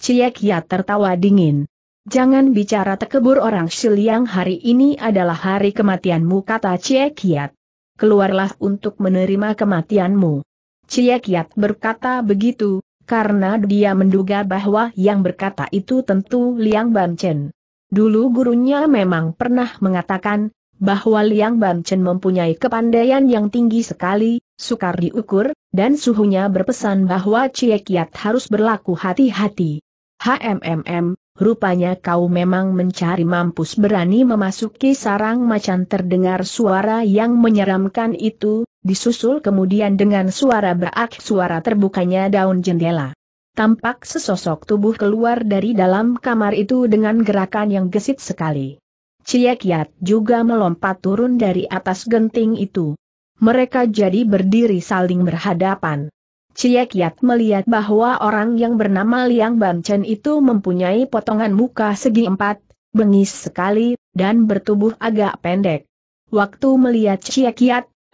Cie Kiat tertawa dingin. Jangan bicara tekebur orang Shiliang hari ini adalah hari kematianmu kata Cie Kiat. Keluarlah untuk menerima kematianmu. Cie Kiat berkata begitu, karena dia menduga bahwa yang berkata itu tentu Liang Banchen. Dulu gurunya memang pernah mengatakan, bahwa Liang Banchen mempunyai kepandaian yang tinggi sekali, sukar diukur, dan suhunya berpesan bahwa Cie Kiat harus berlaku hati-hati. HMMM, rupanya kau memang mencari mampus berani memasuki sarang macan terdengar suara yang menyeramkan itu, disusul kemudian dengan suara berak suara terbukanya daun jendela. Tampak sesosok tubuh keluar dari dalam kamar itu dengan gerakan yang gesit sekali. Ciekiat juga melompat turun dari atas genting itu. Mereka jadi berdiri saling berhadapan. Cie melihat bahwa orang yang bernama Liang Banchen itu mempunyai potongan muka segi empat, bengis sekali, dan bertubuh agak pendek. Waktu melihat Cie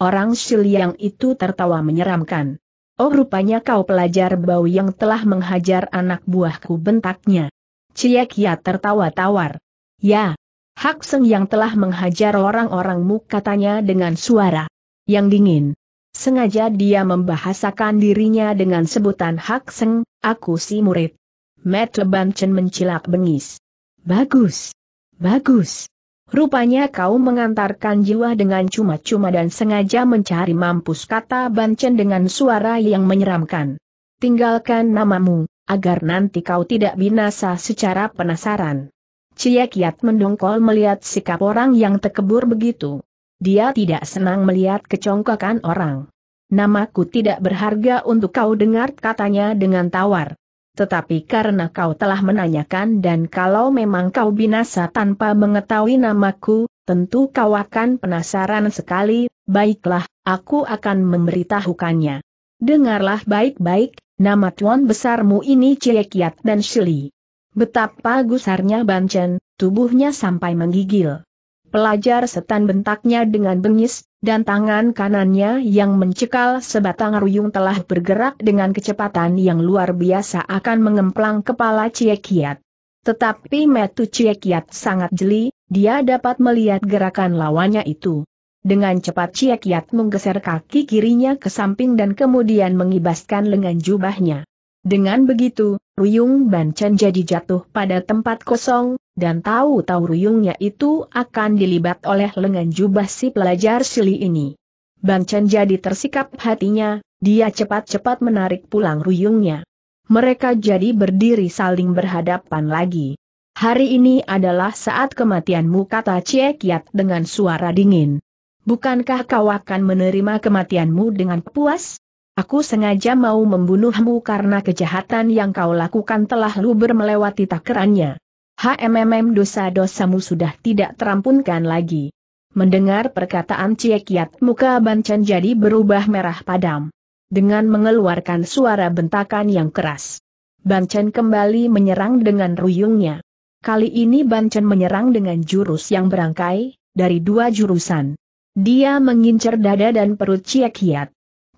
orang Ciliang itu tertawa menyeramkan. Oh rupanya kau pelajar bau yang telah menghajar anak buahku bentaknya. Cie tertawa tawar. Ya, Hak Seng yang telah menghajar orang-orangmu katanya dengan suara yang dingin. Sengaja dia membahasakan dirinya dengan sebutan Hak Seng, aku si murid. Mette Banchen mencilak bengis. Bagus. Bagus. Rupanya kau mengantarkan jiwa dengan cuma-cuma dan sengaja mencari mampus kata Banchen dengan suara yang menyeramkan. Tinggalkan namamu, agar nanti kau tidak binasa secara penasaran. Cia mendongkol melihat sikap orang yang tekebur begitu. Dia tidak senang melihat kecongkakan orang. Namaku tidak berharga untuk kau dengar katanya dengan tawar. Tetapi karena kau telah menanyakan dan kalau memang kau binasa tanpa mengetahui namaku, tentu kau akan penasaran sekali, baiklah, aku akan memberitahukannya. Dengarlah baik-baik, nama tuan besarmu ini Ciekiat dan Shili. Betapa gusarnya Bancen, tubuhnya sampai menggigil. Pelajar setan bentaknya dengan bengis, dan tangan kanannya yang mencekal sebatang ruyung telah bergerak dengan kecepatan yang luar biasa akan mengemplang kepala Ciekiat. Tetapi Metu Ciekiat sangat jeli, dia dapat melihat gerakan lawannya itu. Dengan cepat Ciekiat menggeser kaki kirinya ke samping dan kemudian mengibaskan lengan jubahnya. Dengan begitu, Ruyung Banchen jadi jatuh pada tempat kosong, dan tahu-tahu Ruyungnya itu akan dilibat oleh lengan jubah si pelajar sili ini. Banchen jadi tersikap hatinya, dia cepat-cepat menarik pulang Ruyungnya. Mereka jadi berdiri saling berhadapan lagi. Hari ini adalah saat kematianmu kata Cekiat dengan suara dingin. Bukankah kau akan menerima kematianmu dengan puas? Aku sengaja mau membunuhmu karena kejahatan yang kau lakukan telah luber melewati takarannya. HMMM dosa-dosamu sudah tidak terampunkan lagi. Mendengar perkataan Ciekiat muka Bancan jadi berubah merah padam. Dengan mengeluarkan suara bentakan yang keras. Bancan kembali menyerang dengan ruyungnya. Kali ini Bancan menyerang dengan jurus yang berangkai, dari dua jurusan. Dia mengincar dada dan perut Ciekiat.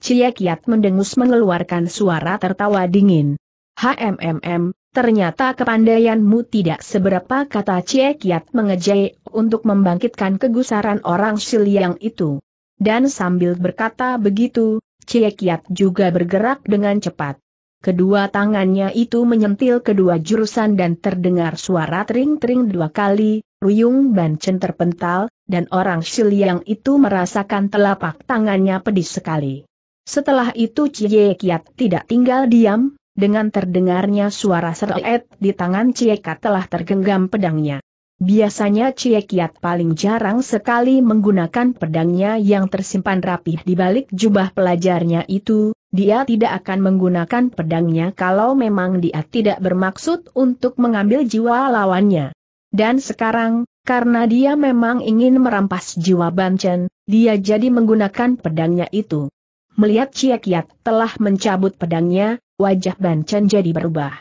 Cie Kiat mendengus mengeluarkan suara tertawa dingin. HMMM, ternyata kepandaianmu tidak seberapa kata Cie Kiat mengejai untuk membangkitkan kegusaran orang Siliang itu. Dan sambil berkata begitu, Cie Kiat juga bergerak dengan cepat. Kedua tangannya itu menyentil kedua jurusan dan terdengar suara tering-tering dua kali, Ruyung Bancen terpental, dan orang Siliang itu merasakan telapak tangannya pedih sekali. Setelah itu Cie Kiat tidak tinggal diam, dengan terdengarnya suara seret di tangan Cie Kiat telah tergenggam pedangnya. Biasanya Cie Kiat paling jarang sekali menggunakan pedangnya yang tersimpan rapih di balik jubah pelajarnya itu, dia tidak akan menggunakan pedangnya kalau memang dia tidak bermaksud untuk mengambil jiwa lawannya. Dan sekarang, karena dia memang ingin merampas jiwa Banchen, dia jadi menggunakan pedangnya itu. Melihat Kiat telah mencabut pedangnya, wajah Chen jadi berubah.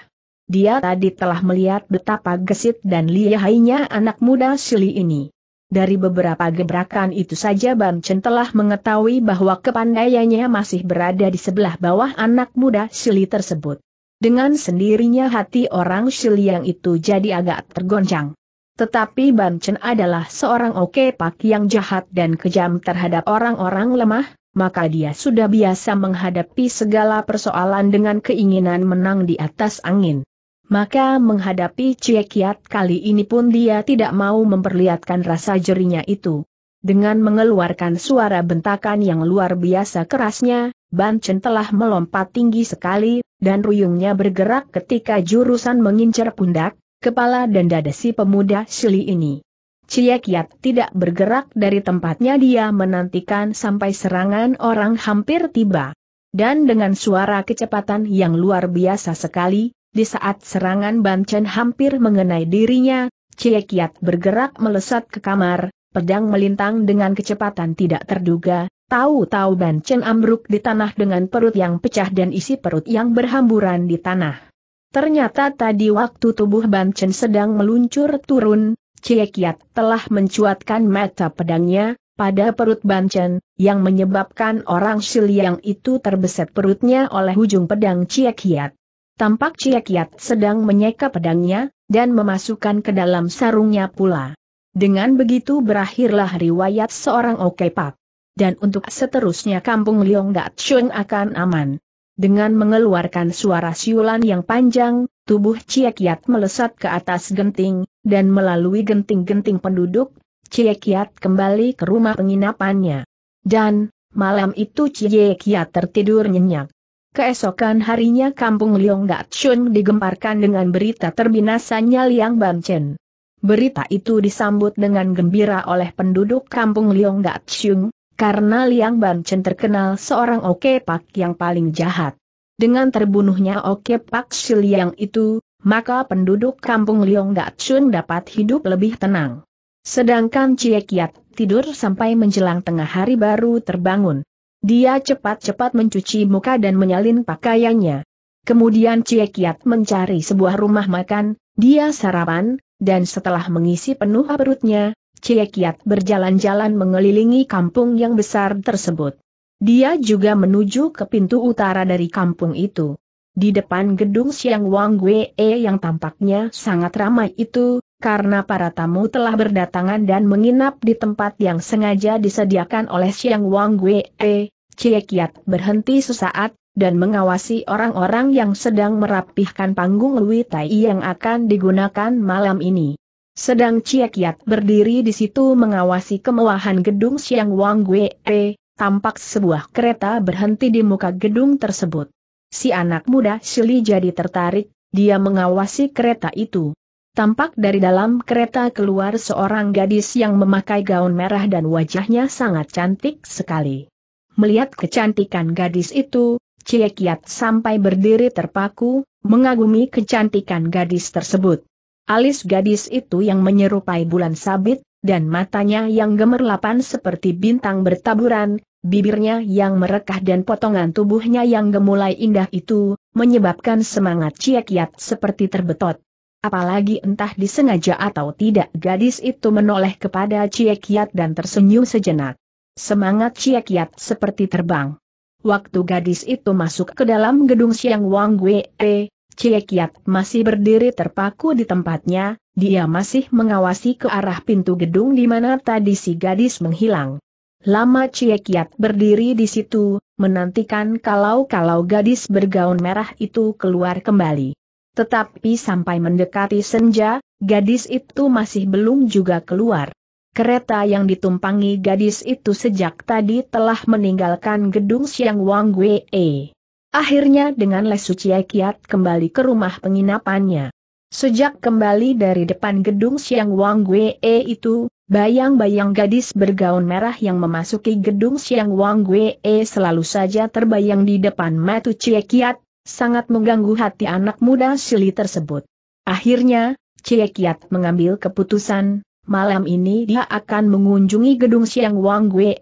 Dia tadi telah melihat betapa gesit dan lihainya anak muda Sili ini. Dari beberapa gebrakan itu saja Chen telah mengetahui bahwa kepandaiannya masih berada di sebelah bawah anak muda Sili tersebut. Dengan sendirinya hati orang yang itu jadi agak tergoncang. Tetapi Ban Chen adalah seorang oke pak yang jahat dan kejam terhadap orang-orang lemah, maka dia sudah biasa menghadapi segala persoalan dengan keinginan menang di atas angin. Maka menghadapi Ciekiat kali ini pun dia tidak mau memperlihatkan rasa jerinya itu. Dengan mengeluarkan suara bentakan yang luar biasa kerasnya, Ban Chen telah melompat tinggi sekali, dan ruyungnya bergerak ketika jurusan mengincar pundak, kepala dan dada si pemuda Shili ini. Cie Kiat tidak bergerak dari tempatnya dia menantikan sampai serangan orang hampir tiba. Dan dengan suara kecepatan yang luar biasa sekali, di saat serangan banchen hampir mengenai dirinya, Cie Kiat bergerak melesat ke kamar, pedang melintang dengan kecepatan tidak terduga, tahu-tahu banchen ambruk di tanah dengan perut yang pecah dan isi perut yang berhamburan di tanah. Ternyata tadi waktu tubuh banchen sedang meluncur turun, Cie Kiat telah mencuatkan mata pedangnya, pada perut Bancen, yang menyebabkan orang Shiliang itu terbeset perutnya oleh ujung pedang Ciekiat. Tampak Ciekiat sedang menyeka pedangnya, dan memasukkan ke dalam sarungnya pula. Dengan begitu berakhirlah riwayat seorang Okepak. Dan untuk seterusnya kampung Liongdat Chung akan aman. Dengan mengeluarkan suara siulan yang panjang, tubuh Ciekiat melesat ke atas genting, dan melalui genting-genting penduduk, Ciekiat kembali ke rumah penginapannya. Dan, malam itu Ciekiat tertidur nyenyak. Keesokan harinya kampung Liong Gatchun digemparkan dengan berita terbinasanya Liang Banchen. Berita itu disambut dengan gembira oleh penduduk kampung Liong Gatchun, karena Liang Banchen terkenal seorang Oke Pak yang paling jahat. Dengan terbunuhnya Oke Pak Siliang itu, maka penduduk kampung Liong Gatsun dapat hidup lebih tenang. Sedangkan Cie Kiat tidur sampai menjelang tengah hari baru terbangun. Dia cepat-cepat mencuci muka dan menyalin pakaiannya. Kemudian Cie Kiat mencari sebuah rumah makan, dia sarapan, dan setelah mengisi penuh perutnya, Cie berjalan-jalan mengelilingi kampung yang besar tersebut. Dia juga menuju ke pintu utara dari kampung itu. Di depan gedung Siang Wang Wee yang tampaknya sangat ramai itu, karena para tamu telah berdatangan dan menginap di tempat yang sengaja disediakan oleh Siang Wang Wee, Cie berhenti sesaat, dan mengawasi orang-orang yang sedang merapihkan panggung Lui Tai yang akan digunakan malam ini. Sedang Ciekiat berdiri di situ mengawasi kemewahan gedung Siang Wang Gue, tampak sebuah kereta berhenti di muka gedung tersebut. Si anak muda Shili jadi tertarik, dia mengawasi kereta itu. Tampak dari dalam kereta keluar seorang gadis yang memakai gaun merah dan wajahnya sangat cantik sekali. Melihat kecantikan gadis itu, Ciekiat sampai berdiri terpaku, mengagumi kecantikan gadis tersebut. Alis gadis itu yang menyerupai bulan sabit, dan matanya yang gemerlapan seperti bintang bertaburan, bibirnya yang merekah dan potongan tubuhnya yang gemulai indah itu, menyebabkan semangat Ciakiat seperti terbetot. Apalagi entah disengaja atau tidak gadis itu menoleh kepada Ciakiat dan tersenyum sejenak. Semangat Ciakiat seperti terbang. Waktu gadis itu masuk ke dalam gedung Siang Wang Wei, Ciekiat masih berdiri terpaku di tempatnya, dia masih mengawasi ke arah pintu gedung di mana tadi si gadis menghilang. Lama Ciekiat berdiri di situ, menantikan kalau-kalau gadis bergaun merah itu keluar kembali. Tetapi sampai mendekati senja, gadis itu masih belum juga keluar. Kereta yang ditumpangi gadis itu sejak tadi telah meninggalkan gedung Siang Wang Wei. Akhirnya dengan Lesu Ciekiat kembali ke rumah penginapannya. Sejak kembali dari depan gedung Siang Wang Gue itu, bayang-bayang gadis bergaun merah yang memasuki gedung Siang Wang Gue selalu saja terbayang di depan Matu Ciekiat, sangat mengganggu hati anak muda Sili tersebut. Akhirnya, Ciekiat mengambil keputusan, malam ini dia akan mengunjungi gedung Siang Wang Gue,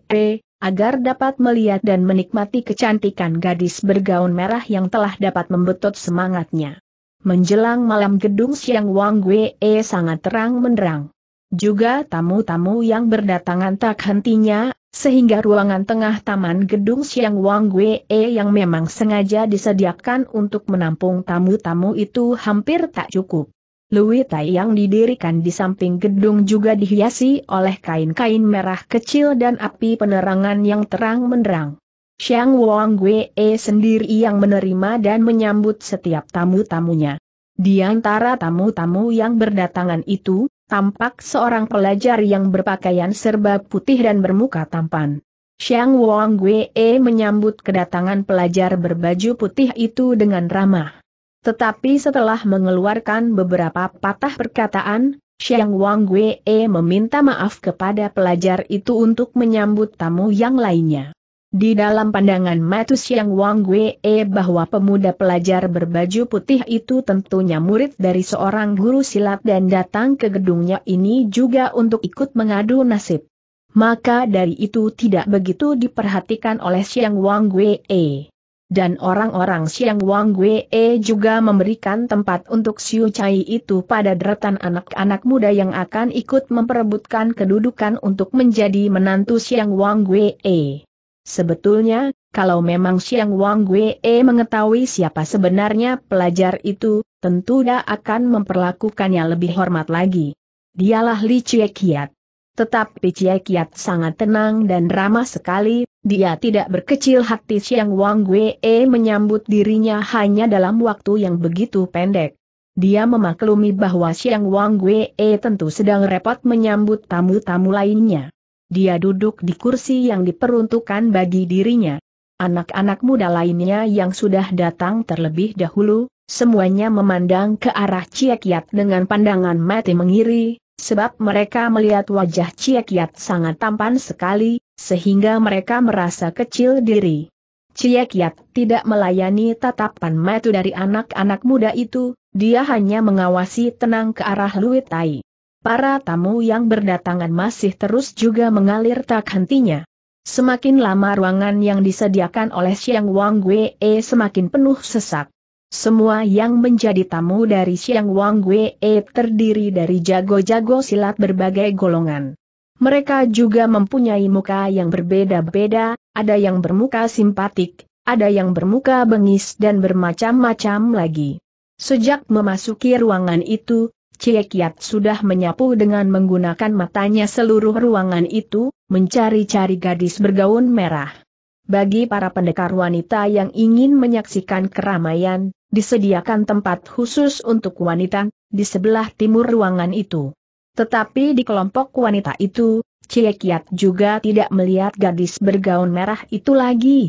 agar dapat melihat dan menikmati kecantikan gadis bergaun merah yang telah dapat membetot semangatnya. Menjelang malam gedung Siang Wang Wei e sangat terang menerang. Juga tamu-tamu yang berdatangan tak hentinya, sehingga ruangan tengah taman gedung Siang Wang Wei e yang memang sengaja disediakan untuk menampung tamu-tamu itu hampir tak cukup. Lui yang didirikan di samping gedung juga dihiasi oleh kain-kain merah kecil dan api penerangan yang terang menerang. Xiang Wang Wei sendiri yang menerima dan menyambut setiap tamu-tamunya. Di antara tamu-tamu yang berdatangan itu, tampak seorang pelajar yang berpakaian serba putih dan bermuka tampan. Xiang Wang Wei menyambut kedatangan pelajar berbaju putih itu dengan ramah. Tetapi setelah mengeluarkan beberapa patah perkataan, Xiang Wang Wei meminta maaf kepada pelajar itu untuk menyambut tamu yang lainnya. Di dalam pandangan Matu Xiang Wang Wei bahwa pemuda pelajar berbaju putih itu tentunya murid dari seorang guru silat dan datang ke gedungnya ini juga untuk ikut mengadu nasib. Maka dari itu tidak begitu diperhatikan oleh Xiang Wang Wei dan orang-orang Siang Wang Wei juga memberikan tempat untuk Siu Chai itu pada deretan anak-anak muda yang akan ikut memperebutkan kedudukan untuk menjadi menantu Siang Wang Wei. Sebetulnya, kalau memang Siang Wang Wei mengetahui siapa sebenarnya pelajar itu, tentu dia akan memperlakukannya lebih hormat lagi. Dialah Li Chie Kiat. Tetapi Cia Kiat sangat tenang dan ramah sekali, dia tidak berkecil hati Siang Wang Gwee e menyambut dirinya hanya dalam waktu yang begitu pendek. Dia memaklumi bahwa Siang Wang Gwee e tentu sedang repot menyambut tamu-tamu lainnya. Dia duduk di kursi yang diperuntukkan bagi dirinya. Anak-anak muda lainnya yang sudah datang terlebih dahulu, semuanya memandang ke arah Cia Kiat dengan pandangan mati mengiri, sebab mereka melihat wajah Cia sangat tampan sekali, sehingga mereka merasa kecil diri. Cia tidak melayani tatapan metu dari anak-anak muda itu, dia hanya mengawasi tenang ke arah Lui Para tamu yang berdatangan masih terus juga mengalir tak hentinya. Semakin lama ruangan yang disediakan oleh Siang Wang Wei semakin penuh sesak. Semua yang menjadi tamu dari Siang Wang Wei terdiri dari jago-jago silat berbagai golongan. Mereka juga mempunyai muka yang berbeda-beda, ada yang bermuka simpatik, ada yang bermuka bengis dan bermacam-macam lagi. Sejak memasuki ruangan itu, Cie sudah menyapu dengan menggunakan matanya seluruh ruangan itu, mencari-cari gadis bergaun merah. Bagi para pendekar wanita yang ingin menyaksikan keramaian, disediakan tempat khusus untuk wanita, di sebelah timur ruangan itu. Tetapi di kelompok wanita itu, Cie Kiat juga tidak melihat gadis bergaun merah itu lagi.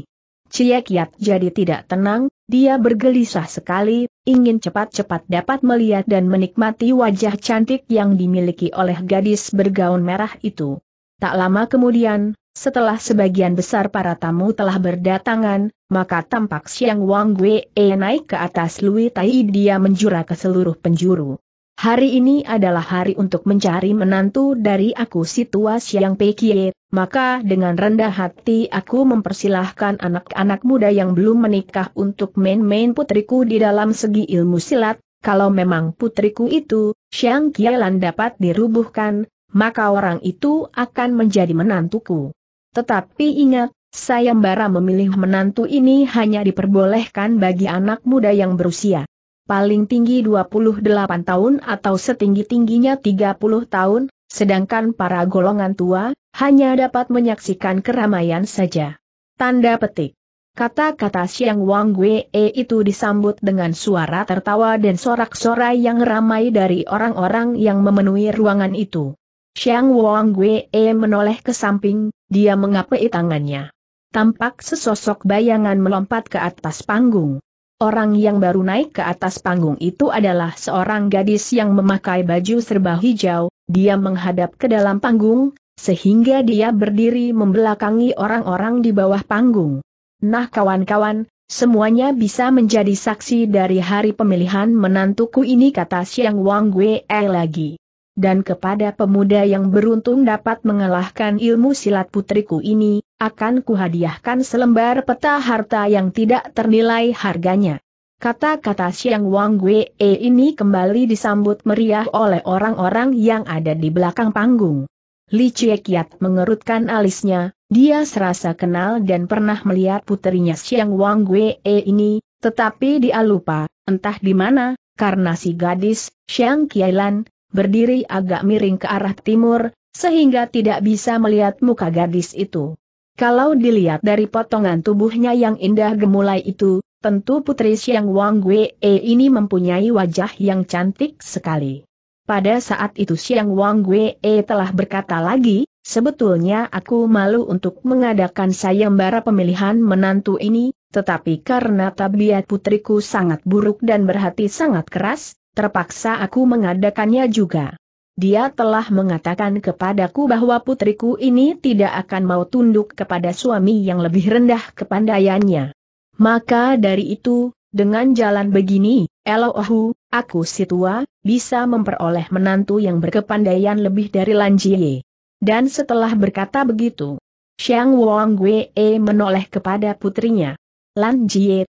Cie Kiat jadi tidak tenang, dia bergelisah sekali, ingin cepat-cepat dapat melihat dan menikmati wajah cantik yang dimiliki oleh gadis bergaun merah itu. Tak lama kemudian, setelah sebagian besar para tamu telah berdatangan, maka tampak Siang Wang Wei e naik ke atas Lui Tai dia menjura ke seluruh penjuru. Hari ini adalah hari untuk mencari menantu dari aku situasi yang Siang Pekie, maka dengan rendah hati aku mempersilahkan anak-anak muda yang belum menikah untuk main-main putriku di dalam segi ilmu silat, kalau memang putriku itu, Siang Kielan dapat dirubuhkan, maka orang itu akan menjadi menantuku. Tetapi ingat, sayembara memilih menantu ini hanya diperbolehkan bagi anak muda yang berusia paling tinggi 28 tahun atau setinggi-tingginya 30 tahun, sedangkan para golongan tua, hanya dapat menyaksikan keramaian saja. Tanda petik. Kata-kata Siang Wang Wei itu disambut dengan suara tertawa dan sorak-sorai yang ramai dari orang-orang yang memenuhi ruangan itu. Xiang Wang e menoleh ke samping, dia mengapai tangannya. Tampak sesosok bayangan melompat ke atas panggung. Orang yang baru naik ke atas panggung itu adalah seorang gadis yang memakai baju serba hijau, dia menghadap ke dalam panggung, sehingga dia berdiri membelakangi orang-orang di bawah panggung. Nah kawan-kawan, semuanya bisa menjadi saksi dari hari pemilihan menantuku ini kata Siang Wang Wei e lagi dan kepada pemuda yang beruntung dapat mengalahkan ilmu silat putriku ini, akan kuhadiahkan selembar peta harta yang tidak ternilai harganya. Kata-kata Siang Wang Wei e, ini kembali disambut meriah oleh orang-orang yang ada di belakang panggung. Li Chiekiat mengerutkan alisnya, dia serasa kenal dan pernah melihat putrinya Siang Wang Wei e, ini, tetapi dia lupa, entah di mana, karena si gadis, Xiang Kiailan, berdiri agak miring ke arah timur, sehingga tidak bisa melihat muka gadis itu. Kalau dilihat dari potongan tubuhnya yang indah gemulai itu, tentu Putri Siang Wang Wei ini mempunyai wajah yang cantik sekali. Pada saat itu Siang Wang Wei telah berkata lagi, sebetulnya aku malu untuk mengadakan sayembara pemilihan menantu ini, tetapi karena tabiat putriku sangat buruk dan berhati sangat keras, terpaksa aku mengadakannya juga. Dia telah mengatakan kepadaku bahwa putriku ini tidak akan mau tunduk kepada suami yang lebih rendah kepandaiannya. Maka dari itu, dengan jalan begini, Elohu, aku si tua, bisa memperoleh menantu yang berkepandaian lebih dari Lanjie. Dan setelah berkata begitu, Xiang Wang Wei menoleh kepada putrinya. Lan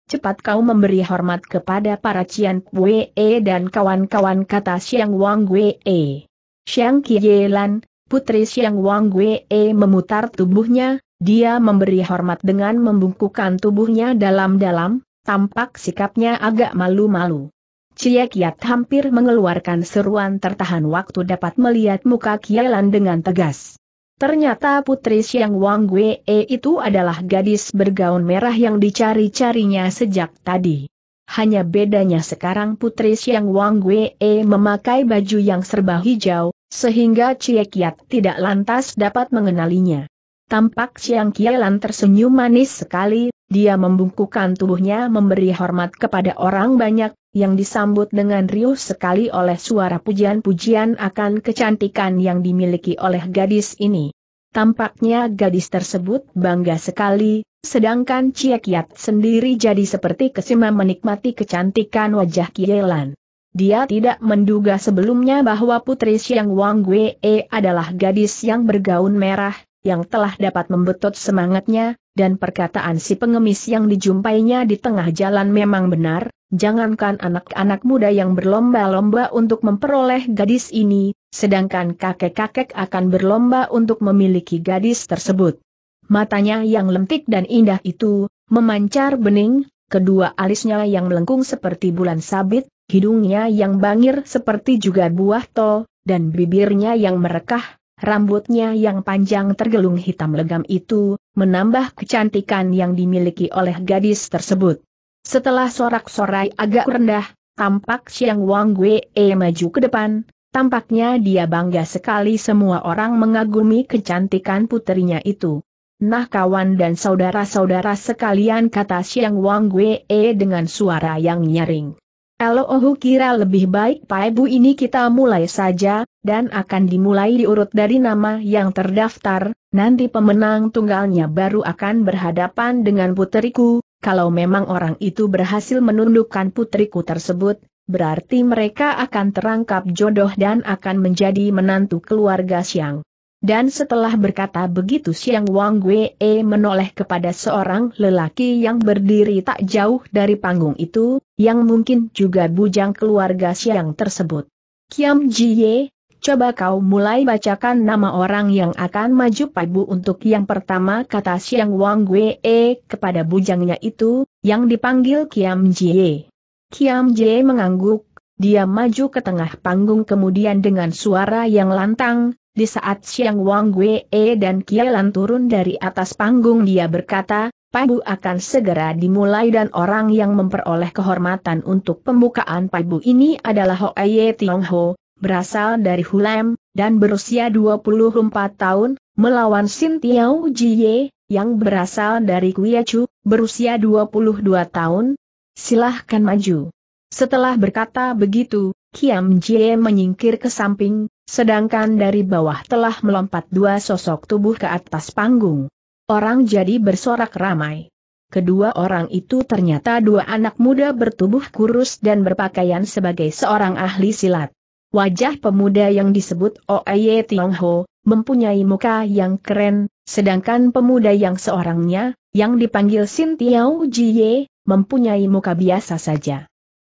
cepat kau memberi hormat kepada para Cian Wee dan kawan-kawan kata Siang Wang Wee. Siang Kielan, putri Siang Wang Wee, memutar tubuhnya, dia memberi hormat dengan membungkukkan tubuhnya dalam-dalam, tampak sikapnya agak malu-malu. Cia Kiat hampir mengeluarkan seruan tertahan waktu dapat melihat muka Kielan dengan tegas. Ternyata putri Siang Wang Wei eh, itu adalah gadis bergaun merah yang dicari-carinya sejak tadi. Hanya bedanya sekarang Putri Siang Wang Wei eh, memakai baju yang serba hijau, sehingga Cie Kiat tidak lantas dapat mengenalinya. Tampak Siang Kielan tersenyum manis sekali, dia membungkukan tubuhnya memberi hormat kepada orang banyak, yang disambut dengan riuh sekali oleh suara pujian-pujian akan kecantikan yang dimiliki oleh gadis ini. Tampaknya gadis tersebut bangga sekali, sedangkan Cie Kiat sendiri jadi seperti kesima menikmati kecantikan wajah Kielan. Dia tidak menduga sebelumnya bahwa Putri Siang Wang Wee adalah gadis yang bergaun merah, yang telah dapat membetot semangatnya, dan perkataan si pengemis yang dijumpainya di tengah jalan memang benar, jangankan anak-anak muda yang berlomba-lomba untuk memperoleh gadis ini, sedangkan kakek-kakek akan berlomba untuk memiliki gadis tersebut. Matanya yang lentik dan indah itu, memancar bening, kedua alisnya yang melengkung seperti bulan sabit, hidungnya yang bangir seperti juga buah tol, dan bibirnya yang merekah, Rambutnya yang panjang tergelung hitam legam itu, menambah kecantikan yang dimiliki oleh gadis tersebut. Setelah sorak-sorai agak rendah, tampak Siang Wang Wei maju ke depan, tampaknya dia bangga sekali semua orang mengagumi kecantikan putrinya itu. Nah kawan dan saudara-saudara sekalian kata Siang Wang Wei dengan suara yang nyaring. Ohu kira lebih baik pak ibu ini kita mulai saja, dan akan dimulai diurut dari nama yang terdaftar, nanti pemenang tunggalnya baru akan berhadapan dengan puteriku, kalau memang orang itu berhasil menundukkan puteriku tersebut, berarti mereka akan terangkap jodoh dan akan menjadi menantu keluarga Siang. Dan setelah berkata begitu Siang Wang Wei menoleh kepada seorang lelaki yang berdiri tak jauh dari panggung itu, yang mungkin juga bujang keluarga Siang tersebut. Kiam Ye, coba kau mulai bacakan nama orang yang akan maju bu untuk yang pertama kata Siang Wang E kepada bujangnya itu, yang dipanggil Kiam Ye. Kiam Ye mengangguk, dia maju ke tengah panggung kemudian dengan suara yang lantang, di saat Siang Wang Wee e dan Kielan turun dari atas panggung dia berkata, Paibu akan segera dimulai dan orang yang memperoleh kehormatan untuk pembukaan Paibu ini adalah Tiong Ho, berasal dari Hulem, dan berusia 24 tahun, melawan Sin Tiao Jie, yang berasal dari Kuyacu, berusia 22 tahun. Silahkan maju. Setelah berkata begitu, Kiam Jie menyingkir ke samping, sedangkan dari bawah telah melompat dua sosok tubuh ke atas panggung. Orang jadi bersorak ramai. Kedua orang itu ternyata dua anak muda bertubuh kurus dan berpakaian sebagai seorang ahli silat. Wajah pemuda yang disebut Oeye Tiongho, mempunyai muka yang keren, sedangkan pemuda yang seorangnya, yang dipanggil Sin Tiao Jiye, mempunyai muka biasa saja.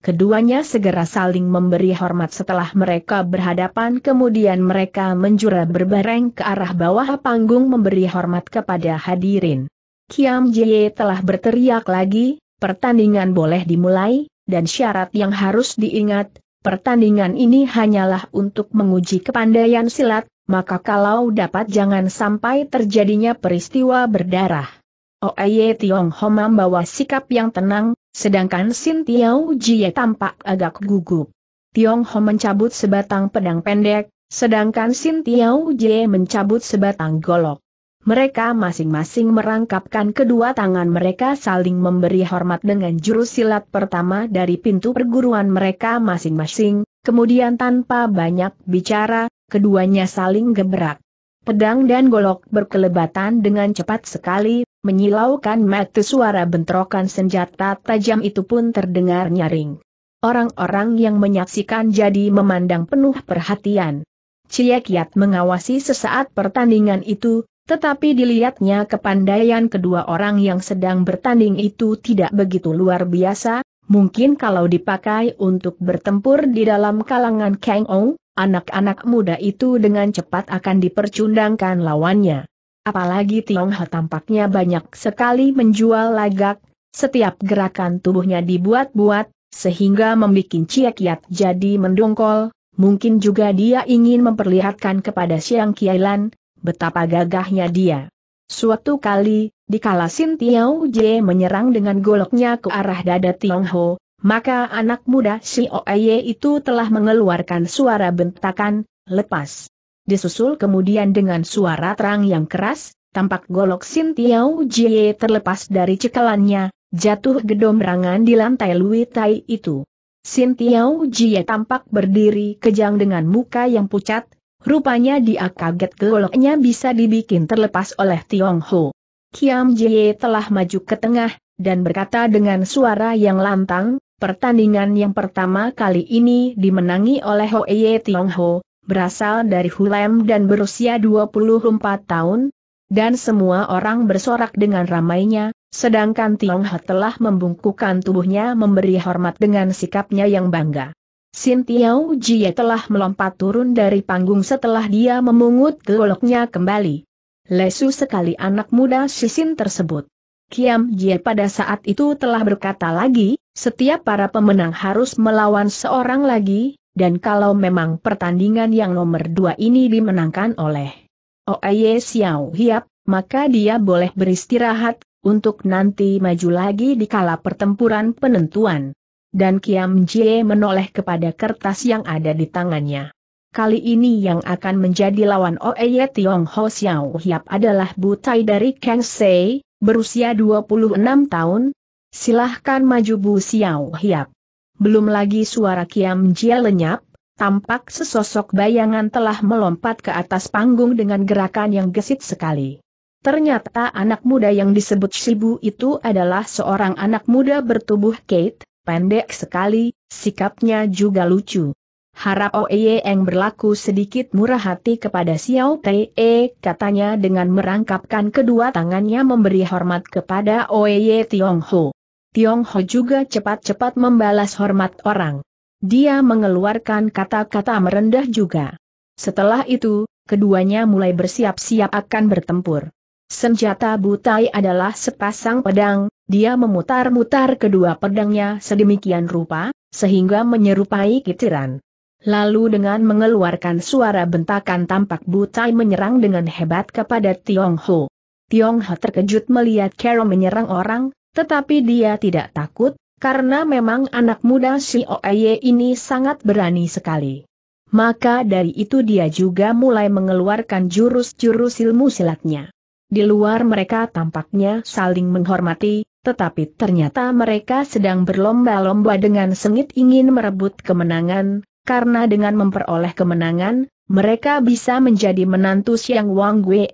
Keduanya segera saling memberi hormat setelah mereka berhadapan kemudian mereka menjura berbareng ke arah bawah panggung memberi hormat kepada hadirin. Kiam Jie telah berteriak lagi, pertandingan boleh dimulai, dan syarat yang harus diingat, pertandingan ini hanyalah untuk menguji kepandaian silat, maka kalau dapat jangan sampai terjadinya peristiwa berdarah. Oye Tiong Ho membawa sikap yang tenang, sedangkan Sin Tiao Jie tampak agak gugup. Tiong Ho mencabut sebatang pedang pendek, sedangkan Sin Tiao Jie mencabut sebatang golok. Mereka masing-masing merangkapkan kedua tangan mereka saling memberi hormat dengan jurus silat pertama dari pintu perguruan mereka masing-masing, kemudian tanpa banyak bicara, keduanya saling gebrak. Pedang dan golok berkelebatan dengan cepat sekali, menyilaukan mata suara bentrokan senjata tajam itu pun terdengar nyaring. Orang-orang yang menyaksikan jadi memandang penuh perhatian. Cie Kiat mengawasi sesaat pertandingan itu, tetapi dilihatnya kepandaian kedua orang yang sedang bertanding itu tidak begitu luar biasa, mungkin kalau dipakai untuk bertempur di dalam kalangan Kang Ong, anak-anak muda itu dengan cepat akan dipercundangkan lawannya. Apalagi Tionghoa tampaknya banyak sekali menjual lagak, setiap gerakan tubuhnya dibuat-buat, sehingga membuat Ciek Kiat jadi mendongkol, mungkin juga dia ingin memperlihatkan kepada Siang Kiailan, betapa gagahnya dia. Suatu kali, dikala Sin Tiao Jie menyerang dengan goloknya ke arah dada Tiongho, maka anak muda si Oeye itu telah mengeluarkan suara bentakan, lepas. Disusul kemudian dengan suara terang yang keras, tampak golok Sin Tiao Jie terlepas dari cekalannya, jatuh rangan di lantai Lui Tai itu. Sin Tiao Jie tampak berdiri kejang dengan muka yang pucat, rupanya dia kaget goloknya bisa dibikin terlepas oleh Tiong Ho. Kiam Jie telah maju ke tengah, dan berkata dengan suara yang lantang, Pertandingan yang pertama kali ini dimenangi oleh Ho Tiong Ho, berasal dari Hulem dan berusia 24 tahun, dan semua orang bersorak dengan ramainya, sedangkan Tiong Ho telah membungkukkan tubuhnya memberi hormat dengan sikapnya yang bangga. Sin Tiao Jie telah melompat turun dari panggung setelah dia memungut goloknya kembali. Lesu sekali anak muda sisin tersebut. Kiam Jie pada saat itu telah berkata lagi, setiap para pemenang harus melawan seorang lagi, dan kalau memang pertandingan yang nomor dua ini dimenangkan oleh Oye Xiao Hiap, maka dia boleh beristirahat, untuk nanti maju lagi di kala pertempuran penentuan. Dan Kiam Jie menoleh kepada kertas yang ada di tangannya. Kali ini yang akan menjadi lawan Oeye Tiong Ho Xiao Hiap adalah butai dari Kang Sei, berusia 26 tahun, Silahkan maju Bu Xiao Hiap. Belum lagi suara Kiam Jia lenyap, tampak sesosok bayangan telah melompat ke atas panggung dengan gerakan yang gesit sekali. Ternyata anak muda yang disebut Shibu itu adalah seorang anak muda bertubuh Kate, pendek sekali, sikapnya juga lucu. Harap Oeye yang berlaku sedikit murah hati kepada Xiao Tee, katanya dengan merangkapkan kedua tangannya memberi hormat kepada Oeye Ho. Tiong Ho juga cepat-cepat membalas hormat orang. Dia mengeluarkan kata-kata merendah juga. Setelah itu, keduanya mulai bersiap-siap akan bertempur. Senjata Butai adalah sepasang pedang, dia memutar-mutar kedua pedangnya sedemikian rupa, sehingga menyerupai kitiran. Lalu dengan mengeluarkan suara bentakan tampak Butai menyerang dengan hebat kepada Tiong Ho. Tiong Ho terkejut melihat Carol menyerang orang, tetapi dia tidak takut, karena memang anak muda si Oeye ini sangat berani sekali. Maka dari itu dia juga mulai mengeluarkan jurus-jurus ilmu silatnya. Di luar mereka tampaknya saling menghormati, tetapi ternyata mereka sedang berlomba-lomba dengan sengit ingin merebut kemenangan, karena dengan memperoleh kemenangan, mereka bisa menjadi menantu Siang Wang Wei,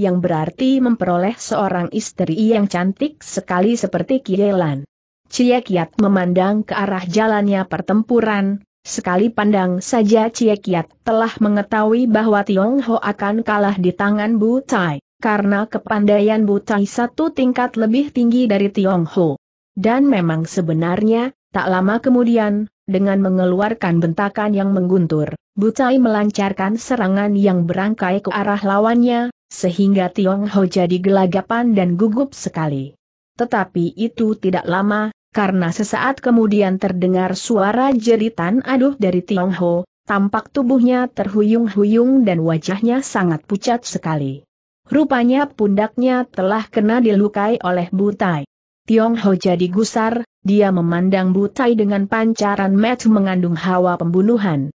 yang berarti memperoleh seorang istri yang cantik sekali seperti Kielan. Cie Kiat memandang ke arah jalannya pertempuran, sekali pandang saja Cie Kiat telah mengetahui bahwa Tiong Ho akan kalah di tangan Butai, karena kepandaian Butai satu tingkat lebih tinggi dari Tiong Ho. Dan memang sebenarnya, tak lama kemudian, dengan mengeluarkan bentakan yang mengguntur, Butai melancarkan serangan yang berangkai ke arah lawannya, sehingga Tiong Ho jadi gelagapan dan gugup sekali. Tetapi itu tidak lama, karena sesaat kemudian terdengar suara jeritan aduh dari Tiong Ho, tampak tubuhnya terhuyung-huyung dan wajahnya sangat pucat sekali. Rupanya pundaknya telah kena dilukai oleh Butai. Tiong Ho jadi gusar, dia memandang Butai dengan pancaran mata mengandung hawa pembunuhan.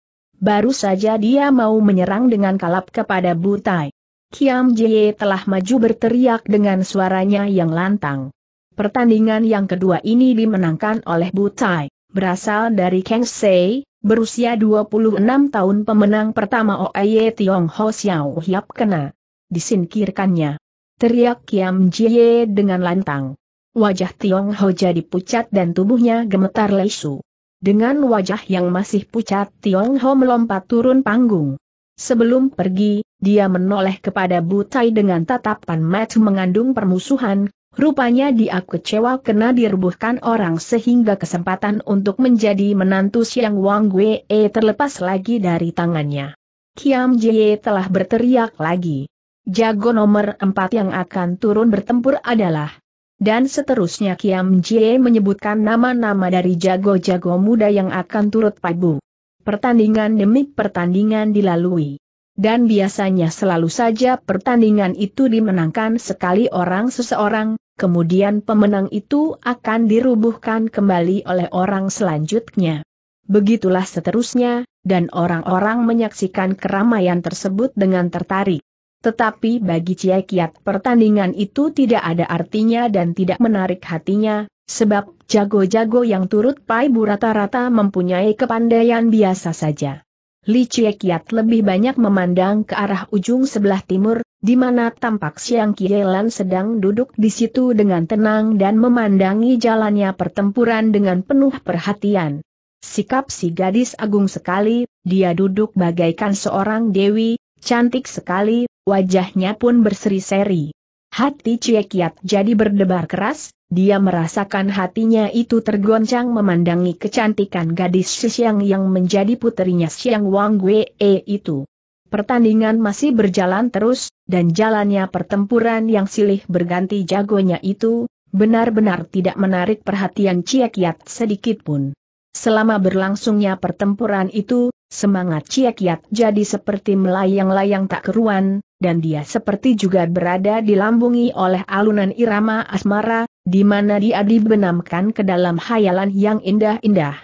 Baru saja dia mau menyerang dengan kalap kepada Butai. Kiam Jie telah maju berteriak dengan suaranya yang lantang. Pertandingan yang kedua ini dimenangkan oleh Butai, berasal dari Kang Sei, berusia 26 tahun pemenang pertama Oye Tiong Ho Xiao Hiap Kena. Disingkirkannya. Teriak Kiam Jie dengan lantang. Wajah Tiong Ho jadi pucat dan tubuhnya gemetar lesu. Dengan wajah yang masih pucat Tiong Ho melompat turun panggung. Sebelum pergi, dia menoleh kepada Butai dengan tatapan mata mengandung permusuhan, rupanya dia kecewa kena direbuhkan orang sehingga kesempatan untuk menjadi menantu Siang Wang Wei e terlepas lagi dari tangannya. Kiam Jie telah berteriak lagi. Jago nomor empat yang akan turun bertempur adalah dan seterusnya Kiam Jie menyebutkan nama-nama dari jago-jago muda yang akan turut pabu. Pertandingan demi pertandingan dilalui. Dan biasanya selalu saja pertandingan itu dimenangkan sekali orang seseorang, kemudian pemenang itu akan dirubuhkan kembali oleh orang selanjutnya. Begitulah seterusnya, dan orang-orang menyaksikan keramaian tersebut dengan tertarik. Tetapi bagi Cie Kiat pertandingan itu tidak ada artinya dan tidak menarik hatinya, sebab jago-jago yang turut Paibu rata-rata mempunyai kepandaian biasa saja. Li Chiekiat lebih banyak memandang ke arah ujung sebelah timur, di mana tampak Siang Kielan sedang duduk di situ dengan tenang dan memandangi jalannya pertempuran dengan penuh perhatian. Sikap si gadis agung sekali, dia duduk bagaikan seorang dewi, cantik sekali, wajahnya pun berseri-seri. Hati Cie jadi berdebar keras, dia merasakan hatinya itu tergoncang memandangi kecantikan gadis Siang yang menjadi puterinya Siang Wang Wei e itu. Pertandingan masih berjalan terus, dan jalannya pertempuran yang silih berganti jagonya itu, benar-benar tidak menarik perhatian Cie Kiat sedikitpun. Selama berlangsungnya pertempuran itu, Semangat Ciek Yat jadi seperti melayang-layang tak keruan, dan dia seperti juga berada dilambungi oleh alunan irama asmara, di mana dia dibenamkan ke dalam hayalan yang indah-indah.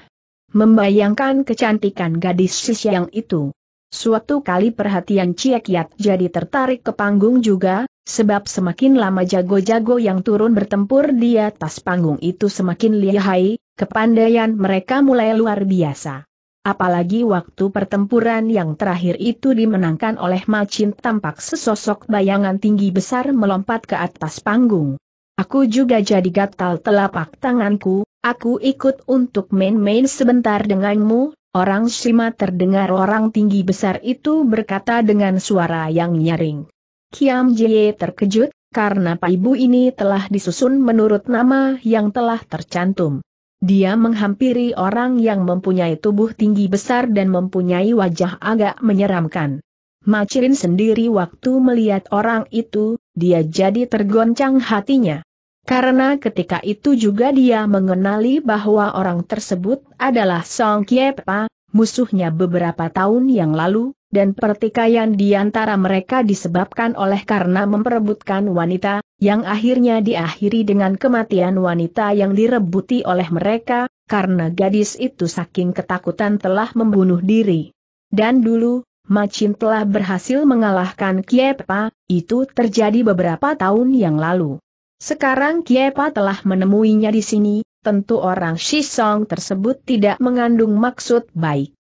Membayangkan kecantikan gadis sis yang itu. Suatu kali perhatian Ciek Yat jadi tertarik ke panggung juga, sebab semakin lama jago-jago yang turun bertempur di atas panggung itu semakin lihai, kepandaian mereka mulai luar biasa. Apalagi waktu pertempuran yang terakhir itu dimenangkan oleh Macin tampak sesosok bayangan tinggi besar melompat ke atas panggung. Aku juga jadi gatal telapak tanganku, aku ikut untuk main-main sebentar denganmu, orang Sima terdengar orang tinggi besar itu berkata dengan suara yang nyaring. Kiam Jie terkejut, karena Pak Ibu ini telah disusun menurut nama yang telah tercantum. Dia menghampiri orang yang mempunyai tubuh tinggi besar dan mempunyai wajah agak menyeramkan. Macirin sendiri waktu melihat orang itu, dia jadi tergoncang hatinya. Karena ketika itu juga dia mengenali bahwa orang tersebut adalah Song Kiepa, musuhnya beberapa tahun yang lalu, dan pertikaian di antara mereka disebabkan oleh karena memperebutkan wanita, yang akhirnya diakhiri dengan kematian wanita yang direbuti oleh mereka, karena gadis itu saking ketakutan telah membunuh diri. Dan dulu, Macin telah berhasil mengalahkan Kiepa, itu terjadi beberapa tahun yang lalu. Sekarang Kiepa telah menemuinya di sini, tentu orang Shisong tersebut tidak mengandung maksud baik.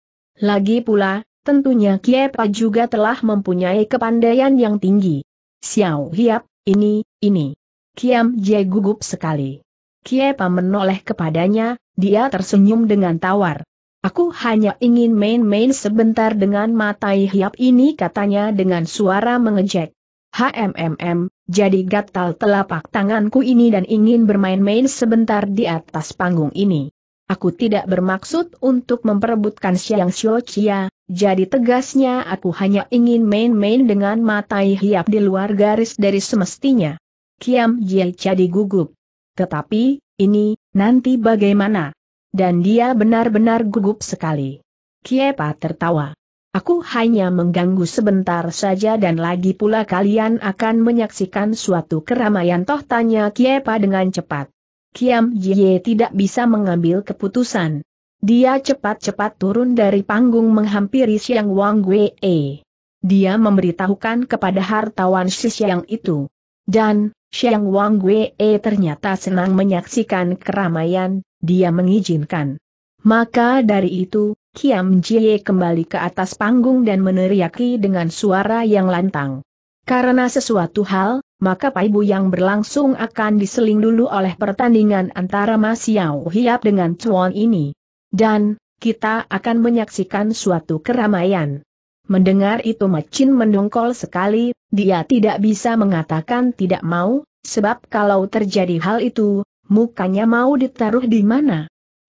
Lagi pula, Tentunya Kiepa juga telah mempunyai kepandaian yang tinggi. Xiao Hiap, ini, ini. Kiam Jie gugup sekali. Kiepa menoleh kepadanya, dia tersenyum dengan tawar. Aku hanya ingin main-main sebentar dengan matai hiap ini katanya dengan suara mengejek. HMMM, jadi gatal telapak tanganku ini dan ingin bermain-main sebentar di atas panggung ini. Aku tidak bermaksud untuk memperebutkan siang Xiao Chia, jadi tegasnya aku hanya ingin main-main dengan matai hiap di luar garis dari semestinya. Kiam Jie jadi digugup. Tetapi, ini, nanti bagaimana? Dan dia benar-benar gugup sekali. Kiepa tertawa. Aku hanya mengganggu sebentar saja dan lagi pula kalian akan menyaksikan suatu keramaian toh tanya Kiepa dengan cepat. Kiam Jie tidak bisa mengambil keputusan. Dia cepat-cepat turun dari panggung menghampiri Xiang Wang Wei. Dia memberitahukan kepada hartawan si Xiang itu. Dan, Xiang Wang Wei ternyata senang menyaksikan keramaian, dia mengizinkan. Maka dari itu, Kiam Jie kembali ke atas panggung dan meneriaki dengan suara yang lantang. Karena sesuatu hal, maka Paibu yang berlangsung akan diseling dulu oleh pertandingan antara Mas Yao Hiap dengan Chuan ini. Dan, kita akan menyaksikan suatu keramaian. Mendengar itu Macin mendongkol sekali, dia tidak bisa mengatakan tidak mau, sebab kalau terjadi hal itu, mukanya mau ditaruh di mana.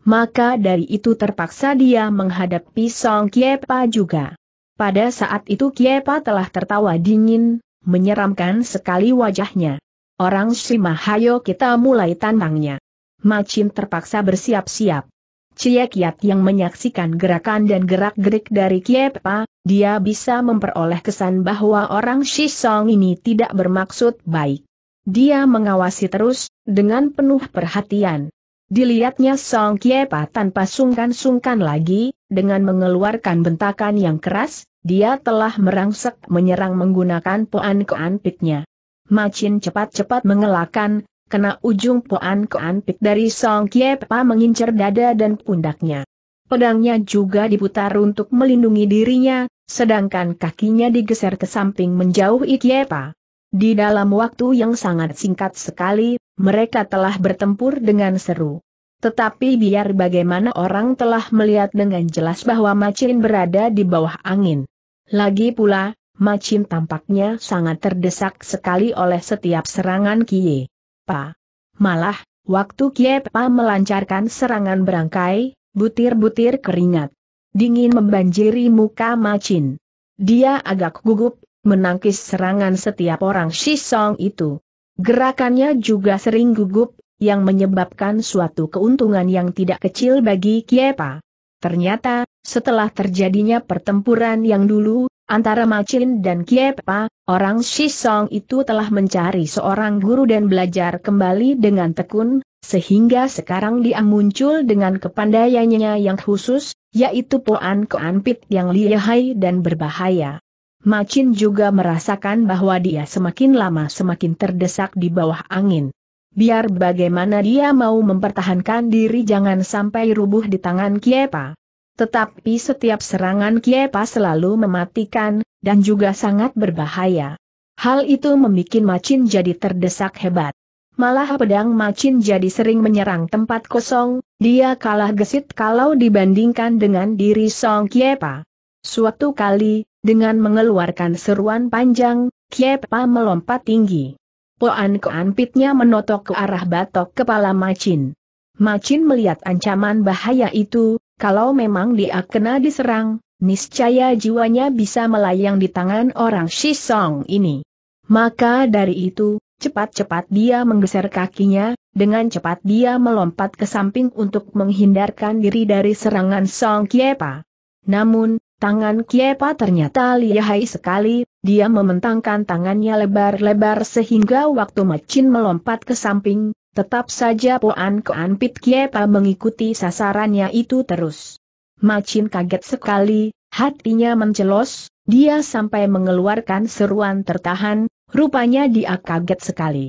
Maka dari itu terpaksa dia menghadapi Song Kiepa juga. Pada saat itu Kiepa telah tertawa dingin, Menyeramkan sekali wajahnya. Orang Hayo kita mulai tantangnya. Macin terpaksa bersiap-siap. Cie Kiat yang menyaksikan gerakan dan gerak-gerik dari Kiepa, dia bisa memperoleh kesan bahwa orang Shisong ini tidak bermaksud baik. Dia mengawasi terus, dengan penuh perhatian. Dilihatnya Song Kiepa tanpa sungkan-sungkan lagi, dengan mengeluarkan bentakan yang keras, dia telah merangsek menyerang menggunakan poan keanpitnya. piknya. Macin cepat-cepat mengelakkan, kena ujung poan keanpit dari Song Kiepa mengincar dada dan pundaknya. Pedangnya juga diputar untuk melindungi dirinya, sedangkan kakinya digeser ke samping menjauh Kiepa. Di dalam waktu yang sangat singkat sekali, mereka telah bertempur dengan seru. Tetapi biar bagaimana orang telah melihat dengan jelas bahwa Macin berada di bawah angin. Lagi pula, Macin tampaknya sangat terdesak sekali oleh setiap serangan Kie. Pa. Malah, waktu Kie Pa melancarkan serangan berangkai, butir-butir keringat. Dingin membanjiri muka Macin. Dia agak gugup, menangkis serangan setiap orang Shisong itu. Gerakannya juga sering gugup, yang menyebabkan suatu keuntungan yang tidak kecil bagi Kiepa. Ternyata, setelah terjadinya pertempuran yang dulu, antara Macin dan Kiepa, orang Shisong itu telah mencari seorang guru dan belajar kembali dengan tekun, sehingga sekarang dia muncul dengan kepandaiannya yang khusus, yaitu Poan Koanpit yang lihai dan berbahaya. Macin juga merasakan bahwa dia semakin lama semakin terdesak di bawah angin biar bagaimana dia mau mempertahankan diri jangan sampai rubuh di tangan Kiepa. Tetapi setiap serangan Kiepa selalu mematikan, dan juga sangat berbahaya. Hal itu membuat Macin jadi terdesak hebat. Malah pedang Macin jadi sering menyerang tempat kosong, dia kalah gesit kalau dibandingkan dengan diri Song Kiepa. Suatu kali, dengan mengeluarkan seruan panjang, Kiepa melompat tinggi. Poan keanpitnya menotok ke arah batok kepala Macin. Macin melihat ancaman bahaya itu, kalau memang dia kena diserang, niscaya jiwanya bisa melayang di tangan orang Shisong ini. Maka dari itu, cepat-cepat dia menggeser kakinya, dengan cepat dia melompat ke samping untuk menghindarkan diri dari serangan Song Kiepa. Namun, Tangan Kiepa ternyata lihai sekali, dia mementangkan tangannya lebar-lebar sehingga waktu Macin melompat ke samping, tetap saja Poan Koan Pit Kiepa mengikuti sasarannya itu terus. Macin kaget sekali, hatinya mencelos, dia sampai mengeluarkan seruan tertahan, rupanya dia kaget sekali.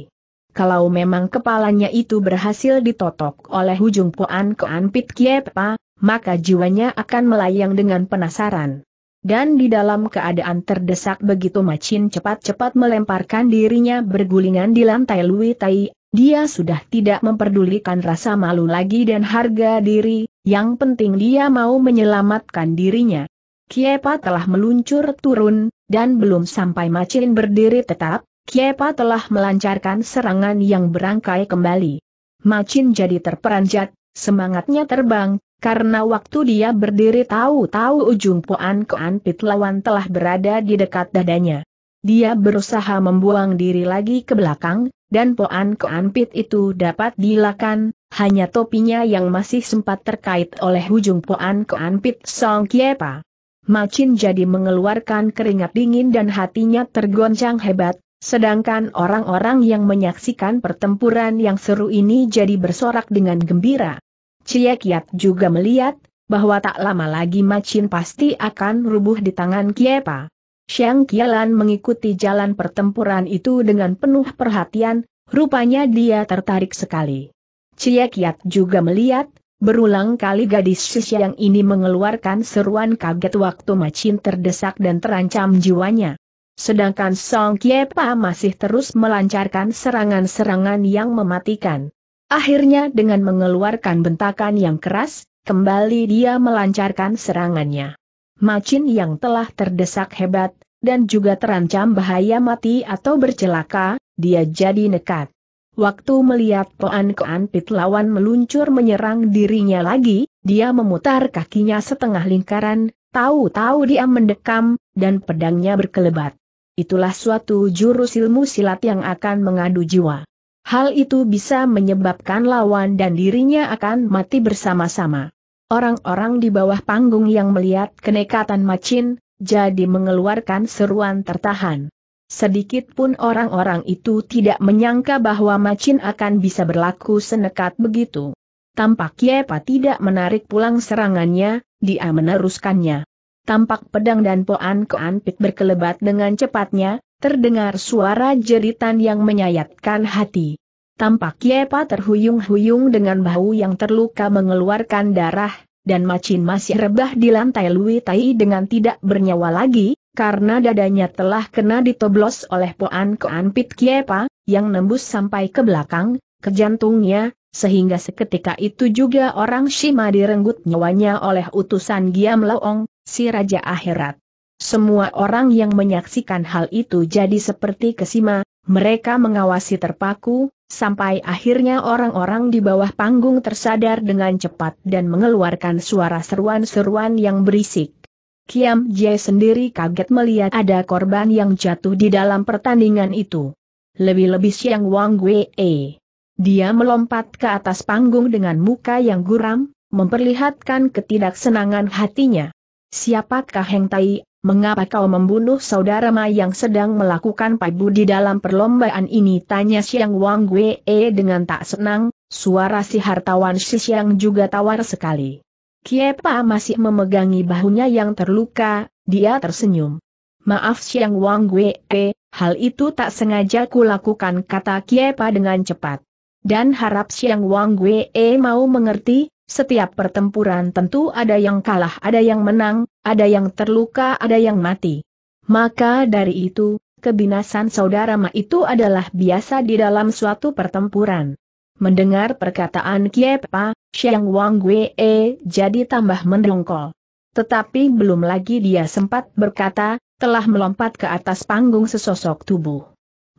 Kalau memang kepalanya itu berhasil ditotok oleh ujung Poan Koan Pit Kiepa, maka jiwanya akan melayang dengan penasaran. Dan di dalam keadaan terdesak begitu Macin cepat-cepat melemparkan dirinya bergulingan di lantai Lui Tai, dia sudah tidak memperdulikan rasa malu lagi dan harga diri, yang penting dia mau menyelamatkan dirinya. Kiepa telah meluncur turun, dan belum sampai Macin berdiri tetap, Kiepa telah melancarkan serangan yang berangkai kembali. Macin jadi terperanjat, semangatnya terbang, karena waktu dia berdiri tahu-tahu ujung poan koan pit lawan telah berada di dekat dadanya. Dia berusaha membuang diri lagi ke belakang, dan poan koan pit itu dapat dilakukan, hanya topinya yang masih sempat terkait oleh ujung poan koan pit Song Kiepa. Macin jadi mengeluarkan keringat dingin dan hatinya tergoncang hebat, sedangkan orang-orang yang menyaksikan pertempuran yang seru ini jadi bersorak dengan gembira. Cie Kiat juga melihat, bahwa tak lama lagi Macin pasti akan rubuh di tangan Kiepa. Xiang Kialan mengikuti jalan pertempuran itu dengan penuh perhatian, rupanya dia tertarik sekali. Cie Kiat juga melihat, Berulang kali gadis Sisya yang ini mengeluarkan seruan kaget waktu Macin terdesak dan terancam jiwanya. Sedangkan Song Kiepa masih terus melancarkan serangan-serangan yang mematikan. Akhirnya dengan mengeluarkan bentakan yang keras, kembali dia melancarkan serangannya. Macin yang telah terdesak hebat, dan juga terancam bahaya mati atau bercelaka, dia jadi nekat. Waktu melihat Poan Koan Pit lawan meluncur menyerang dirinya lagi, dia memutar kakinya setengah lingkaran, tahu-tahu dia mendekam, dan pedangnya berkelebat. Itulah suatu jurus ilmu silat yang akan mengadu jiwa. Hal itu bisa menyebabkan lawan dan dirinya akan mati bersama-sama. Orang-orang di bawah panggung yang melihat kenekatan Macin, jadi mengeluarkan seruan tertahan. Sedikit pun orang-orang itu tidak menyangka bahwa Macin akan bisa berlaku senekat begitu. Tampak Yepa tidak menarik pulang serangannya, dia meneruskannya. Tampak pedang dan poan keanpit berkelebat dengan cepatnya, terdengar suara jeritan yang menyayatkan hati. Tampak Yepa terhuyung-huyung dengan bahu yang terluka mengeluarkan darah, dan Macin masih rebah di lantai Lui Tai dengan tidak bernyawa lagi, karena dadanya telah kena ditoblos oleh Poan Koan Pit Kiepa, yang nembus sampai ke belakang, ke jantungnya, sehingga seketika itu juga orang Shima direnggut nyawanya oleh utusan Giam Laong, si Raja Akhirat. Semua orang yang menyaksikan hal itu jadi seperti kesima, mereka mengawasi terpaku, sampai akhirnya orang-orang di bawah panggung tersadar dengan cepat dan mengeluarkan suara seruan-seruan yang berisik. Kiam Jie sendiri kaget melihat ada korban yang jatuh di dalam pertandingan itu. Lebih-lebih siang Wang Wei. Dia melompat ke atas panggung dengan muka yang guram, memperlihatkan ketidaksenangan hatinya. Siapakah Heng Tai Mengapa kau membunuh saudara Ma yang sedang melakukan pabu di dalam perlombaan ini? Tanya Siang Wang Wee dengan tak senang, suara si hartawan si Siang juga tawar sekali. Kiepa masih memegangi bahunya yang terluka, dia tersenyum. Maaf Siang Wang Wee, hal itu tak sengaja kulakukan kata Kiepa dengan cepat. Dan harap Siang Wang Wee mau mengerti, setiap pertempuran tentu ada yang kalah ada yang menang, ada yang terluka, ada yang mati. Maka dari itu, kebinasan saudara Ma itu adalah biasa di dalam suatu pertempuran. Mendengar perkataan Kiepa, Xiang Wang Gue e, jadi tambah mendongkol. Tetapi belum lagi dia sempat berkata, telah melompat ke atas panggung sesosok tubuh.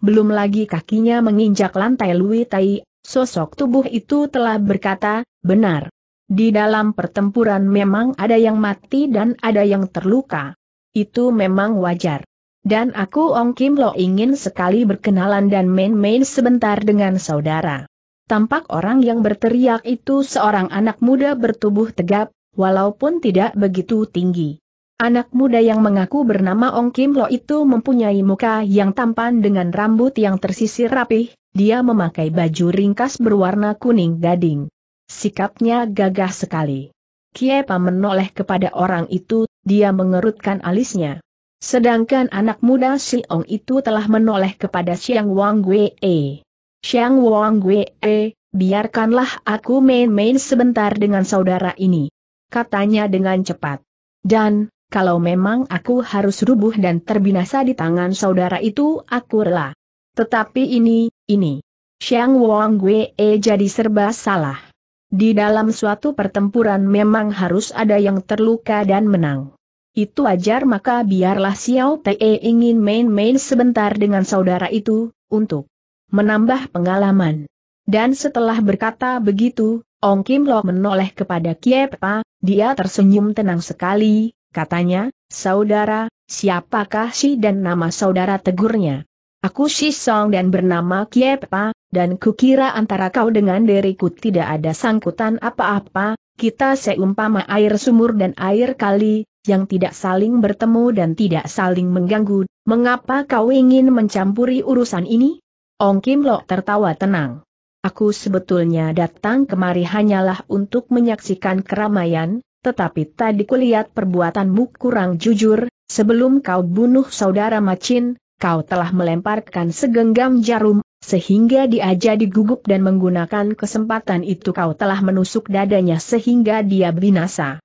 Belum lagi kakinya menginjak lantai Lui Tai, sosok tubuh itu telah berkata, benar, di dalam pertempuran memang ada yang mati dan ada yang terluka. Itu memang wajar. Dan aku Ong Kim Lo ingin sekali berkenalan dan main-main sebentar dengan saudara. Tampak orang yang berteriak itu seorang anak muda bertubuh tegap, walaupun tidak begitu tinggi. Anak muda yang mengaku bernama Ong Kim Lo itu mempunyai muka yang tampan dengan rambut yang tersisir rapih, dia memakai baju ringkas berwarna kuning gading. Sikapnya gagah sekali. Kiepa menoleh kepada orang itu, dia mengerutkan alisnya. Sedangkan anak muda Siong itu telah menoleh kepada Siang Wang Wei. Siang Wang Wei, biarkanlah aku main-main sebentar dengan saudara ini. Katanya dengan cepat. Dan, kalau memang aku harus rubuh dan terbinasa di tangan saudara itu aku rela. Tetapi ini, ini. Siang Wang Wei jadi serba salah. Di dalam suatu pertempuran memang harus ada yang terluka dan menang. Itu wajar maka biarlah Xiao Te ingin main-main sebentar dengan saudara itu, untuk menambah pengalaman. Dan setelah berkata begitu, Ong Kim Lo menoleh kepada Kiepa, dia tersenyum tenang sekali, katanya, saudara, siapakah si dan nama saudara tegurnya? Aku si Song dan bernama Kiepa, dan kukira antara kau dengan diriku tidak ada sangkutan apa-apa, kita seumpama air sumur dan air kali, yang tidak saling bertemu dan tidak saling mengganggu, mengapa kau ingin mencampuri urusan ini? Ong Kim Lok tertawa tenang. Aku sebetulnya datang kemari hanyalah untuk menyaksikan keramaian, tetapi tadi kulihat perbuatanmu kurang jujur, sebelum kau bunuh saudara Macin, kau telah melemparkan segenggam jarum sehingga dia jadi gugup dan menggunakan kesempatan itu kau telah menusuk dadanya sehingga dia binasa.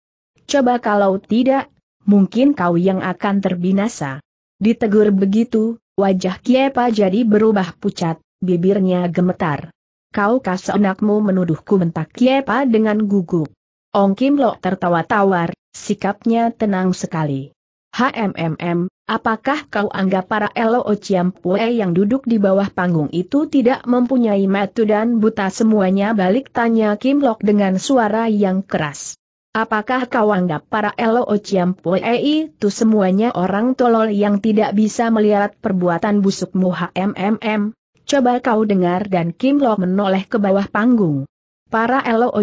Coba kalau tidak, mungkin kau yang akan terbinasa. Ditegur begitu, wajah Kiepa jadi berubah pucat, bibirnya gemetar. Kau kasenakmu menuduhku mentak Kiepa dengan gugup. Ong Kim Lo tertawa tawar, sikapnya tenang sekali. HMMM, Apakah kau anggap para Elo Pue yang duduk di bawah panggung itu tidak mempunyai metu dan buta semuanya balik tanya Kim Lok dengan suara yang keras. Apakah kau anggap para Elo Pue itu semuanya orang tolol yang tidak bisa melihat perbuatan busukmu HMMM? Coba kau dengar dan Kim Lok menoleh ke bawah panggung. Para Elo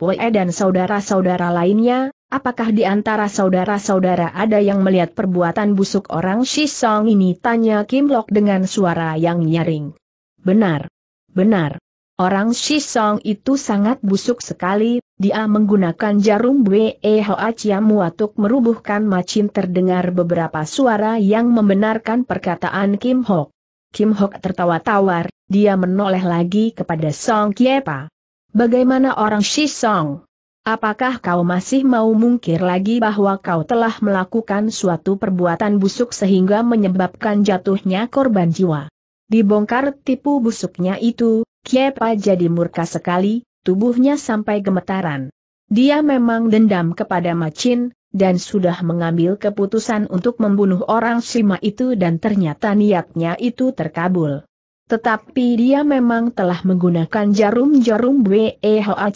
Pue dan saudara-saudara lainnya, Apakah di antara saudara-saudara ada yang melihat perbuatan busuk orang Shisong ini? Tanya Kim Lok dengan suara yang nyaring. Benar. Benar. Orang Shisong itu sangat busuk sekali, dia menggunakan jarum Bwe Hoa Chiamu untuk merubuhkan macin terdengar beberapa suara yang membenarkan perkataan Kim Hok. Kim Hok tertawa tawar, dia menoleh lagi kepada Song Kiepa. Bagaimana orang Shisong? Apakah kau masih mau mungkir lagi bahwa kau telah melakukan suatu perbuatan busuk sehingga menyebabkan jatuhnya korban jiwa? Dibongkar tipu busuknya itu, Kiepa jadi murka sekali, tubuhnya sampai gemetaran. Dia memang dendam kepada Macin, dan sudah mengambil keputusan untuk membunuh orang Sima itu dan ternyata niatnya itu terkabul. Tetapi dia memang telah menggunakan jarum-jarum Weho Hoa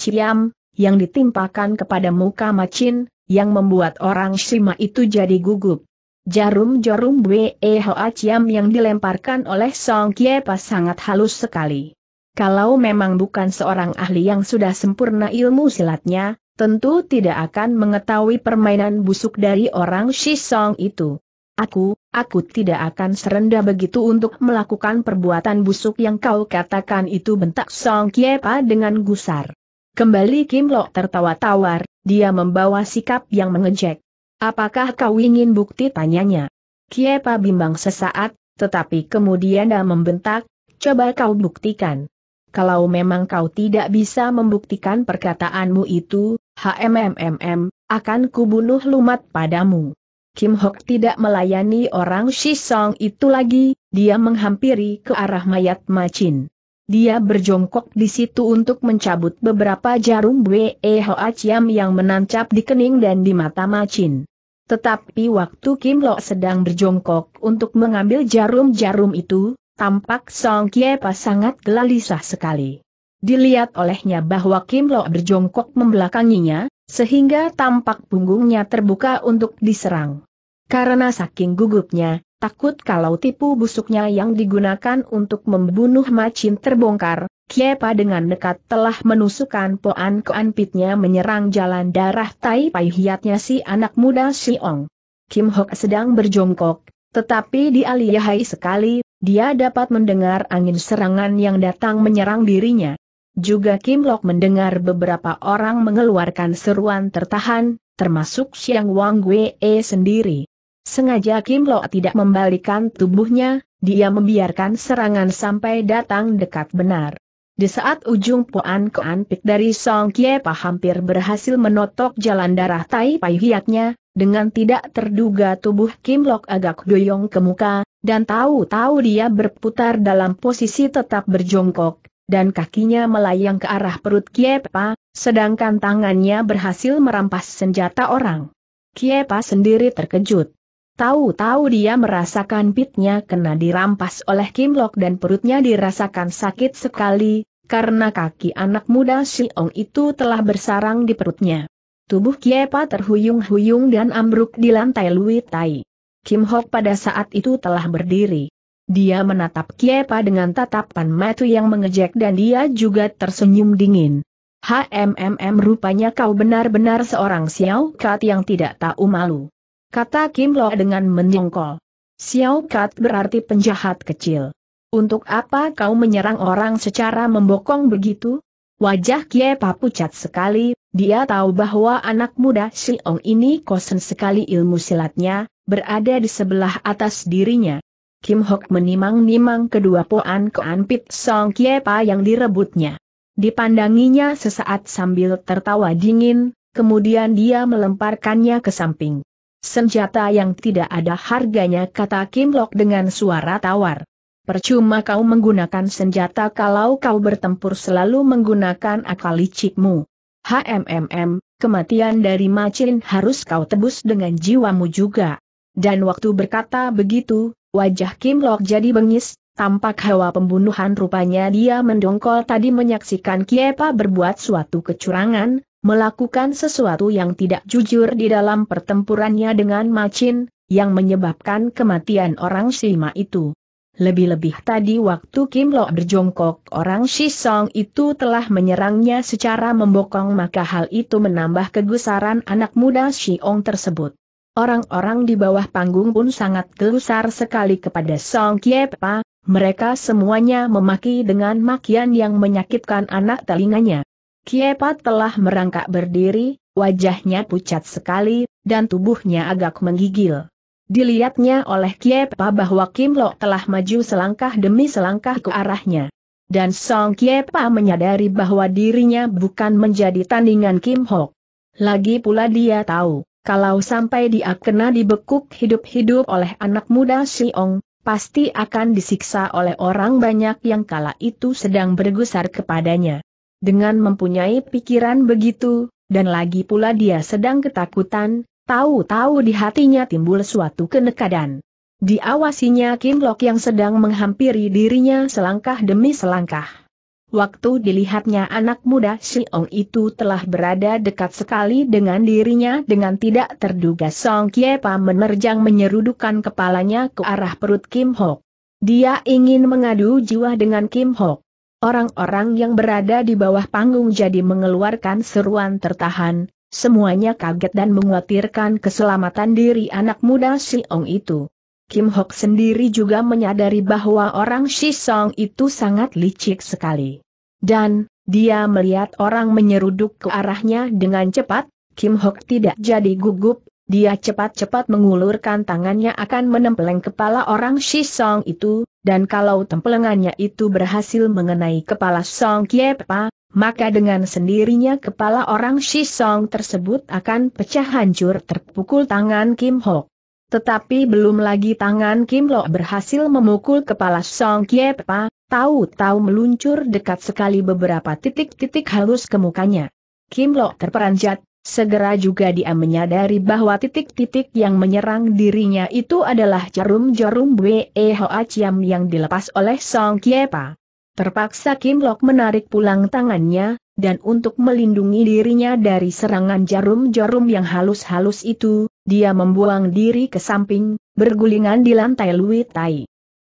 yang ditimpakan kepada muka Macin, yang membuat orang Shima itu jadi gugup. Jarum-jarum Bwe Aciam yang dilemparkan oleh Song Kiepa sangat halus sekali. Kalau memang bukan seorang ahli yang sudah sempurna ilmu silatnya, tentu tidak akan mengetahui permainan busuk dari orang Shi Song itu. Aku, aku tidak akan serendah begitu untuk melakukan perbuatan busuk yang kau katakan itu bentak Song Kiepa dengan gusar. Kembali Kim Lok tertawa tawar, dia membawa sikap yang mengejek. Apakah kau ingin bukti tanyanya? Kiepa bimbang sesaat, tetapi kemudian dia membentak, coba kau buktikan. Kalau memang kau tidak bisa membuktikan perkataanmu itu, HMMMM, akan kubunuh lumat padamu. Kim Hok tidak melayani orang Shisong itu lagi, dia menghampiri ke arah mayat Macin. Dia berjongkok di situ untuk mencabut beberapa jarum Bwe Ho Aciam yang menancap di kening dan di mata Macin. Tetapi waktu Kim Lo sedang berjongkok untuk mengambil jarum-jarum itu, tampak Song Kie Pas sangat gelisah sekali. Dilihat olehnya bahwa Kim Lo berjongkok membelakanginya, sehingga tampak punggungnya terbuka untuk diserang. Karena saking gugupnya, Takut kalau tipu busuknya yang digunakan untuk membunuh Macin terbongkar, Kiepa dengan dekat telah menusukkan poan keanpitnya menyerang jalan darah tai pai hiatnya si anak muda Siong. Kim Hok sedang berjongkok, tetapi dia lihai sekali, dia dapat mendengar angin serangan yang datang menyerang dirinya. Juga Kim Lok mendengar beberapa orang mengeluarkan seruan tertahan, termasuk Siang Wang Wei sendiri. Sengaja Kim Lo tidak membalikan tubuhnya, dia membiarkan serangan sampai datang dekat benar. Di saat ujung puan Kuan pik dari Song Kie hampir berhasil menotok jalan darah Tai Pai Hiatnya, dengan tidak terduga tubuh Kim Lok agak doyong ke muka, dan tahu-tahu dia berputar dalam posisi tetap berjongkok, dan kakinya melayang ke arah perut Kie sedangkan tangannya berhasil merampas senjata orang. Kie sendiri terkejut. Tahu-tahu dia merasakan pitnya kena dirampas oleh Kim Lok dan perutnya dirasakan sakit sekali, karena kaki anak muda si Ong itu telah bersarang di perutnya. Tubuh Kiepa terhuyung-huyung dan ambruk di lantai Lui Tai. Kim Hok pada saat itu telah berdiri. Dia menatap Kiepa dengan tatapan mata yang mengejek dan dia juga tersenyum dingin. HMMM rupanya kau benar-benar seorang Xiao Kat yang tidak tahu malu kata Kim Lo dengan menyongkol. Xiao Kat berarti penjahat kecil. Untuk apa kau menyerang orang secara membokong begitu? Wajah Kiepa pucat sekali, dia tahu bahwa anak muda Si Ong ini kosen sekali ilmu silatnya, berada di sebelah atas dirinya. Kim Hok menimang-nimang kedua poan keanpit Song Kiepa yang direbutnya. Dipandanginya sesaat sambil tertawa dingin, kemudian dia melemparkannya ke samping. Senjata yang tidak ada harganya kata Kim Lok dengan suara tawar. Percuma kau menggunakan senjata kalau kau bertempur selalu menggunakan akal licikmu. HMMM, kematian dari Macin harus kau tebus dengan jiwamu juga. Dan waktu berkata begitu, wajah Kim Lok jadi bengis, tampak hawa pembunuhan rupanya dia mendongkol tadi menyaksikan Kiepa berbuat suatu kecurangan, melakukan sesuatu yang tidak jujur di dalam pertempurannya dengan Macin, yang menyebabkan kematian orang Sima itu. Lebih-lebih tadi waktu Kim Lo berjongkok orang Shisong itu telah menyerangnya secara membokong maka hal itu menambah kegusaran anak muda Shiong tersebut. Orang-orang di bawah panggung pun sangat gelusar sekali kepada Song Kiepa, mereka semuanya memaki dengan makian yang menyakitkan anak telinganya. Kiepat telah merangkak berdiri, wajahnya pucat sekali, dan tubuhnya agak menggigil. Dilihatnya oleh Kiepa bahwa Kim Lo telah maju selangkah demi selangkah ke arahnya. Dan Song Kiepa menyadari bahwa dirinya bukan menjadi tandingan Kim Hok. Lagi pula dia tahu, kalau sampai dia kena dibekuk hidup-hidup oleh anak muda Si Ong, pasti akan disiksa oleh orang banyak yang kala itu sedang bergusar kepadanya. Dengan mempunyai pikiran begitu, dan lagi pula dia sedang ketakutan, tahu-tahu di hatinya timbul suatu kenekadan. Diawasinya Kim Lok yang sedang menghampiri dirinya selangkah demi selangkah. Waktu dilihatnya anak muda Si Ong itu telah berada dekat sekali dengan dirinya dengan tidak terduga Song Kiepa menerjang menyerudukan kepalanya ke arah perut Kim Hok. Dia ingin mengadu jiwa dengan Kim Hok. Orang-orang yang berada di bawah panggung jadi mengeluarkan seruan tertahan, semuanya kaget dan mengkhawatirkan keselamatan diri anak muda Si Ong itu. Kim Hok sendiri juga menyadari bahwa orang Si Song itu sangat licik sekali. Dan, dia melihat orang menyeruduk ke arahnya dengan cepat, Kim Hok tidak jadi gugup, dia cepat-cepat mengulurkan tangannya akan menempeleng kepala orang Shi Song itu, dan kalau tempelengannya itu berhasil mengenai kepala Song Kiepa, maka dengan sendirinya kepala orang Shi Song tersebut akan pecah hancur terpukul tangan Kim Ho. Tetapi belum lagi tangan Kim Lo berhasil memukul kepala Song Kiepa, tahu-tahu meluncur dekat sekali beberapa titik-titik halus ke mukanya. Kim Lo terperanjat, Segera juga dia menyadari bahwa titik-titik yang menyerang dirinya itu adalah jarum-jarum Weho Aciam yang dilepas oleh Song Kiepa. Terpaksa Kim Lok menarik pulang tangannya, dan untuk melindungi dirinya dari serangan jarum-jarum yang halus-halus itu, dia membuang diri ke samping, bergulingan di lantai Lui Tai.